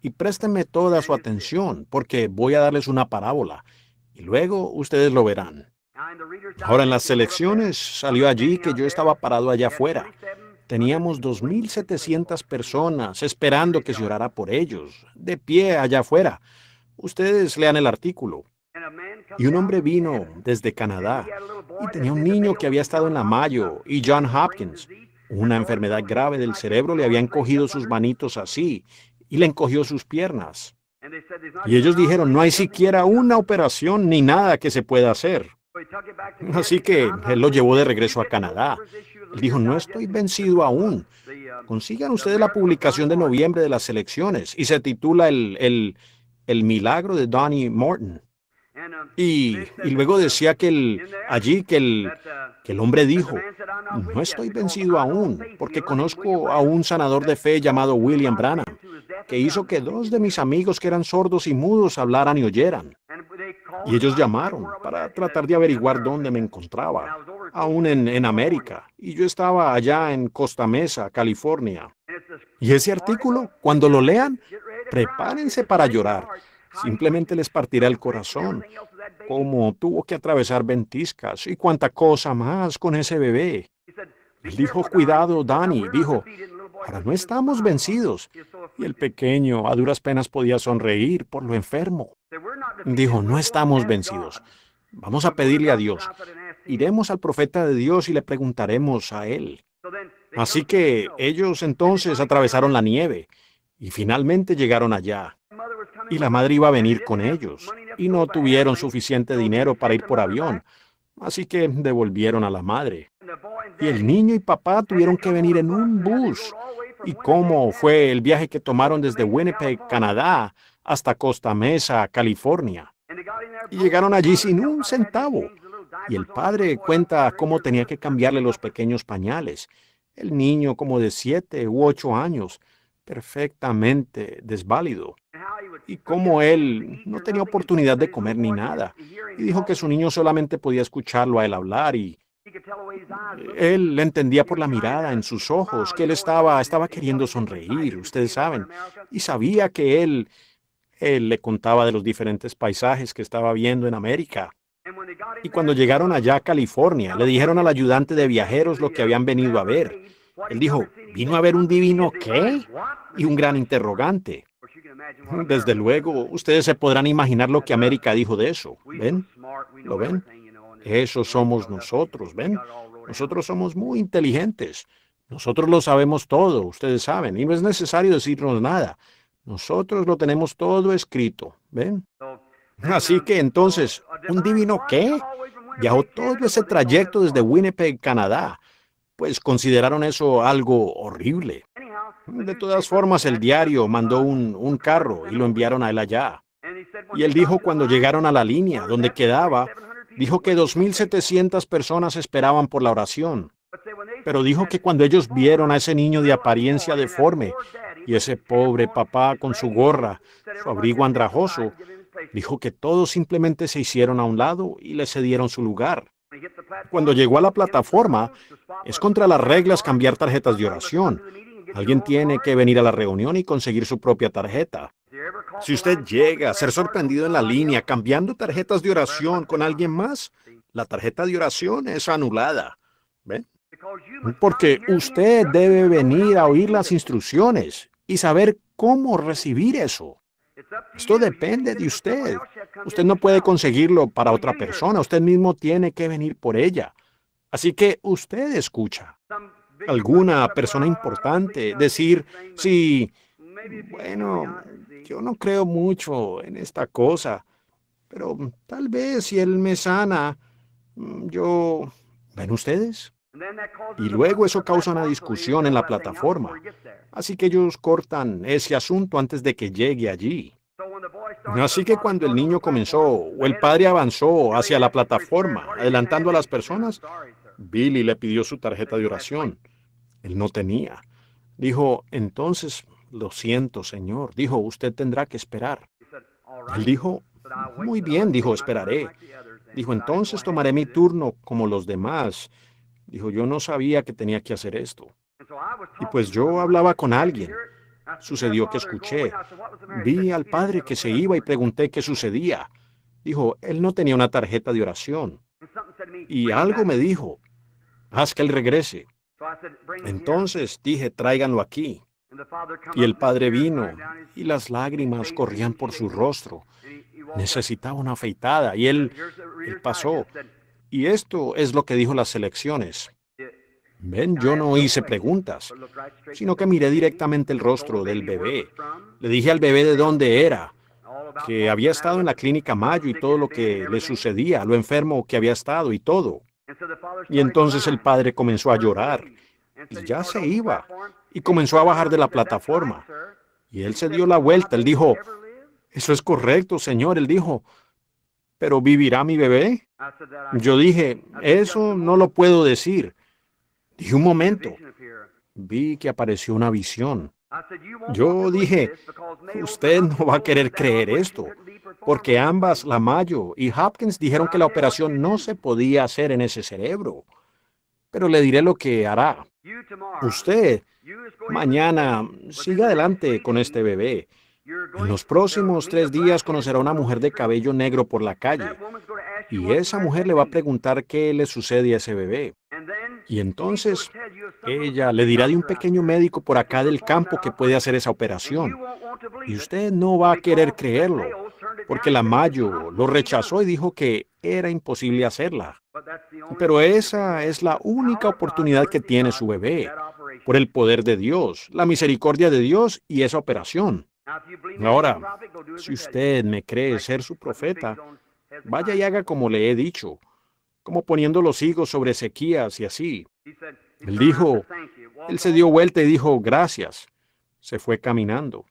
Speaker 2: y présteme toda su atención porque voy a darles una parábola y luego ustedes lo verán. Ahora en las elecciones salió allí que yo estaba parado allá afuera. Teníamos 2.700 personas esperando que se orara por ellos, de pie allá afuera. Ustedes lean el artículo. Y un hombre vino desde Canadá y tenía un niño que había estado en la Mayo y John Hopkins. Una enfermedad grave del cerebro le habían cogido sus manitos así y le encogió sus piernas. Y ellos dijeron, no hay siquiera una operación ni nada que se pueda hacer. Así que él lo llevó de regreso a Canadá. Él dijo, no estoy vencido aún. Consigan ustedes la publicación de noviembre de las elecciones y se titula El, el, el milagro de Donnie Morton. Y, luego decía que allí que el, hombre dijo, no estoy vencido aún, porque conozco a un sanador de fe llamado William Branham, que hizo que dos de mis amigos que eran sordos y mudos hablaran y oyeran. Y ellos llamaron para tratar de averiguar dónde me encontraba, aún en América. Y yo estaba allá en Costa Mesa, California. Y ese artículo, cuando lo lean, prepárense para llorar, Simplemente les partirá el corazón, como tuvo que atravesar ventiscas y cuánta cosa más con ese bebé. Él dijo, cuidado, Dani, dijo, ahora no estamos vencidos. Y el pequeño a duras penas podía sonreír por lo enfermo. Dijo, no estamos vencidos. Vamos a pedirle a Dios. Iremos al profeta de Dios y le preguntaremos a él. Así que ellos entonces atravesaron la nieve y finalmente llegaron allá y la madre iba a venir con ellos y no tuvieron suficiente dinero para ir por avión, así que devolvieron a la madre. Y el niño y papá tuvieron que venir en un bus. ¿Y cómo fue el viaje que tomaron desde Winnipeg, Canadá, hasta Costa Mesa, California? Y llegaron allí sin un centavo. Y el padre cuenta cómo tenía que cambiarle los pequeños pañales. El niño como de siete u ocho años, perfectamente desválido y como él no tenía oportunidad de comer ni nada. Y dijo que su niño solamente podía escucharlo a él hablar y él le entendía por la mirada en sus ojos que él estaba, estaba queriendo sonreír, ustedes saben, y sabía que él, él le contaba de los diferentes paisajes que estaba viendo en América. Y cuando llegaron allá a California, le dijeron al ayudante de viajeros lo que habían venido a ver. Él dijo, ¿vino a ver un divino qué? Y un gran interrogante. Desde luego, ustedes se podrán imaginar lo que América dijo de eso. ¿Ven? ¿Lo ven? Eso somos nosotros, ¿ven? Nosotros somos muy inteligentes. Nosotros lo sabemos todo, ustedes saben, y no es necesario decirnos nada. Nosotros lo tenemos todo escrito, ¿ven? Así que entonces, ¿un divino qué? Viajó todo ese trayecto desde Winnipeg, Canadá. Pues consideraron eso algo horrible. De todas formas, el diario mandó un, carro y lo enviaron a él allá. Y él dijo cuando llegaron a la línea donde quedaba, dijo que 2.700 personas esperaban por la oración. Pero dijo que cuando ellos vieron a ese niño de apariencia deforme y ese pobre papá con su gorra, su abrigo andrajoso, dijo que todos simplemente se hicieron a un lado y le cedieron su lugar. Cuando llegó a la plataforma, es contra las reglas cambiar tarjetas de oración, Alguien tiene que venir a la reunión y conseguir su propia tarjeta. Si usted llega a ser sorprendido en la línea cambiando tarjetas de oración con alguien más, la tarjeta de oración es anulada. ¿Ven? Porque usted debe venir a oír las instrucciones y saber cómo recibir eso. Esto depende de usted. Usted no puede conseguirlo para otra persona. Usted mismo tiene que venir por ella. Así que usted escucha alguna persona importante decir, sí, bueno, yo no creo mucho en esta cosa, pero tal vez si él me sana, mm, yo... ¿Ven ustedes? Y luego eso causa una discusión en la plataforma. Así que ellos cortan ese asunto antes de que llegue allí. Así que cuando el niño comenzó o el padre avanzó hacia la plataforma, adelantando a las personas, Billy le pidió su tarjeta de oración. Él no tenía. Dijo, entonces, lo siento, Señor. Dijo, usted tendrá que esperar. Él dijo, muy bien, dijo, esperaré. Dijo, entonces tomaré mi turno como los demás. Dijo, yo no sabía que tenía que hacer esto. Y pues yo hablaba con alguien. Sucedió que escuché. Vi al padre que se iba y pregunté qué sucedía. Dijo, él no tenía una tarjeta de oración. Y algo me dijo, haz que él regrese.
Speaker 3: Entonces
Speaker 2: dije, tráiganlo aquí. Y el padre vino y las lágrimas corrían por su rostro. Necesitaba una afeitada y él, pasó. Y esto es lo que dijo las elecciones. Ven, yo no hice preguntas, sino que miré directamente el rostro del bebé. Le dije al bebé de dónde era, que había estado en la clínica Mayo y todo lo que le sucedía, lo enfermo que había estado y todo. Y entonces el padre comenzó a llorar y ya se iba y comenzó a bajar de la plataforma. Y él se dio la vuelta, él dijo, eso es correcto, señor, él dijo, pero ¿vivirá mi bebé? Yo dije, eso no lo puedo decir. Dije un momento, vi que apareció una visión. Yo dije, usted no va a querer creer esto, porque ambas, Lamayo y Hopkins, dijeron que la operación no se podía hacer en ese cerebro. Pero le diré lo que hará. Usted mañana siga adelante con este bebé. En los próximos tres días conocerá a una mujer de cabello negro por la calle y esa mujer le va a preguntar qué le sucede a ese bebé. Y entonces ella le dirá de un pequeño médico por acá del campo que puede hacer esa operación. Y usted no va a querer creerlo, porque la Mayo lo rechazó y dijo que era imposible hacerla. Pero esa es la única oportunidad que tiene su bebé, por el poder de Dios, la misericordia de Dios y esa operación. Ahora, si usted me cree ser su profeta, vaya y haga como le he dicho, como poniendo los higos sobre sequías y así. Él dijo, él se dio vuelta y dijo, gracias. Se fue caminando.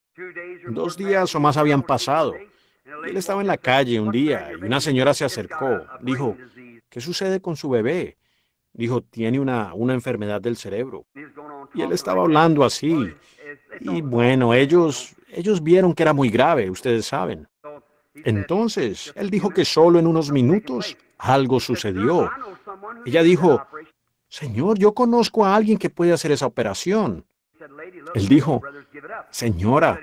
Speaker 2: Dos días o más habían pasado. Él estaba en la calle un día y una señora se acercó. Dijo, ¿qué sucede con su bebé? Dijo, tiene una, una enfermedad del cerebro. Y él estaba hablando así. Y bueno, ellos, ellos vieron que era muy grave, ustedes saben. Entonces, él dijo que solo en unos minutos algo sucedió. Ella dijo, Señor, yo conozco a alguien que puede hacer esa operación. Él dijo, Señora,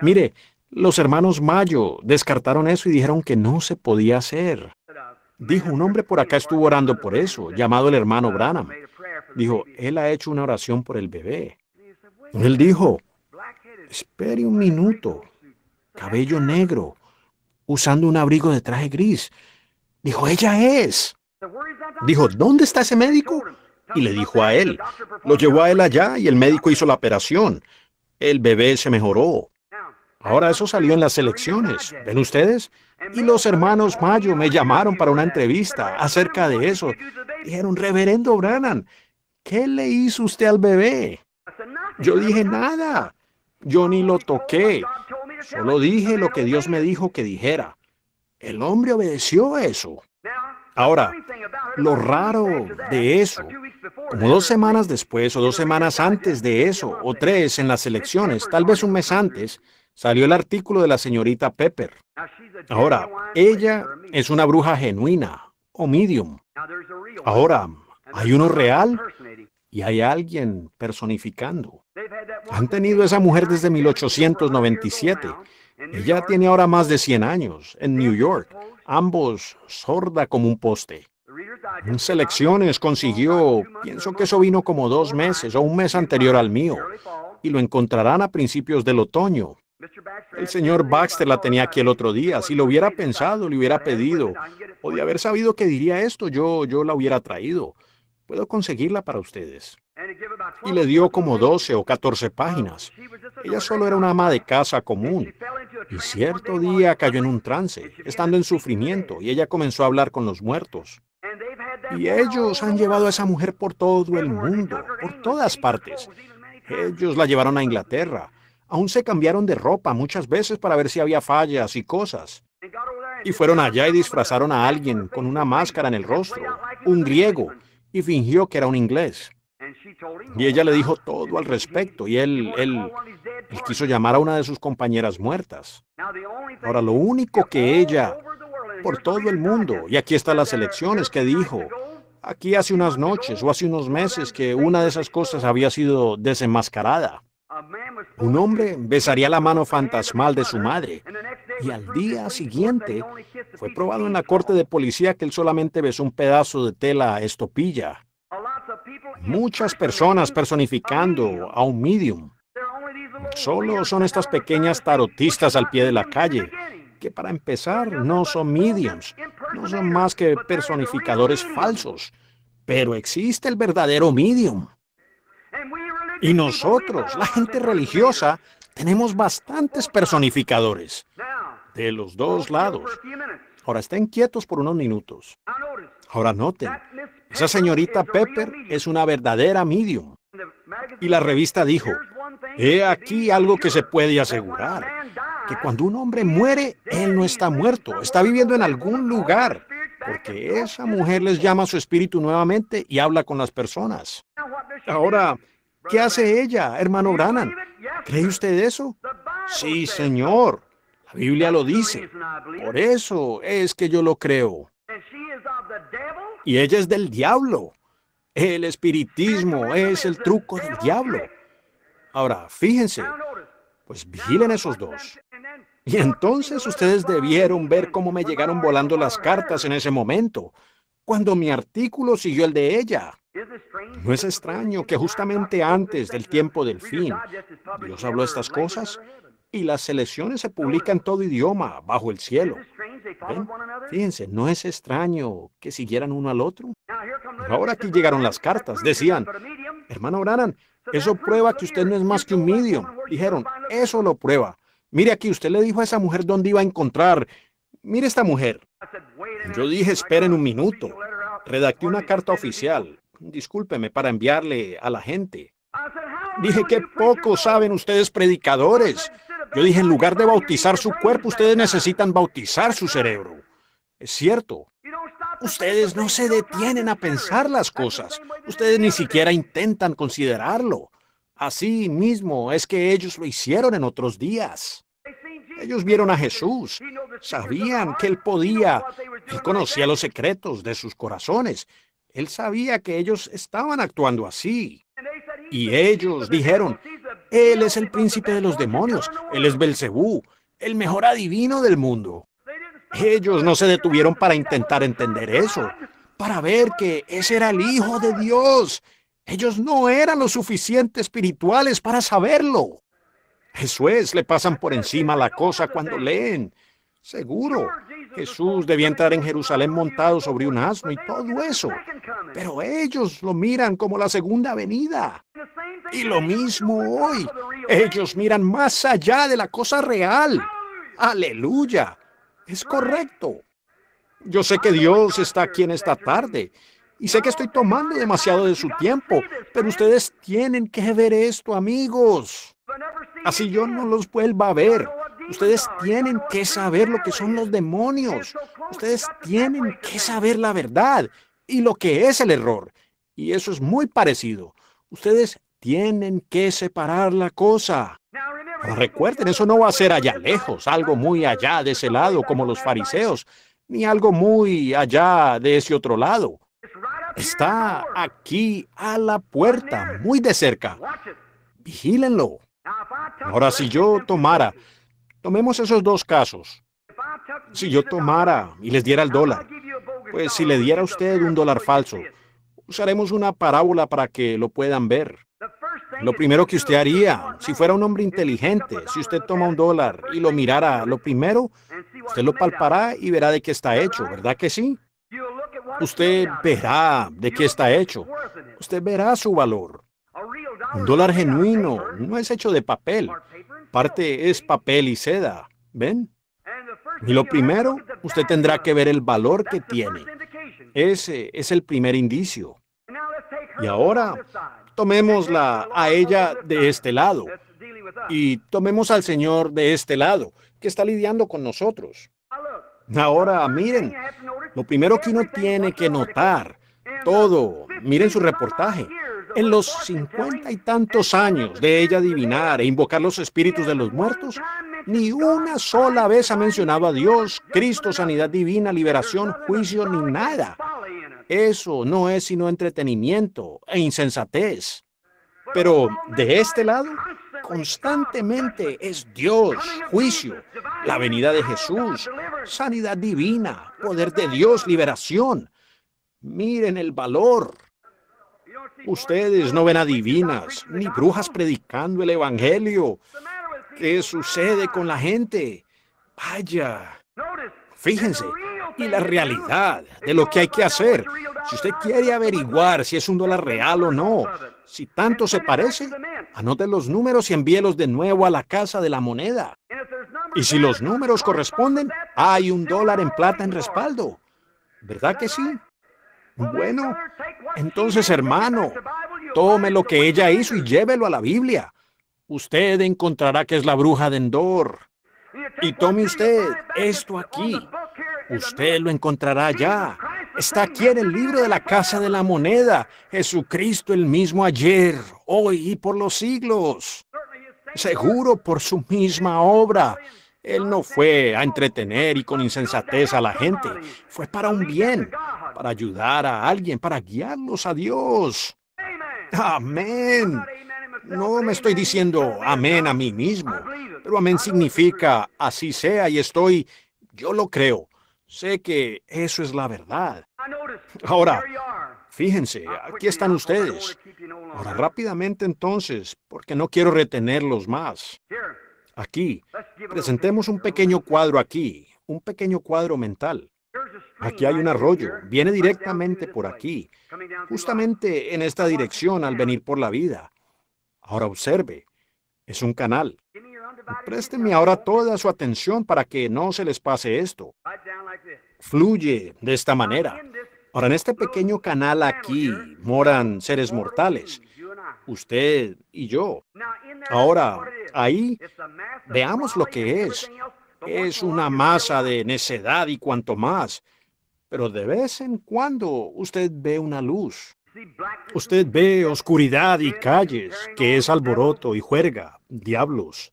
Speaker 2: mire, los hermanos Mayo descartaron eso y dijeron que no se podía hacer. Dijo, un hombre por acá estuvo orando por eso, llamado el hermano Branham. Dijo, él ha hecho una oración por el bebé. Él dijo, espere un minuto, cabello negro, usando un abrigo de traje gris. Dijo, ella es. Dijo, ¿dónde está ese médico? Y le dijo a él. Lo llevó a él allá y el médico hizo la operación. El bebé se mejoró. Ahora eso salió en las elecciones, ¿ven ustedes? Y los hermanos Mayo me llamaron para una entrevista acerca de eso. Dijeron, reverendo Brannan, ¿qué le hizo usted al bebé? Yo dije, nada. Yo ni lo toqué. Solo dije lo que Dios me dijo que dijera. El hombre obedeció eso. Ahora, lo raro de eso, como dos semanas después o dos semanas antes de eso, o tres en las elecciones, tal vez un mes antes, salió el artículo de la señorita Pepper. Ahora, ella es una bruja genuina o medium. Ahora, hay uno real y hay alguien personificando. Han tenido esa mujer desde 1897. Ella tiene ahora más de 100 años, en New York, ambos sorda como un poste. En selecciones consiguió, pienso que eso vino como dos meses o un mes anterior al mío, y lo encontrarán a principios del otoño. El señor Baxter la tenía aquí el otro día. Si lo hubiera pensado, le hubiera pedido, o de haber sabido que diría esto, yo, yo la hubiera traído. Puedo conseguirla para ustedes y le dio como 12 o 14 páginas. Ella solo era una ama de casa común. Y cierto día cayó en un trance, estando en sufrimiento, y ella comenzó a hablar con los muertos. Y ellos han llevado a esa mujer por todo el mundo, por todas partes. Ellos la llevaron a Inglaterra. Aún se cambiaron de ropa muchas veces para ver si había fallas y cosas. Y fueron allá y disfrazaron a alguien con una máscara en el rostro, un griego, y fingió que era un inglés. Y ella le dijo todo al respecto y él, él, quiso llamar a una de sus compañeras muertas. Ahora, lo único que ella, por todo el mundo, y aquí están las elecciones, que dijo, aquí hace unas noches o hace unos meses que una de esas cosas había sido desenmascarada. Un hombre besaría la mano fantasmal de su madre y al día siguiente fue probado en la corte de policía que él solamente besó un pedazo de tela estopilla muchas personas personificando a un medium. Solo son estas pequeñas tarotistas al pie de la calle, que para empezar no son mediums, no son más que personificadores falsos, pero existe el verdadero medium. Y nosotros, la gente religiosa, tenemos bastantes personificadores de los dos lados. Ahora estén quietos por unos minutos. Ahora noten, esa señorita Pepper es una verdadera medium. Y la revista dijo, he aquí algo que se puede asegurar, que cuando un hombre muere, él no está muerto, está viviendo en algún lugar, porque esa mujer les llama su espíritu nuevamente y habla con las personas. Ahora, ¿qué hace ella, hermano Brannan? ¿Cree usted eso? Sí, señor. La Biblia lo dice. Por eso es que yo lo creo y ella es del diablo. El espiritismo es el truco del diablo. Ahora, fíjense, pues vigilen esos dos. Y entonces ustedes debieron ver cómo me llegaron volando las cartas en ese momento, cuando mi artículo siguió el de ella. No es extraño que justamente antes del tiempo del fin, Dios habló estas cosas y las selecciones se publican en todo idioma bajo el cielo. Fíjense, no es extraño que siguieran uno al otro. Ahora aquí llegaron las cartas. Decían, hermano Brannan, eso prueba que usted no es más que un medium. Dijeron, eso lo prueba. Mire aquí, usted le dijo a esa mujer dónde iba a encontrar. Mire esta mujer. Yo dije, esperen un minuto. Redacté una carta oficial. Discúlpeme para enviarle a la gente. Dije que poco saben ustedes predicadores. Yo dije, en lugar de bautizar su cuerpo, ustedes necesitan bautizar su cerebro. Es cierto. Ustedes no se detienen a pensar las cosas. Ustedes ni siquiera intentan considerarlo. Así mismo es que ellos lo hicieron en otros días. Ellos vieron a Jesús, sabían que Él podía, Él conocía los secretos de sus corazones, Él sabía que ellos estaban actuando así. Y ellos dijeron, él es el príncipe de los demonios, él es Belcebú, el mejor adivino del mundo. Ellos no se detuvieron para intentar entender eso, para ver que ese era el Hijo de Dios. Ellos no eran lo suficiente espirituales para saberlo. Jesús le pasan por encima la cosa cuando leen. Seguro, Jesús debía entrar en Jerusalén montado sobre un asno y todo eso. Pero ellos lo miran como la segunda venida. Y lo mismo hoy. Ellos miran más allá de la cosa real. Aleluya. Es correcto. Yo sé que Dios está aquí en esta tarde. Y sé que estoy tomando demasiado de su tiempo, pero ustedes tienen que ver esto, amigos. Así yo no los vuelva a ver. Ustedes tienen que saber lo que son los demonios. Ustedes tienen que saber la verdad y lo que es el error. Y eso es muy parecido. Ustedes tienen que separar la cosa. Recuerden, eso no va a ser allá lejos, algo muy allá de ese lado, como los fariseos, ni algo muy allá de ese otro lado. Está aquí a la puerta, muy de cerca. Vigílenlo. Ahora, si yo tomara Tomemos esos dos casos. Si yo tomara y les diera el dólar, pues si le diera a usted un dólar falso, usaremos una parábola para que lo puedan ver. Lo primero que usted haría, si fuera un hombre inteligente, si usted toma un dólar y lo mirara, lo primero, usted lo palpará y verá de qué está hecho, ¿verdad que sí? Usted verá de qué está hecho. Usted verá su valor. Un dólar genuino no es hecho de papel, parte es papel y seda, ¿ven? Y lo primero, usted tendrá que ver el valor que tiene. Ese es el primer indicio. Y ahora, tomémosla a ella de este lado y tomemos al Señor de este lado, que está lidiando con nosotros. Ahora, miren, lo primero que uno tiene que notar todo. Miren su reportaje. En los cincuenta y tantos años de ella adivinar e invocar los espíritus de los muertos, ni una sola vez ha mencionado a Dios, Cristo, sanidad divina, liberación, juicio, ni nada. Eso no es sino entretenimiento e insensatez. Pero de este lado, constantemente es Dios, juicio, la venida de Jesús, sanidad divina, poder de Dios, liberación. Miren el valor. Ustedes no ven a divinas ni brujas predicando el Evangelio. ¿Qué sucede con la gente? Vaya. Fíjense. Y la realidad de lo que hay que hacer. Si usted quiere averiguar si es un dólar real o no, si tanto se parece, anote los números y envíelos de nuevo a la casa de la moneda. Y si los números corresponden, hay un dólar en plata en respaldo. ¿Verdad que sí? Bueno, entonces hermano, tome lo que ella hizo y llévelo a la Biblia. Usted encontrará que es la bruja de Endor. Y tome usted esto aquí. Usted lo encontrará ya. Está aquí en el libro de la Casa de la Moneda. Jesucristo el mismo ayer, hoy y por los siglos. Seguro por su misma obra él no fue a entretener y con insensatez a la gente. Fue para un bien, para ayudar a alguien, para guiarlos a Dios. Amén. No me estoy diciendo amén a mí mismo, pero amén significa así sea y estoy, yo lo creo. Sé que eso es la verdad. Ahora, fíjense, aquí están ustedes. Ahora rápidamente entonces, porque no quiero retenerlos más aquí. Presentemos un pequeño cuadro aquí, un pequeño cuadro mental. Aquí hay un arroyo, viene directamente por aquí, justamente en esta dirección al venir por la vida. Ahora observe, es un canal. Présteme ahora toda su atención para que no se les pase esto. Fluye de esta manera. Ahora, en este pequeño canal aquí moran seres mortales usted y yo. Ahora, ahí veamos lo que es. Es una masa de necedad y cuanto más. Pero de vez en cuando usted ve una luz. Usted ve oscuridad y calles, que es alboroto y juerga, diablos,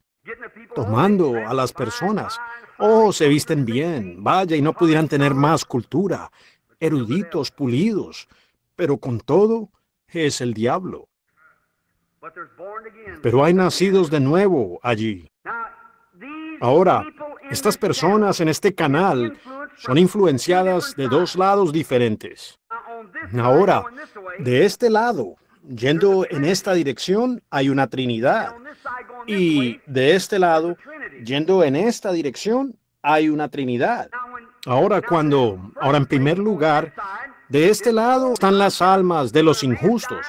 Speaker 2: tomando a las personas. Oh, se visten bien, vaya, y no pudieran tener más cultura, eruditos, pulidos, pero con todo es el diablo. Pero hay nacidos de nuevo allí. Ahora, estas personas en este canal son influenciadas de dos lados diferentes. Ahora, de este lado, este yendo en esta dirección, hay una Trinidad. Y de este lado, yendo en esta dirección, hay una Trinidad. Ahora, cuando, ahora en primer lugar, de este lado están las almas de los injustos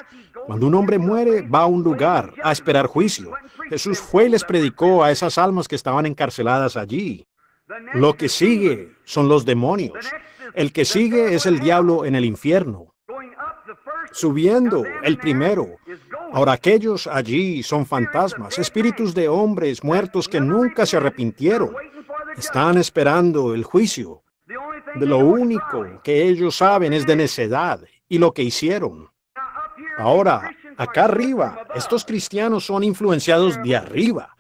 Speaker 2: cuando un hombre muere, va a un lugar a esperar juicio. Jesús fue y les predicó a esas almas que estaban encarceladas allí. Lo que sigue son los demonios. El que sigue es el diablo en el infierno, subiendo, el primero. Ahora aquellos allí son fantasmas, espíritus de hombres muertos que nunca se arrepintieron. Están esperando el juicio. De lo único que ellos saben es de necedad y lo que hicieron. Ahora, acá arriba, estos cristianos son influenciados de arriba.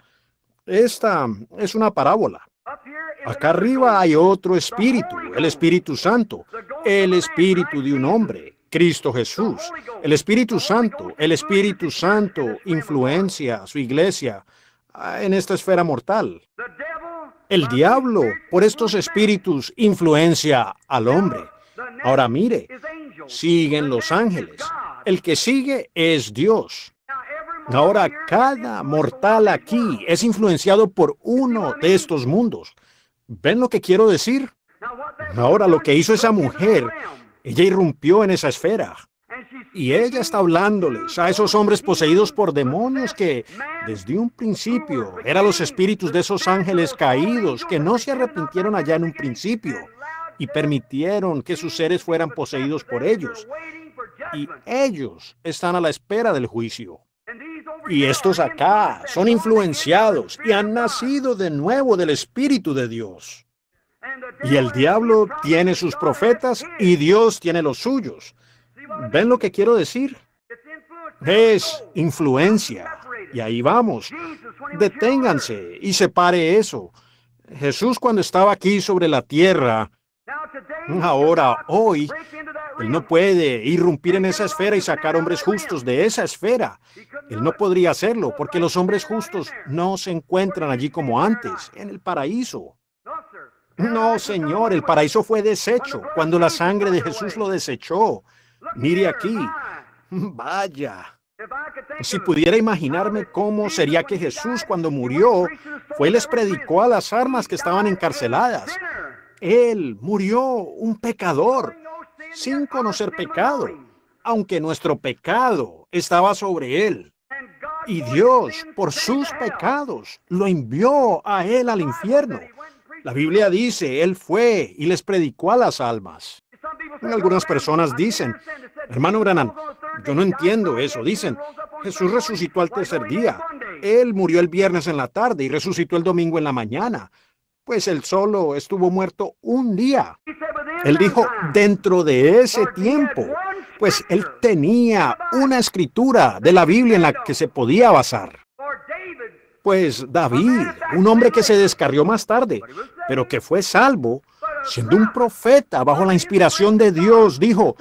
Speaker 2: Esta es una parábola. Acá arriba hay otro espíritu, el Espíritu Santo, el espíritu de un hombre, Cristo Jesús. El Espíritu Santo, el Espíritu Santo influencia a su iglesia ah, en esta esfera mortal. El diablo, por estos espíritus, influencia al hombre. Ahora mire, siguen los ángeles. El que sigue es Dios. Ahora, cada mortal aquí es influenciado por uno de estos mundos. ¿Ven lo que quiero decir? Ahora, lo que hizo esa mujer, ella irrumpió en esa esfera. Y ella está hablándoles a esos hombres poseídos por demonios que desde un principio eran los espíritus de esos ángeles caídos que no se arrepintieron allá en un principio y permitieron que sus seres fueran poseídos por ellos y ellos están a la espera del juicio. Y estos acá son influenciados y han nacido de nuevo del Espíritu de Dios. Y el diablo tiene sus profetas y Dios tiene los suyos. ¿Ven lo que quiero decir? Es influencia. Y ahí vamos. Deténganse y separe eso. Jesús cuando estaba aquí sobre la tierra, ahora, hoy, él no puede irrumpir en esa esfera y sacar hombres justos de esa esfera. Él no podría hacerlo porque los hombres justos no se encuentran allí como antes, en el paraíso. No, Señor, el paraíso fue deshecho cuando la sangre de Jesús lo desechó. Mire aquí. Vaya. Si pudiera imaginarme cómo sería que Jesús cuando murió fue les predicó a las armas que estaban encarceladas. Él murió un pecador sin conocer pecado, aunque nuestro pecado estaba sobre él. Y Dios, por sus pecados, lo envió a él al infierno. La Biblia dice, él fue y les predicó a las almas. Algunas personas dicen, hermano Branham, yo no entiendo eso. Dicen, Jesús resucitó al tercer día. Él murió el viernes en la tarde y resucitó el domingo en la mañana. Pues él solo estuvo muerto un día. Él dijo, dentro de ese tiempo, pues él tenía una escritura de la Biblia en la que se podía basar. Pues David, un hombre que se descarrió más tarde, pero que fue salvo, siendo un profeta bajo la inspiración de Dios, dijo,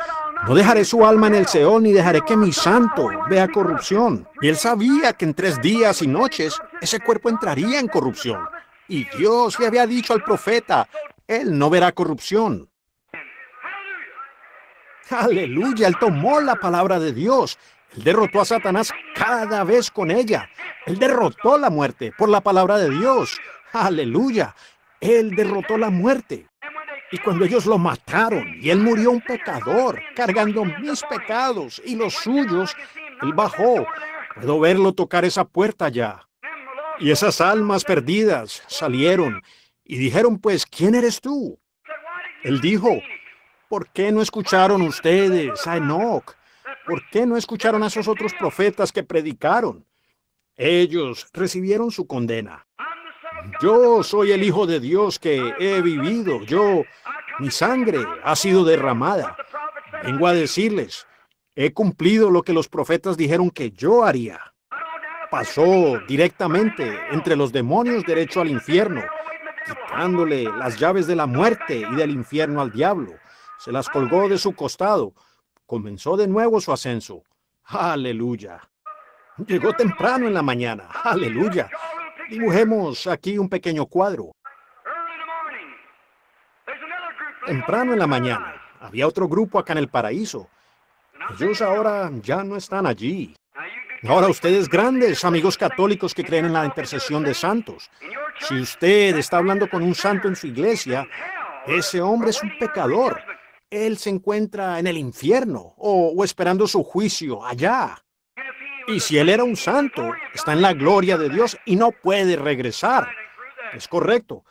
Speaker 2: no dejaré su alma en el Seol ni dejaré que mi santo vea corrupción. Y él sabía que en tres días y noches ese cuerpo entraría en corrupción. Y Dios le había dicho al profeta, él no verá corrupción. Aleluya, él tomó la palabra de Dios. Él derrotó a Satanás cada vez con ella. Él derrotó la muerte por la palabra de Dios. Aleluya. Él derrotó la muerte. Y cuando ellos lo mataron y él murió un pecador, cargando mis pecados y los suyos, él bajó. Puedo verlo tocar esa puerta ya. Y esas almas perdidas salieron y dijeron, pues, ¿quién eres tú? Él dijo, ¿Por qué no escucharon ustedes a Enoch? ¿Por qué no escucharon a esos otros profetas que predicaron? Ellos recibieron su condena. Yo soy el Hijo de Dios que he vivido. Yo, mi sangre ha sido derramada. Vengo a decirles, he cumplido lo que los profetas dijeron que yo haría. Pasó directamente entre los demonios derecho al infierno, quitándole las llaves de la muerte y del infierno al diablo se las colgó de su costado. Comenzó de nuevo su ascenso. Aleluya. Llegó temprano en la mañana. Aleluya. Dibujemos aquí un pequeño cuadro. Temprano en la mañana. Había otro grupo acá en el paraíso. Ellos ahora ya no están allí. Ahora ustedes grandes, amigos católicos que creen en la intercesión de santos. Si usted está hablando con un santo en su iglesia, ese hombre es un pecador él se encuentra en el infierno o, esperando su juicio allá. Y si él era un santo, está en la gloria de Dios y no puede regresar. Es correcto.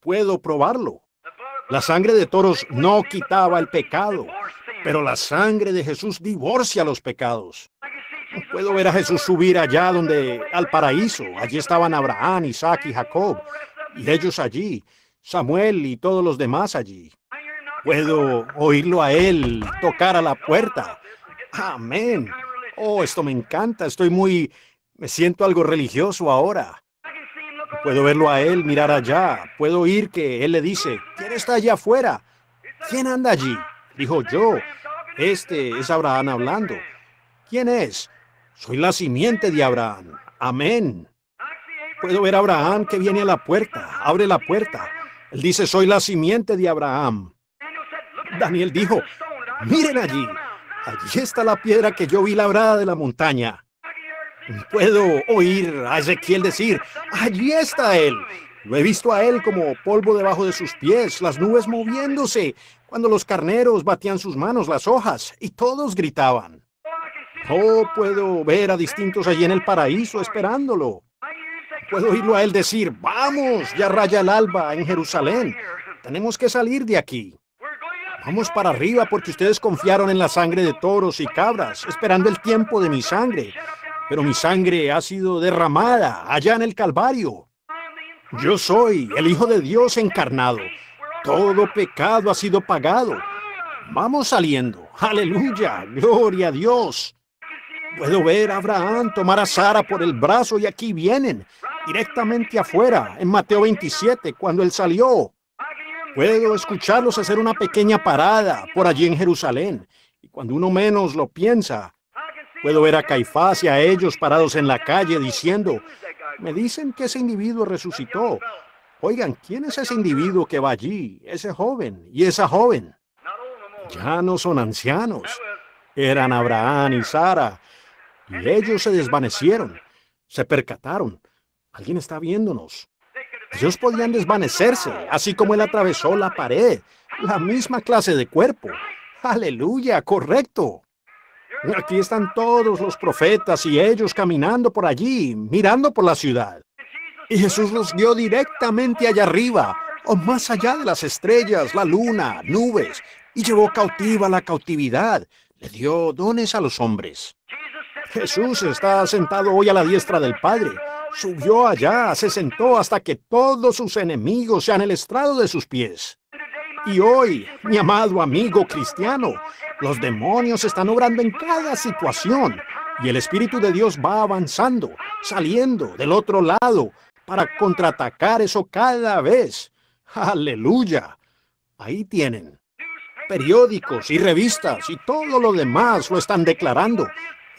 Speaker 2: Puedo probarlo. La sangre de toros no quitaba el pecado, pero la sangre de Jesús divorcia los pecados. Puedo ver a Jesús subir allá donde al paraíso. Allí estaban Abraham, Isaac y Jacob, y ellos allí, Samuel y todos los demás allí. Puedo oírlo a él tocar a la puerta. Amén. Oh, esto me encanta. Estoy muy, me siento algo religioso ahora. Puedo verlo a él mirar allá. Puedo oír que él le dice, ¿quién está allá afuera? ¿Quién anda allí? Dijo yo, este es Abraham hablando. ¿Quién es? Soy la simiente de Abraham. Amén. Puedo ver a Abraham que viene a la puerta, abre la puerta. Él dice, soy la simiente de Abraham. Daniel dijo, miren allí, allí está la piedra que yo vi labrada de la montaña. Puedo oír a Ezequiel decir, allí está él. Lo he visto a él como polvo debajo de sus pies, las nubes moviéndose, cuando los carneros batían sus manos las hojas y todos gritaban. Oh, puedo ver a distintos allí en el paraíso esperándolo. Puedo oírlo a él decir, vamos, ya raya el alba en Jerusalén. Tenemos que salir de aquí. Vamos para arriba porque ustedes confiaron en la sangre de toros y cabras, esperando el tiempo de mi sangre. Pero mi sangre ha sido derramada allá en el Calvario. Yo soy el Hijo de Dios encarnado. Todo pecado ha sido pagado. Vamos saliendo. Aleluya. Gloria a Dios. Puedo ver a Abraham tomar a Sara por el brazo y aquí vienen, directamente afuera, en Mateo 27, cuando él salió. Puedo escucharlos hacer una pequeña parada por allí en Jerusalén. Y cuando uno menos lo piensa, puedo ver a Caifás y a ellos parados en la calle diciendo, me dicen que ese individuo resucitó. Oigan, ¿quién es ese individuo que va allí? Ese joven y esa joven. Ya no son ancianos. Eran Abraham y Sara. Y ellos se desvanecieron. Se percataron. Alguien está viéndonos. Ellos podían desvanecerse, así como él atravesó la pared. La misma clase de cuerpo. Aleluya, correcto. Aquí están todos los profetas y ellos caminando por allí, mirando por la ciudad. Y Jesús los dio directamente allá arriba, o más allá de las estrellas, la luna, nubes, y llevó cautiva la cautividad. Le dio dones a los hombres. Jesús está sentado hoy a la diestra del Padre Subió allá, se sentó hasta que todos sus enemigos sean el estrado de sus pies. Y hoy, mi amado amigo cristiano, los demonios están obrando en cada situación y el Espíritu de Dios va avanzando, saliendo del otro lado para contraatacar eso cada vez. Aleluya. Ahí tienen. Periódicos y revistas y todo lo demás lo están declarando.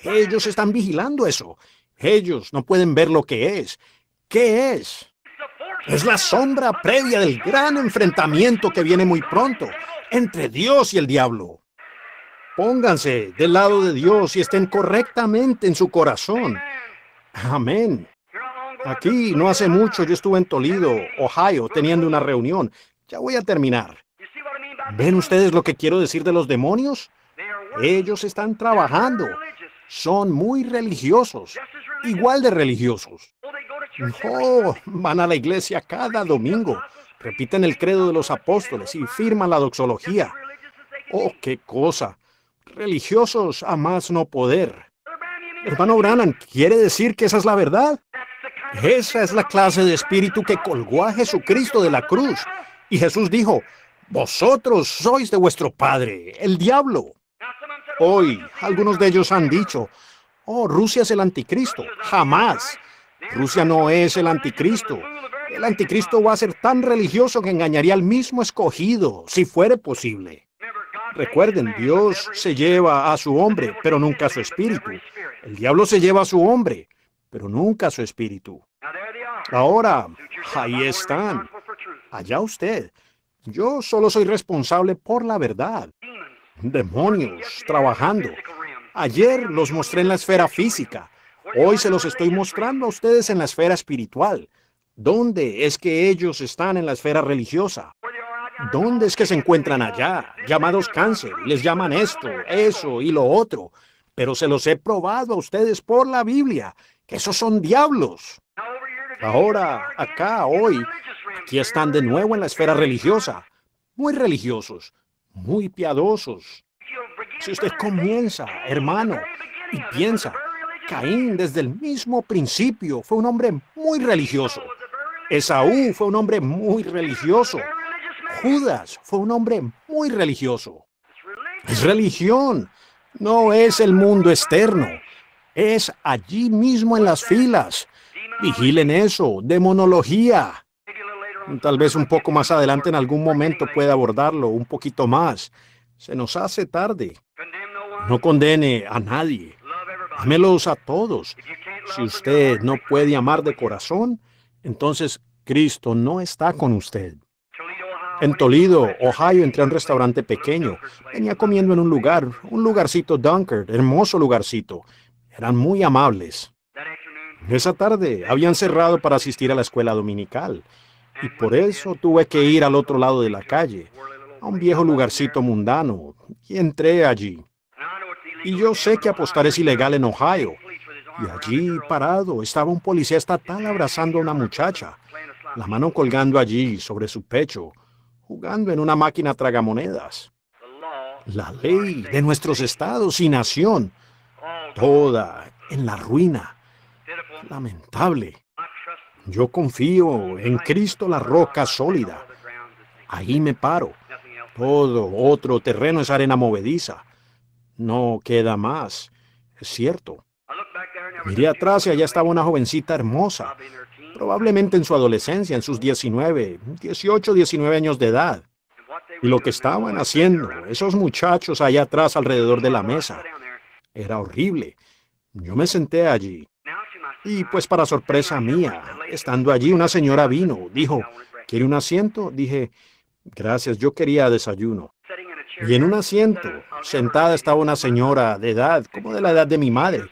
Speaker 2: Ellos están vigilando eso. Ellos no pueden ver lo que es. ¿Qué es? Es la sombra previa del gran enfrentamiento que viene muy pronto entre Dios y el diablo. Pónganse del lado de Dios y estén correctamente en su corazón. Amén. Aquí, no hace mucho, yo estuve en Toledo, Ohio, teniendo una reunión. Ya voy a terminar. ¿Ven ustedes lo que quiero decir de los demonios? Ellos están trabajando. Son muy religiosos, igual de religiosos. ...oh, van a la iglesia cada domingo, repiten el credo de los apóstoles y firman la doxología. Oh, qué cosa. Religiosos a más no poder. Hermano Branham, ¿quiere decir que esa es la verdad? Esa es la clase de espíritu que colgó a Jesucristo de la cruz. Y Jesús dijo, vosotros sois de vuestro padre, el diablo. Hoy, algunos de ellos han dicho, Oh, Rusia es el anticristo. Jamás. Rusia no es el anticristo. El anticristo va a ser tan religioso que engañaría al mismo escogido, si fuere posible. Recuerden, Dios se lleva a su hombre, pero nunca a su espíritu. El diablo se lleva a su hombre, pero nunca a su espíritu. Ahora, ahí están. Allá usted. Yo solo soy responsable por la verdad. Demonios trabajando. Ayer los mostré en la esfera física. Hoy se los estoy mostrando a ustedes en la esfera espiritual. ¿Dónde es que ellos están en la esfera religiosa? ¿Dónde es que se encuentran allá? Llamados cáncer, les llaman esto, eso y lo otro. Pero se los he probado a ustedes por la Biblia, que esos son diablos. Ahora, acá, hoy, aquí están de nuevo en la esfera religiosa. Muy religiosos, muy piadosos, si usted comienza, hermano, y piensa, Caín desde el mismo principio fue un hombre muy religioso. Esaú fue un hombre muy religioso. Judas fue un hombre muy religioso. Es religión, no es el mundo externo. Es allí mismo en las filas. Vigilen eso, demonología. Tal vez un poco más adelante en algún momento pueda abordarlo un poquito más. Se nos hace tarde. No condene a nadie. Amelos a todos. Si usted no puede amar de corazón, entonces Cristo no está con usted. En Toledo, Ohio, entré a un restaurante pequeño. Venía comiendo en un lugar, un lugarcito Dunkard, hermoso lugarcito. Eran muy amables. Esa tarde habían cerrado para asistir a la escuela dominical y por eso tuve que ir al otro lado de la calle a un viejo lugarcito mundano y entré allí. Y yo sé que apostar es ilegal en Ohio. Y allí, parado, estaba un policía estatal abrazando a una muchacha, la mano colgando allí sobre su pecho, jugando en una máquina tragamonedas. La ley de nuestros estados y nación, toda en la ruina. Lamentable. Yo confío en Cristo la roca sólida. Ahí me paro todo otro terreno es arena movediza. No queda más. Es cierto. Miré atrás y allá estaba una jovencita hermosa, probablemente en su adolescencia, en sus 19, 18, 19 años de edad. Y lo que estaban haciendo esos muchachos allá atrás alrededor de la mesa era horrible. Yo me senté allí. Y pues para sorpresa mía, estando allí una señora vino, dijo, ¿quiere un asiento? Dije, Gracias, yo quería desayuno. Y en un asiento, sentada estaba una señora de edad, como de la edad de mi madre,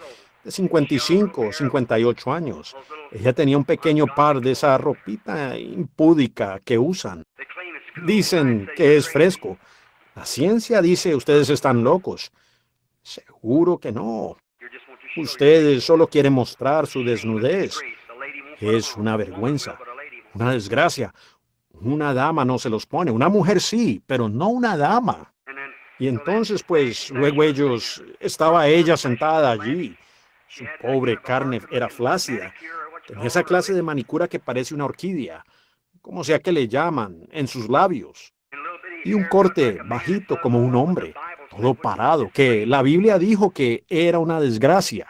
Speaker 2: de 55 o 58 años. Ella tenía un pequeño par de esa ropita impúdica que usan. Dicen que es fresco. La ciencia dice ustedes están locos. Seguro que no. Ustedes solo quieren mostrar su desnudez. Es una vergüenza, una desgracia. Una dama no se los pone, una mujer sí, pero no una dama. Y entonces, pues, luego ellos, estaba ella sentada allí. Su pobre carne era flácida. Tenía esa clase de manicura que parece una orquídea, como sea que le llaman, en sus labios. Y un corte bajito como un hombre, todo parado, que la Biblia dijo que era una desgracia.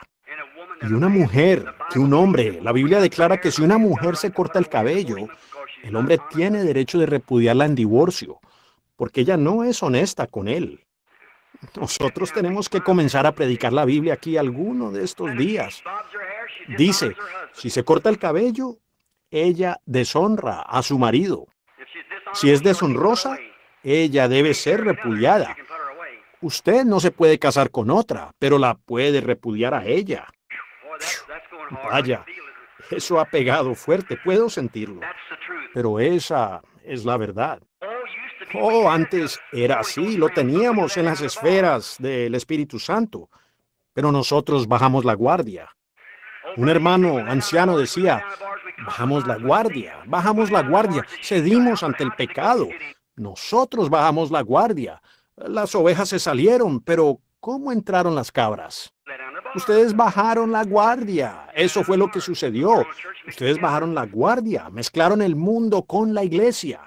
Speaker 2: Y una mujer, que un hombre, la Biblia declara que si una mujer se corta el cabello, el hombre tiene derecho de repudiarla en divorcio, porque ella no es honesta con él. Nosotros tenemos que comenzar a predicar la Biblia aquí alguno de estos días. Dice, si se corta el cabello, ella deshonra a su marido. Si es deshonrosa, ella debe ser repudiada. Usted no se puede casar con otra, pero la puede repudiar a ella. Vaya, eso ha pegado fuerte, puedo sentirlo. Pero esa es la verdad. Oh, antes era así, lo teníamos en las esferas del Espíritu Santo, pero nosotros bajamos la guardia. Un hermano anciano decía, bajamos la guardia, bajamos la guardia, cedimos ante el pecado, nosotros bajamos la guardia. Las ovejas se salieron, pero ¿cómo entraron las cabras? Ustedes bajaron la guardia. Eso fue lo que sucedió. Ustedes bajaron la guardia, mezclaron el mundo con la iglesia.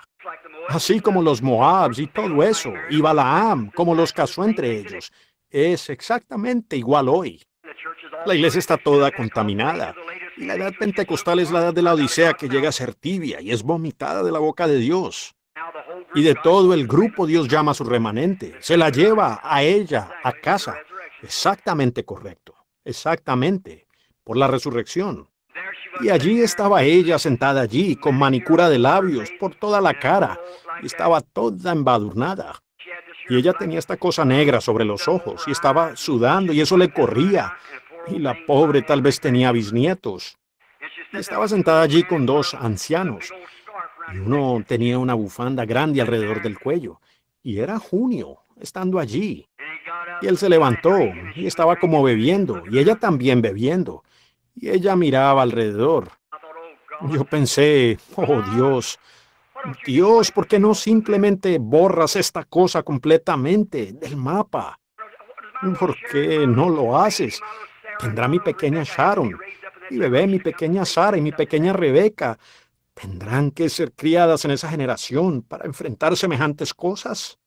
Speaker 2: Así como los Moabs y todo eso, y Balaam, como los casó entre ellos. Es exactamente igual hoy. La iglesia está toda contaminada. Y la edad pentecostal es la edad de la Odisea que llega a ser tibia y es vomitada de la boca de Dios. Y de todo el grupo Dios llama a su remanente, se la lleva a ella, a casa. Exactamente correcto. Exactamente, por la resurrección. Y allí estaba ella sentada allí, con manicura de labios por toda la cara, estaba toda embadurnada. Y ella tenía esta cosa negra sobre los ojos, y estaba sudando, y eso le corría. Y la pobre tal vez tenía bisnietos. estaba sentada allí con dos ancianos, y uno tenía una bufanda grande alrededor del cuello, y era junio, estando allí. Y él se levantó y estaba como bebiendo, y ella también bebiendo, y ella miraba alrededor. Yo pensé, oh Dios, Dios, ¿por qué no simplemente borras esta cosa completamente del mapa? ¿Por qué no lo haces? Tendrá mi pequeña Sharon, y bebé, mi pequeña Sara y mi pequeña Rebeca, ¿Tendrán que ser criadas en esa generación para enfrentar semejantes cosas?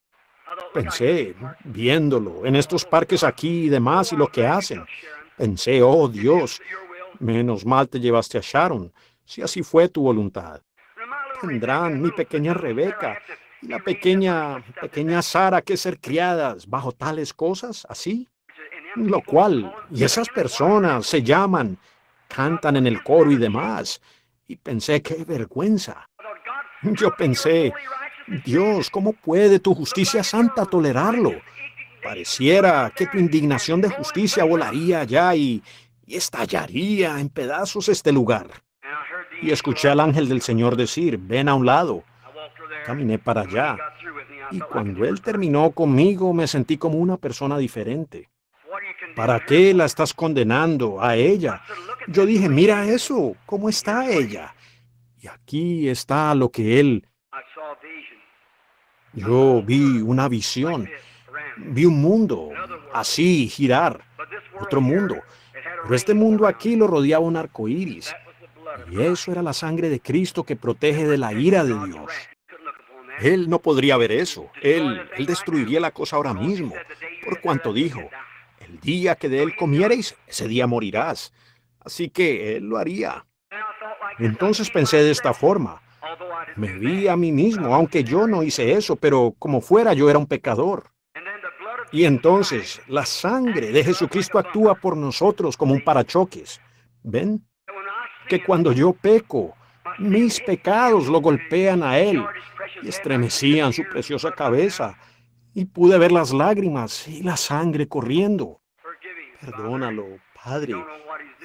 Speaker 2: Pensé, viéndolo, en estos parques aquí y demás y lo que hacen. Pensé, oh Dios, menos mal te llevaste a Sharon, si así fue tu voluntad. Tendrán mi pequeña Rebeca y la pequeña, pequeña Sara que ser criadas bajo tales cosas, así. Lo cual, y esas personas se llaman, cantan en el coro y demás y pensé, qué vergüenza. Yo pensé, Dios, ¿cómo puede tu justicia santa tolerarlo? Pareciera que tu indignación de justicia volaría allá y, estallaría en pedazos este lugar. Y escuché al ángel del Señor decir, ven a un lado. Caminé para allá. Y cuando él terminó conmigo me sentí como una persona diferente. ¿Para qué la estás condenando a ella? Yo dije, mira eso, ¿cómo está ella? Y aquí está lo que él... Yo vi una visión, vi un mundo así girar, otro mundo. Pero este mundo aquí lo rodeaba un arco iris. Y eso era la sangre de Cristo que protege de la ira de Dios. Él no podría ver eso. Él, él destruiría la cosa ahora mismo, por cuanto dijo, el día que de él comiereis, ese día morirás. Así que él lo haría. Entonces pensé de esta forma. Me vi a mí mismo, aunque yo no hice eso, pero como fuera yo era un pecador. Y entonces la sangre de Jesucristo actúa por nosotros como un parachoques. ¿Ven? Que cuando yo peco, mis pecados lo golpean a él y estremecían su preciosa cabeza y pude ver las lágrimas y la sangre corriendo. Perdónalo, Padre.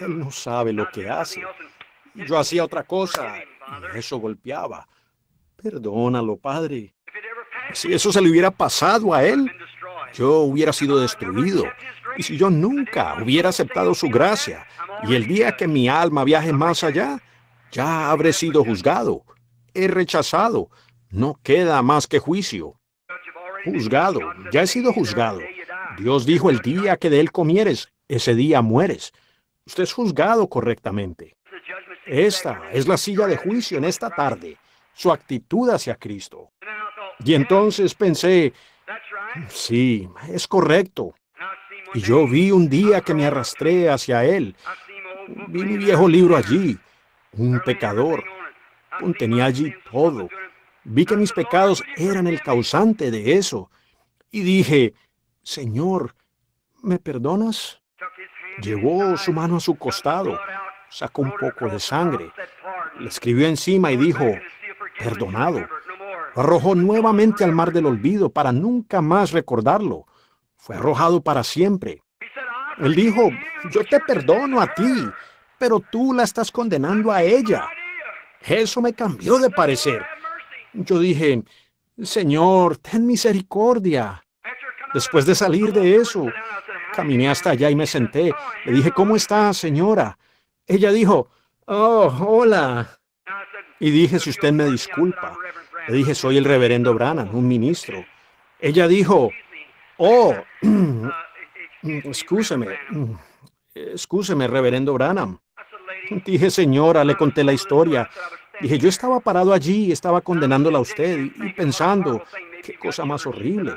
Speaker 2: Él no sabe lo que hace. Yo hacía otra cosa y eso golpeaba. Perdónalo, Padre. Si eso se le hubiera pasado a él, yo hubiera sido destruido. Y si yo nunca hubiera aceptado su gracia, y el día que mi alma viaje más allá, ya habré sido juzgado, he rechazado, no queda más que juicio juzgado, ya he sido juzgado. Dios dijo, el día que de él comieres, ese día mueres. Usted es juzgado correctamente. Esta es la silla de juicio en esta tarde, su actitud hacia Cristo. Y entonces pensé, sí, es correcto. Y yo vi un día que me arrastré hacia él. Vi mi viejo libro allí, un pecador. Tenía allí todo, Vi que mis pecados eran el causante de eso. Y dije, Señor, ¿me perdonas? Llevó su mano a su costado, sacó un poco de sangre, le escribió encima y dijo, perdonado. arrojó nuevamente al mar del olvido para nunca más recordarlo. Fue arrojado para siempre. Él dijo, yo te perdono a ti, pero tú la estás condenando a ella. Eso me cambió de parecer. Yo dije, Señor, ten misericordia. Después de salir de eso, caminé hasta allá y me senté. Le dije, ¿cómo está, señora? Ella dijo, oh, hola. Y dije, si usted me disculpa. Le dije, soy el reverendo Branham, un ministro. Ella dijo, oh, excúseme, excúseme, reverendo Branham. Dije, señora, le conté la historia. Dije, yo estaba parado allí y estaba condenándola a usted y, pensando, qué cosa más horrible.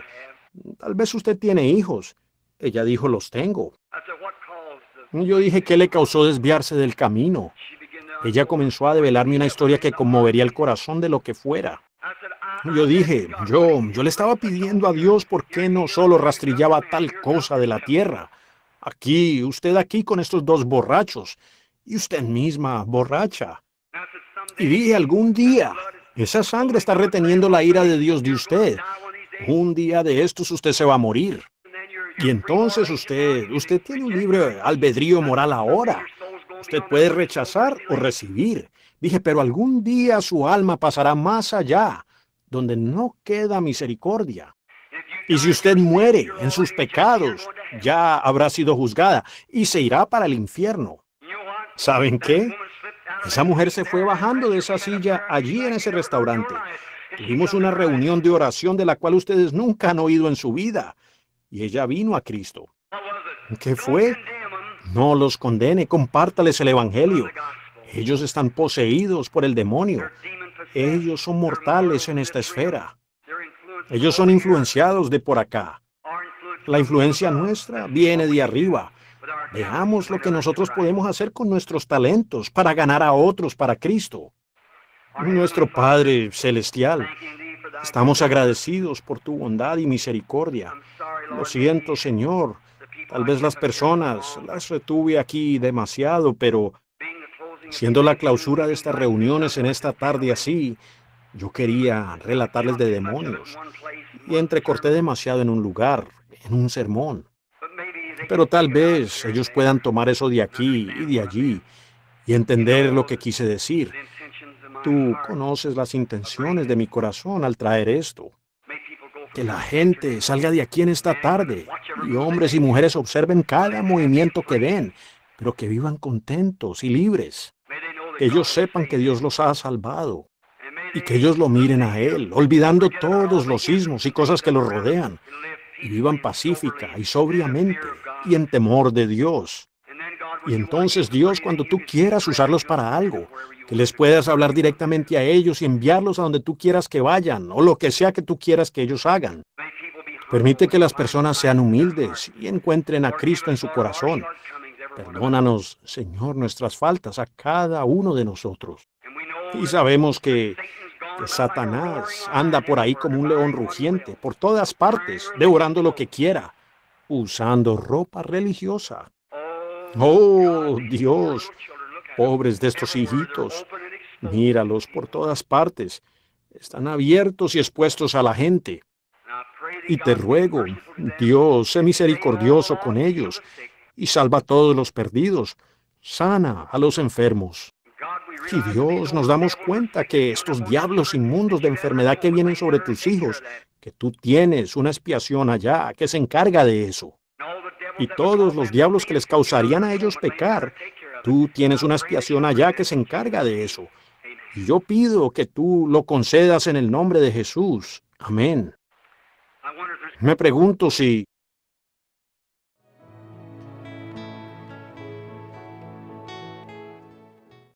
Speaker 2: Tal vez usted tiene hijos. Ella dijo, los tengo. Yo dije, ¿qué le causó desviarse del camino? Ella comenzó a develarme una historia que conmovería el corazón de lo que fuera. Yo dije, yo, yo le estaba pidiendo a Dios por qué no solo rastrillaba tal cosa de la tierra. Aquí, usted aquí con estos dos borrachos y usted misma borracha. Y dije, algún día, esa sangre está reteniendo la ira de Dios de usted. Un día de estos usted se va a morir. Y entonces usted, usted tiene un libre albedrío moral ahora. Usted puede rechazar o recibir. Dije, pero algún día su alma pasará más allá, donde no queda misericordia. Y si usted muere en sus pecados, ya habrá sido juzgada y se irá para el infierno. ¿Saben qué? Esa mujer se fue bajando de esa silla allí en ese restaurante. Tuvimos una reunión de oración de la cual ustedes nunca han oído en su vida. Y ella vino a Cristo. ¿Qué fue? No los condene, compártales el Evangelio. Ellos están poseídos por el demonio. Ellos son mortales en esta esfera. Ellos son influenciados de por acá. La influencia nuestra viene de arriba. Veamos lo que nosotros podemos hacer con nuestros talentos para ganar a otros para Cristo. Nuestro Padre Celestial, estamos agradecidos por tu bondad y misericordia. Lo siento, Señor. Tal vez las personas las retuve aquí demasiado, pero siendo la clausura de estas reuniones en esta tarde así, yo quería relatarles de demonios y entrecorté demasiado en un lugar, en un sermón. Pero tal vez ellos puedan tomar eso de aquí y de allí y entender lo que quise decir. Tú conoces las intenciones de mi corazón al traer esto. Que la gente salga de aquí en esta tarde y hombres y mujeres observen cada movimiento que ven, pero que vivan contentos y libres. Que ellos sepan que Dios los ha salvado y que ellos lo miren a Él, olvidando todos los sismos y cosas que los rodean, y vivan pacífica y sobriamente y en temor de Dios. Y entonces Dios, cuando tú quieras usarlos para algo, que les puedas hablar directamente a ellos y enviarlos a donde tú quieras que vayan o lo que sea que tú quieras que ellos hagan. Permite que las personas sean humildes y encuentren a Cristo en su corazón. Perdónanos, Señor, nuestras faltas a cada uno de nosotros. Y sabemos que Satanás anda por ahí como un león rugiente, por todas partes, devorando lo que quiera, usando ropa religiosa. Oh, Dios, pobres de estos hijitos, míralos por todas partes, están abiertos y expuestos a la gente. Y te ruego, Dios, sé misericordioso con ellos y salva a todos los perdidos, sana a los enfermos. Si Dios nos damos cuenta que estos diablos inmundos de enfermedad que vienen sobre tus hijos, que tú tienes una expiación allá que se encarga de eso, y todos los diablos que les causarían a ellos pecar, tú tienes una expiación allá que se encarga de eso. Y yo pido que tú lo concedas en el nombre de Jesús. Amén. Me pregunto si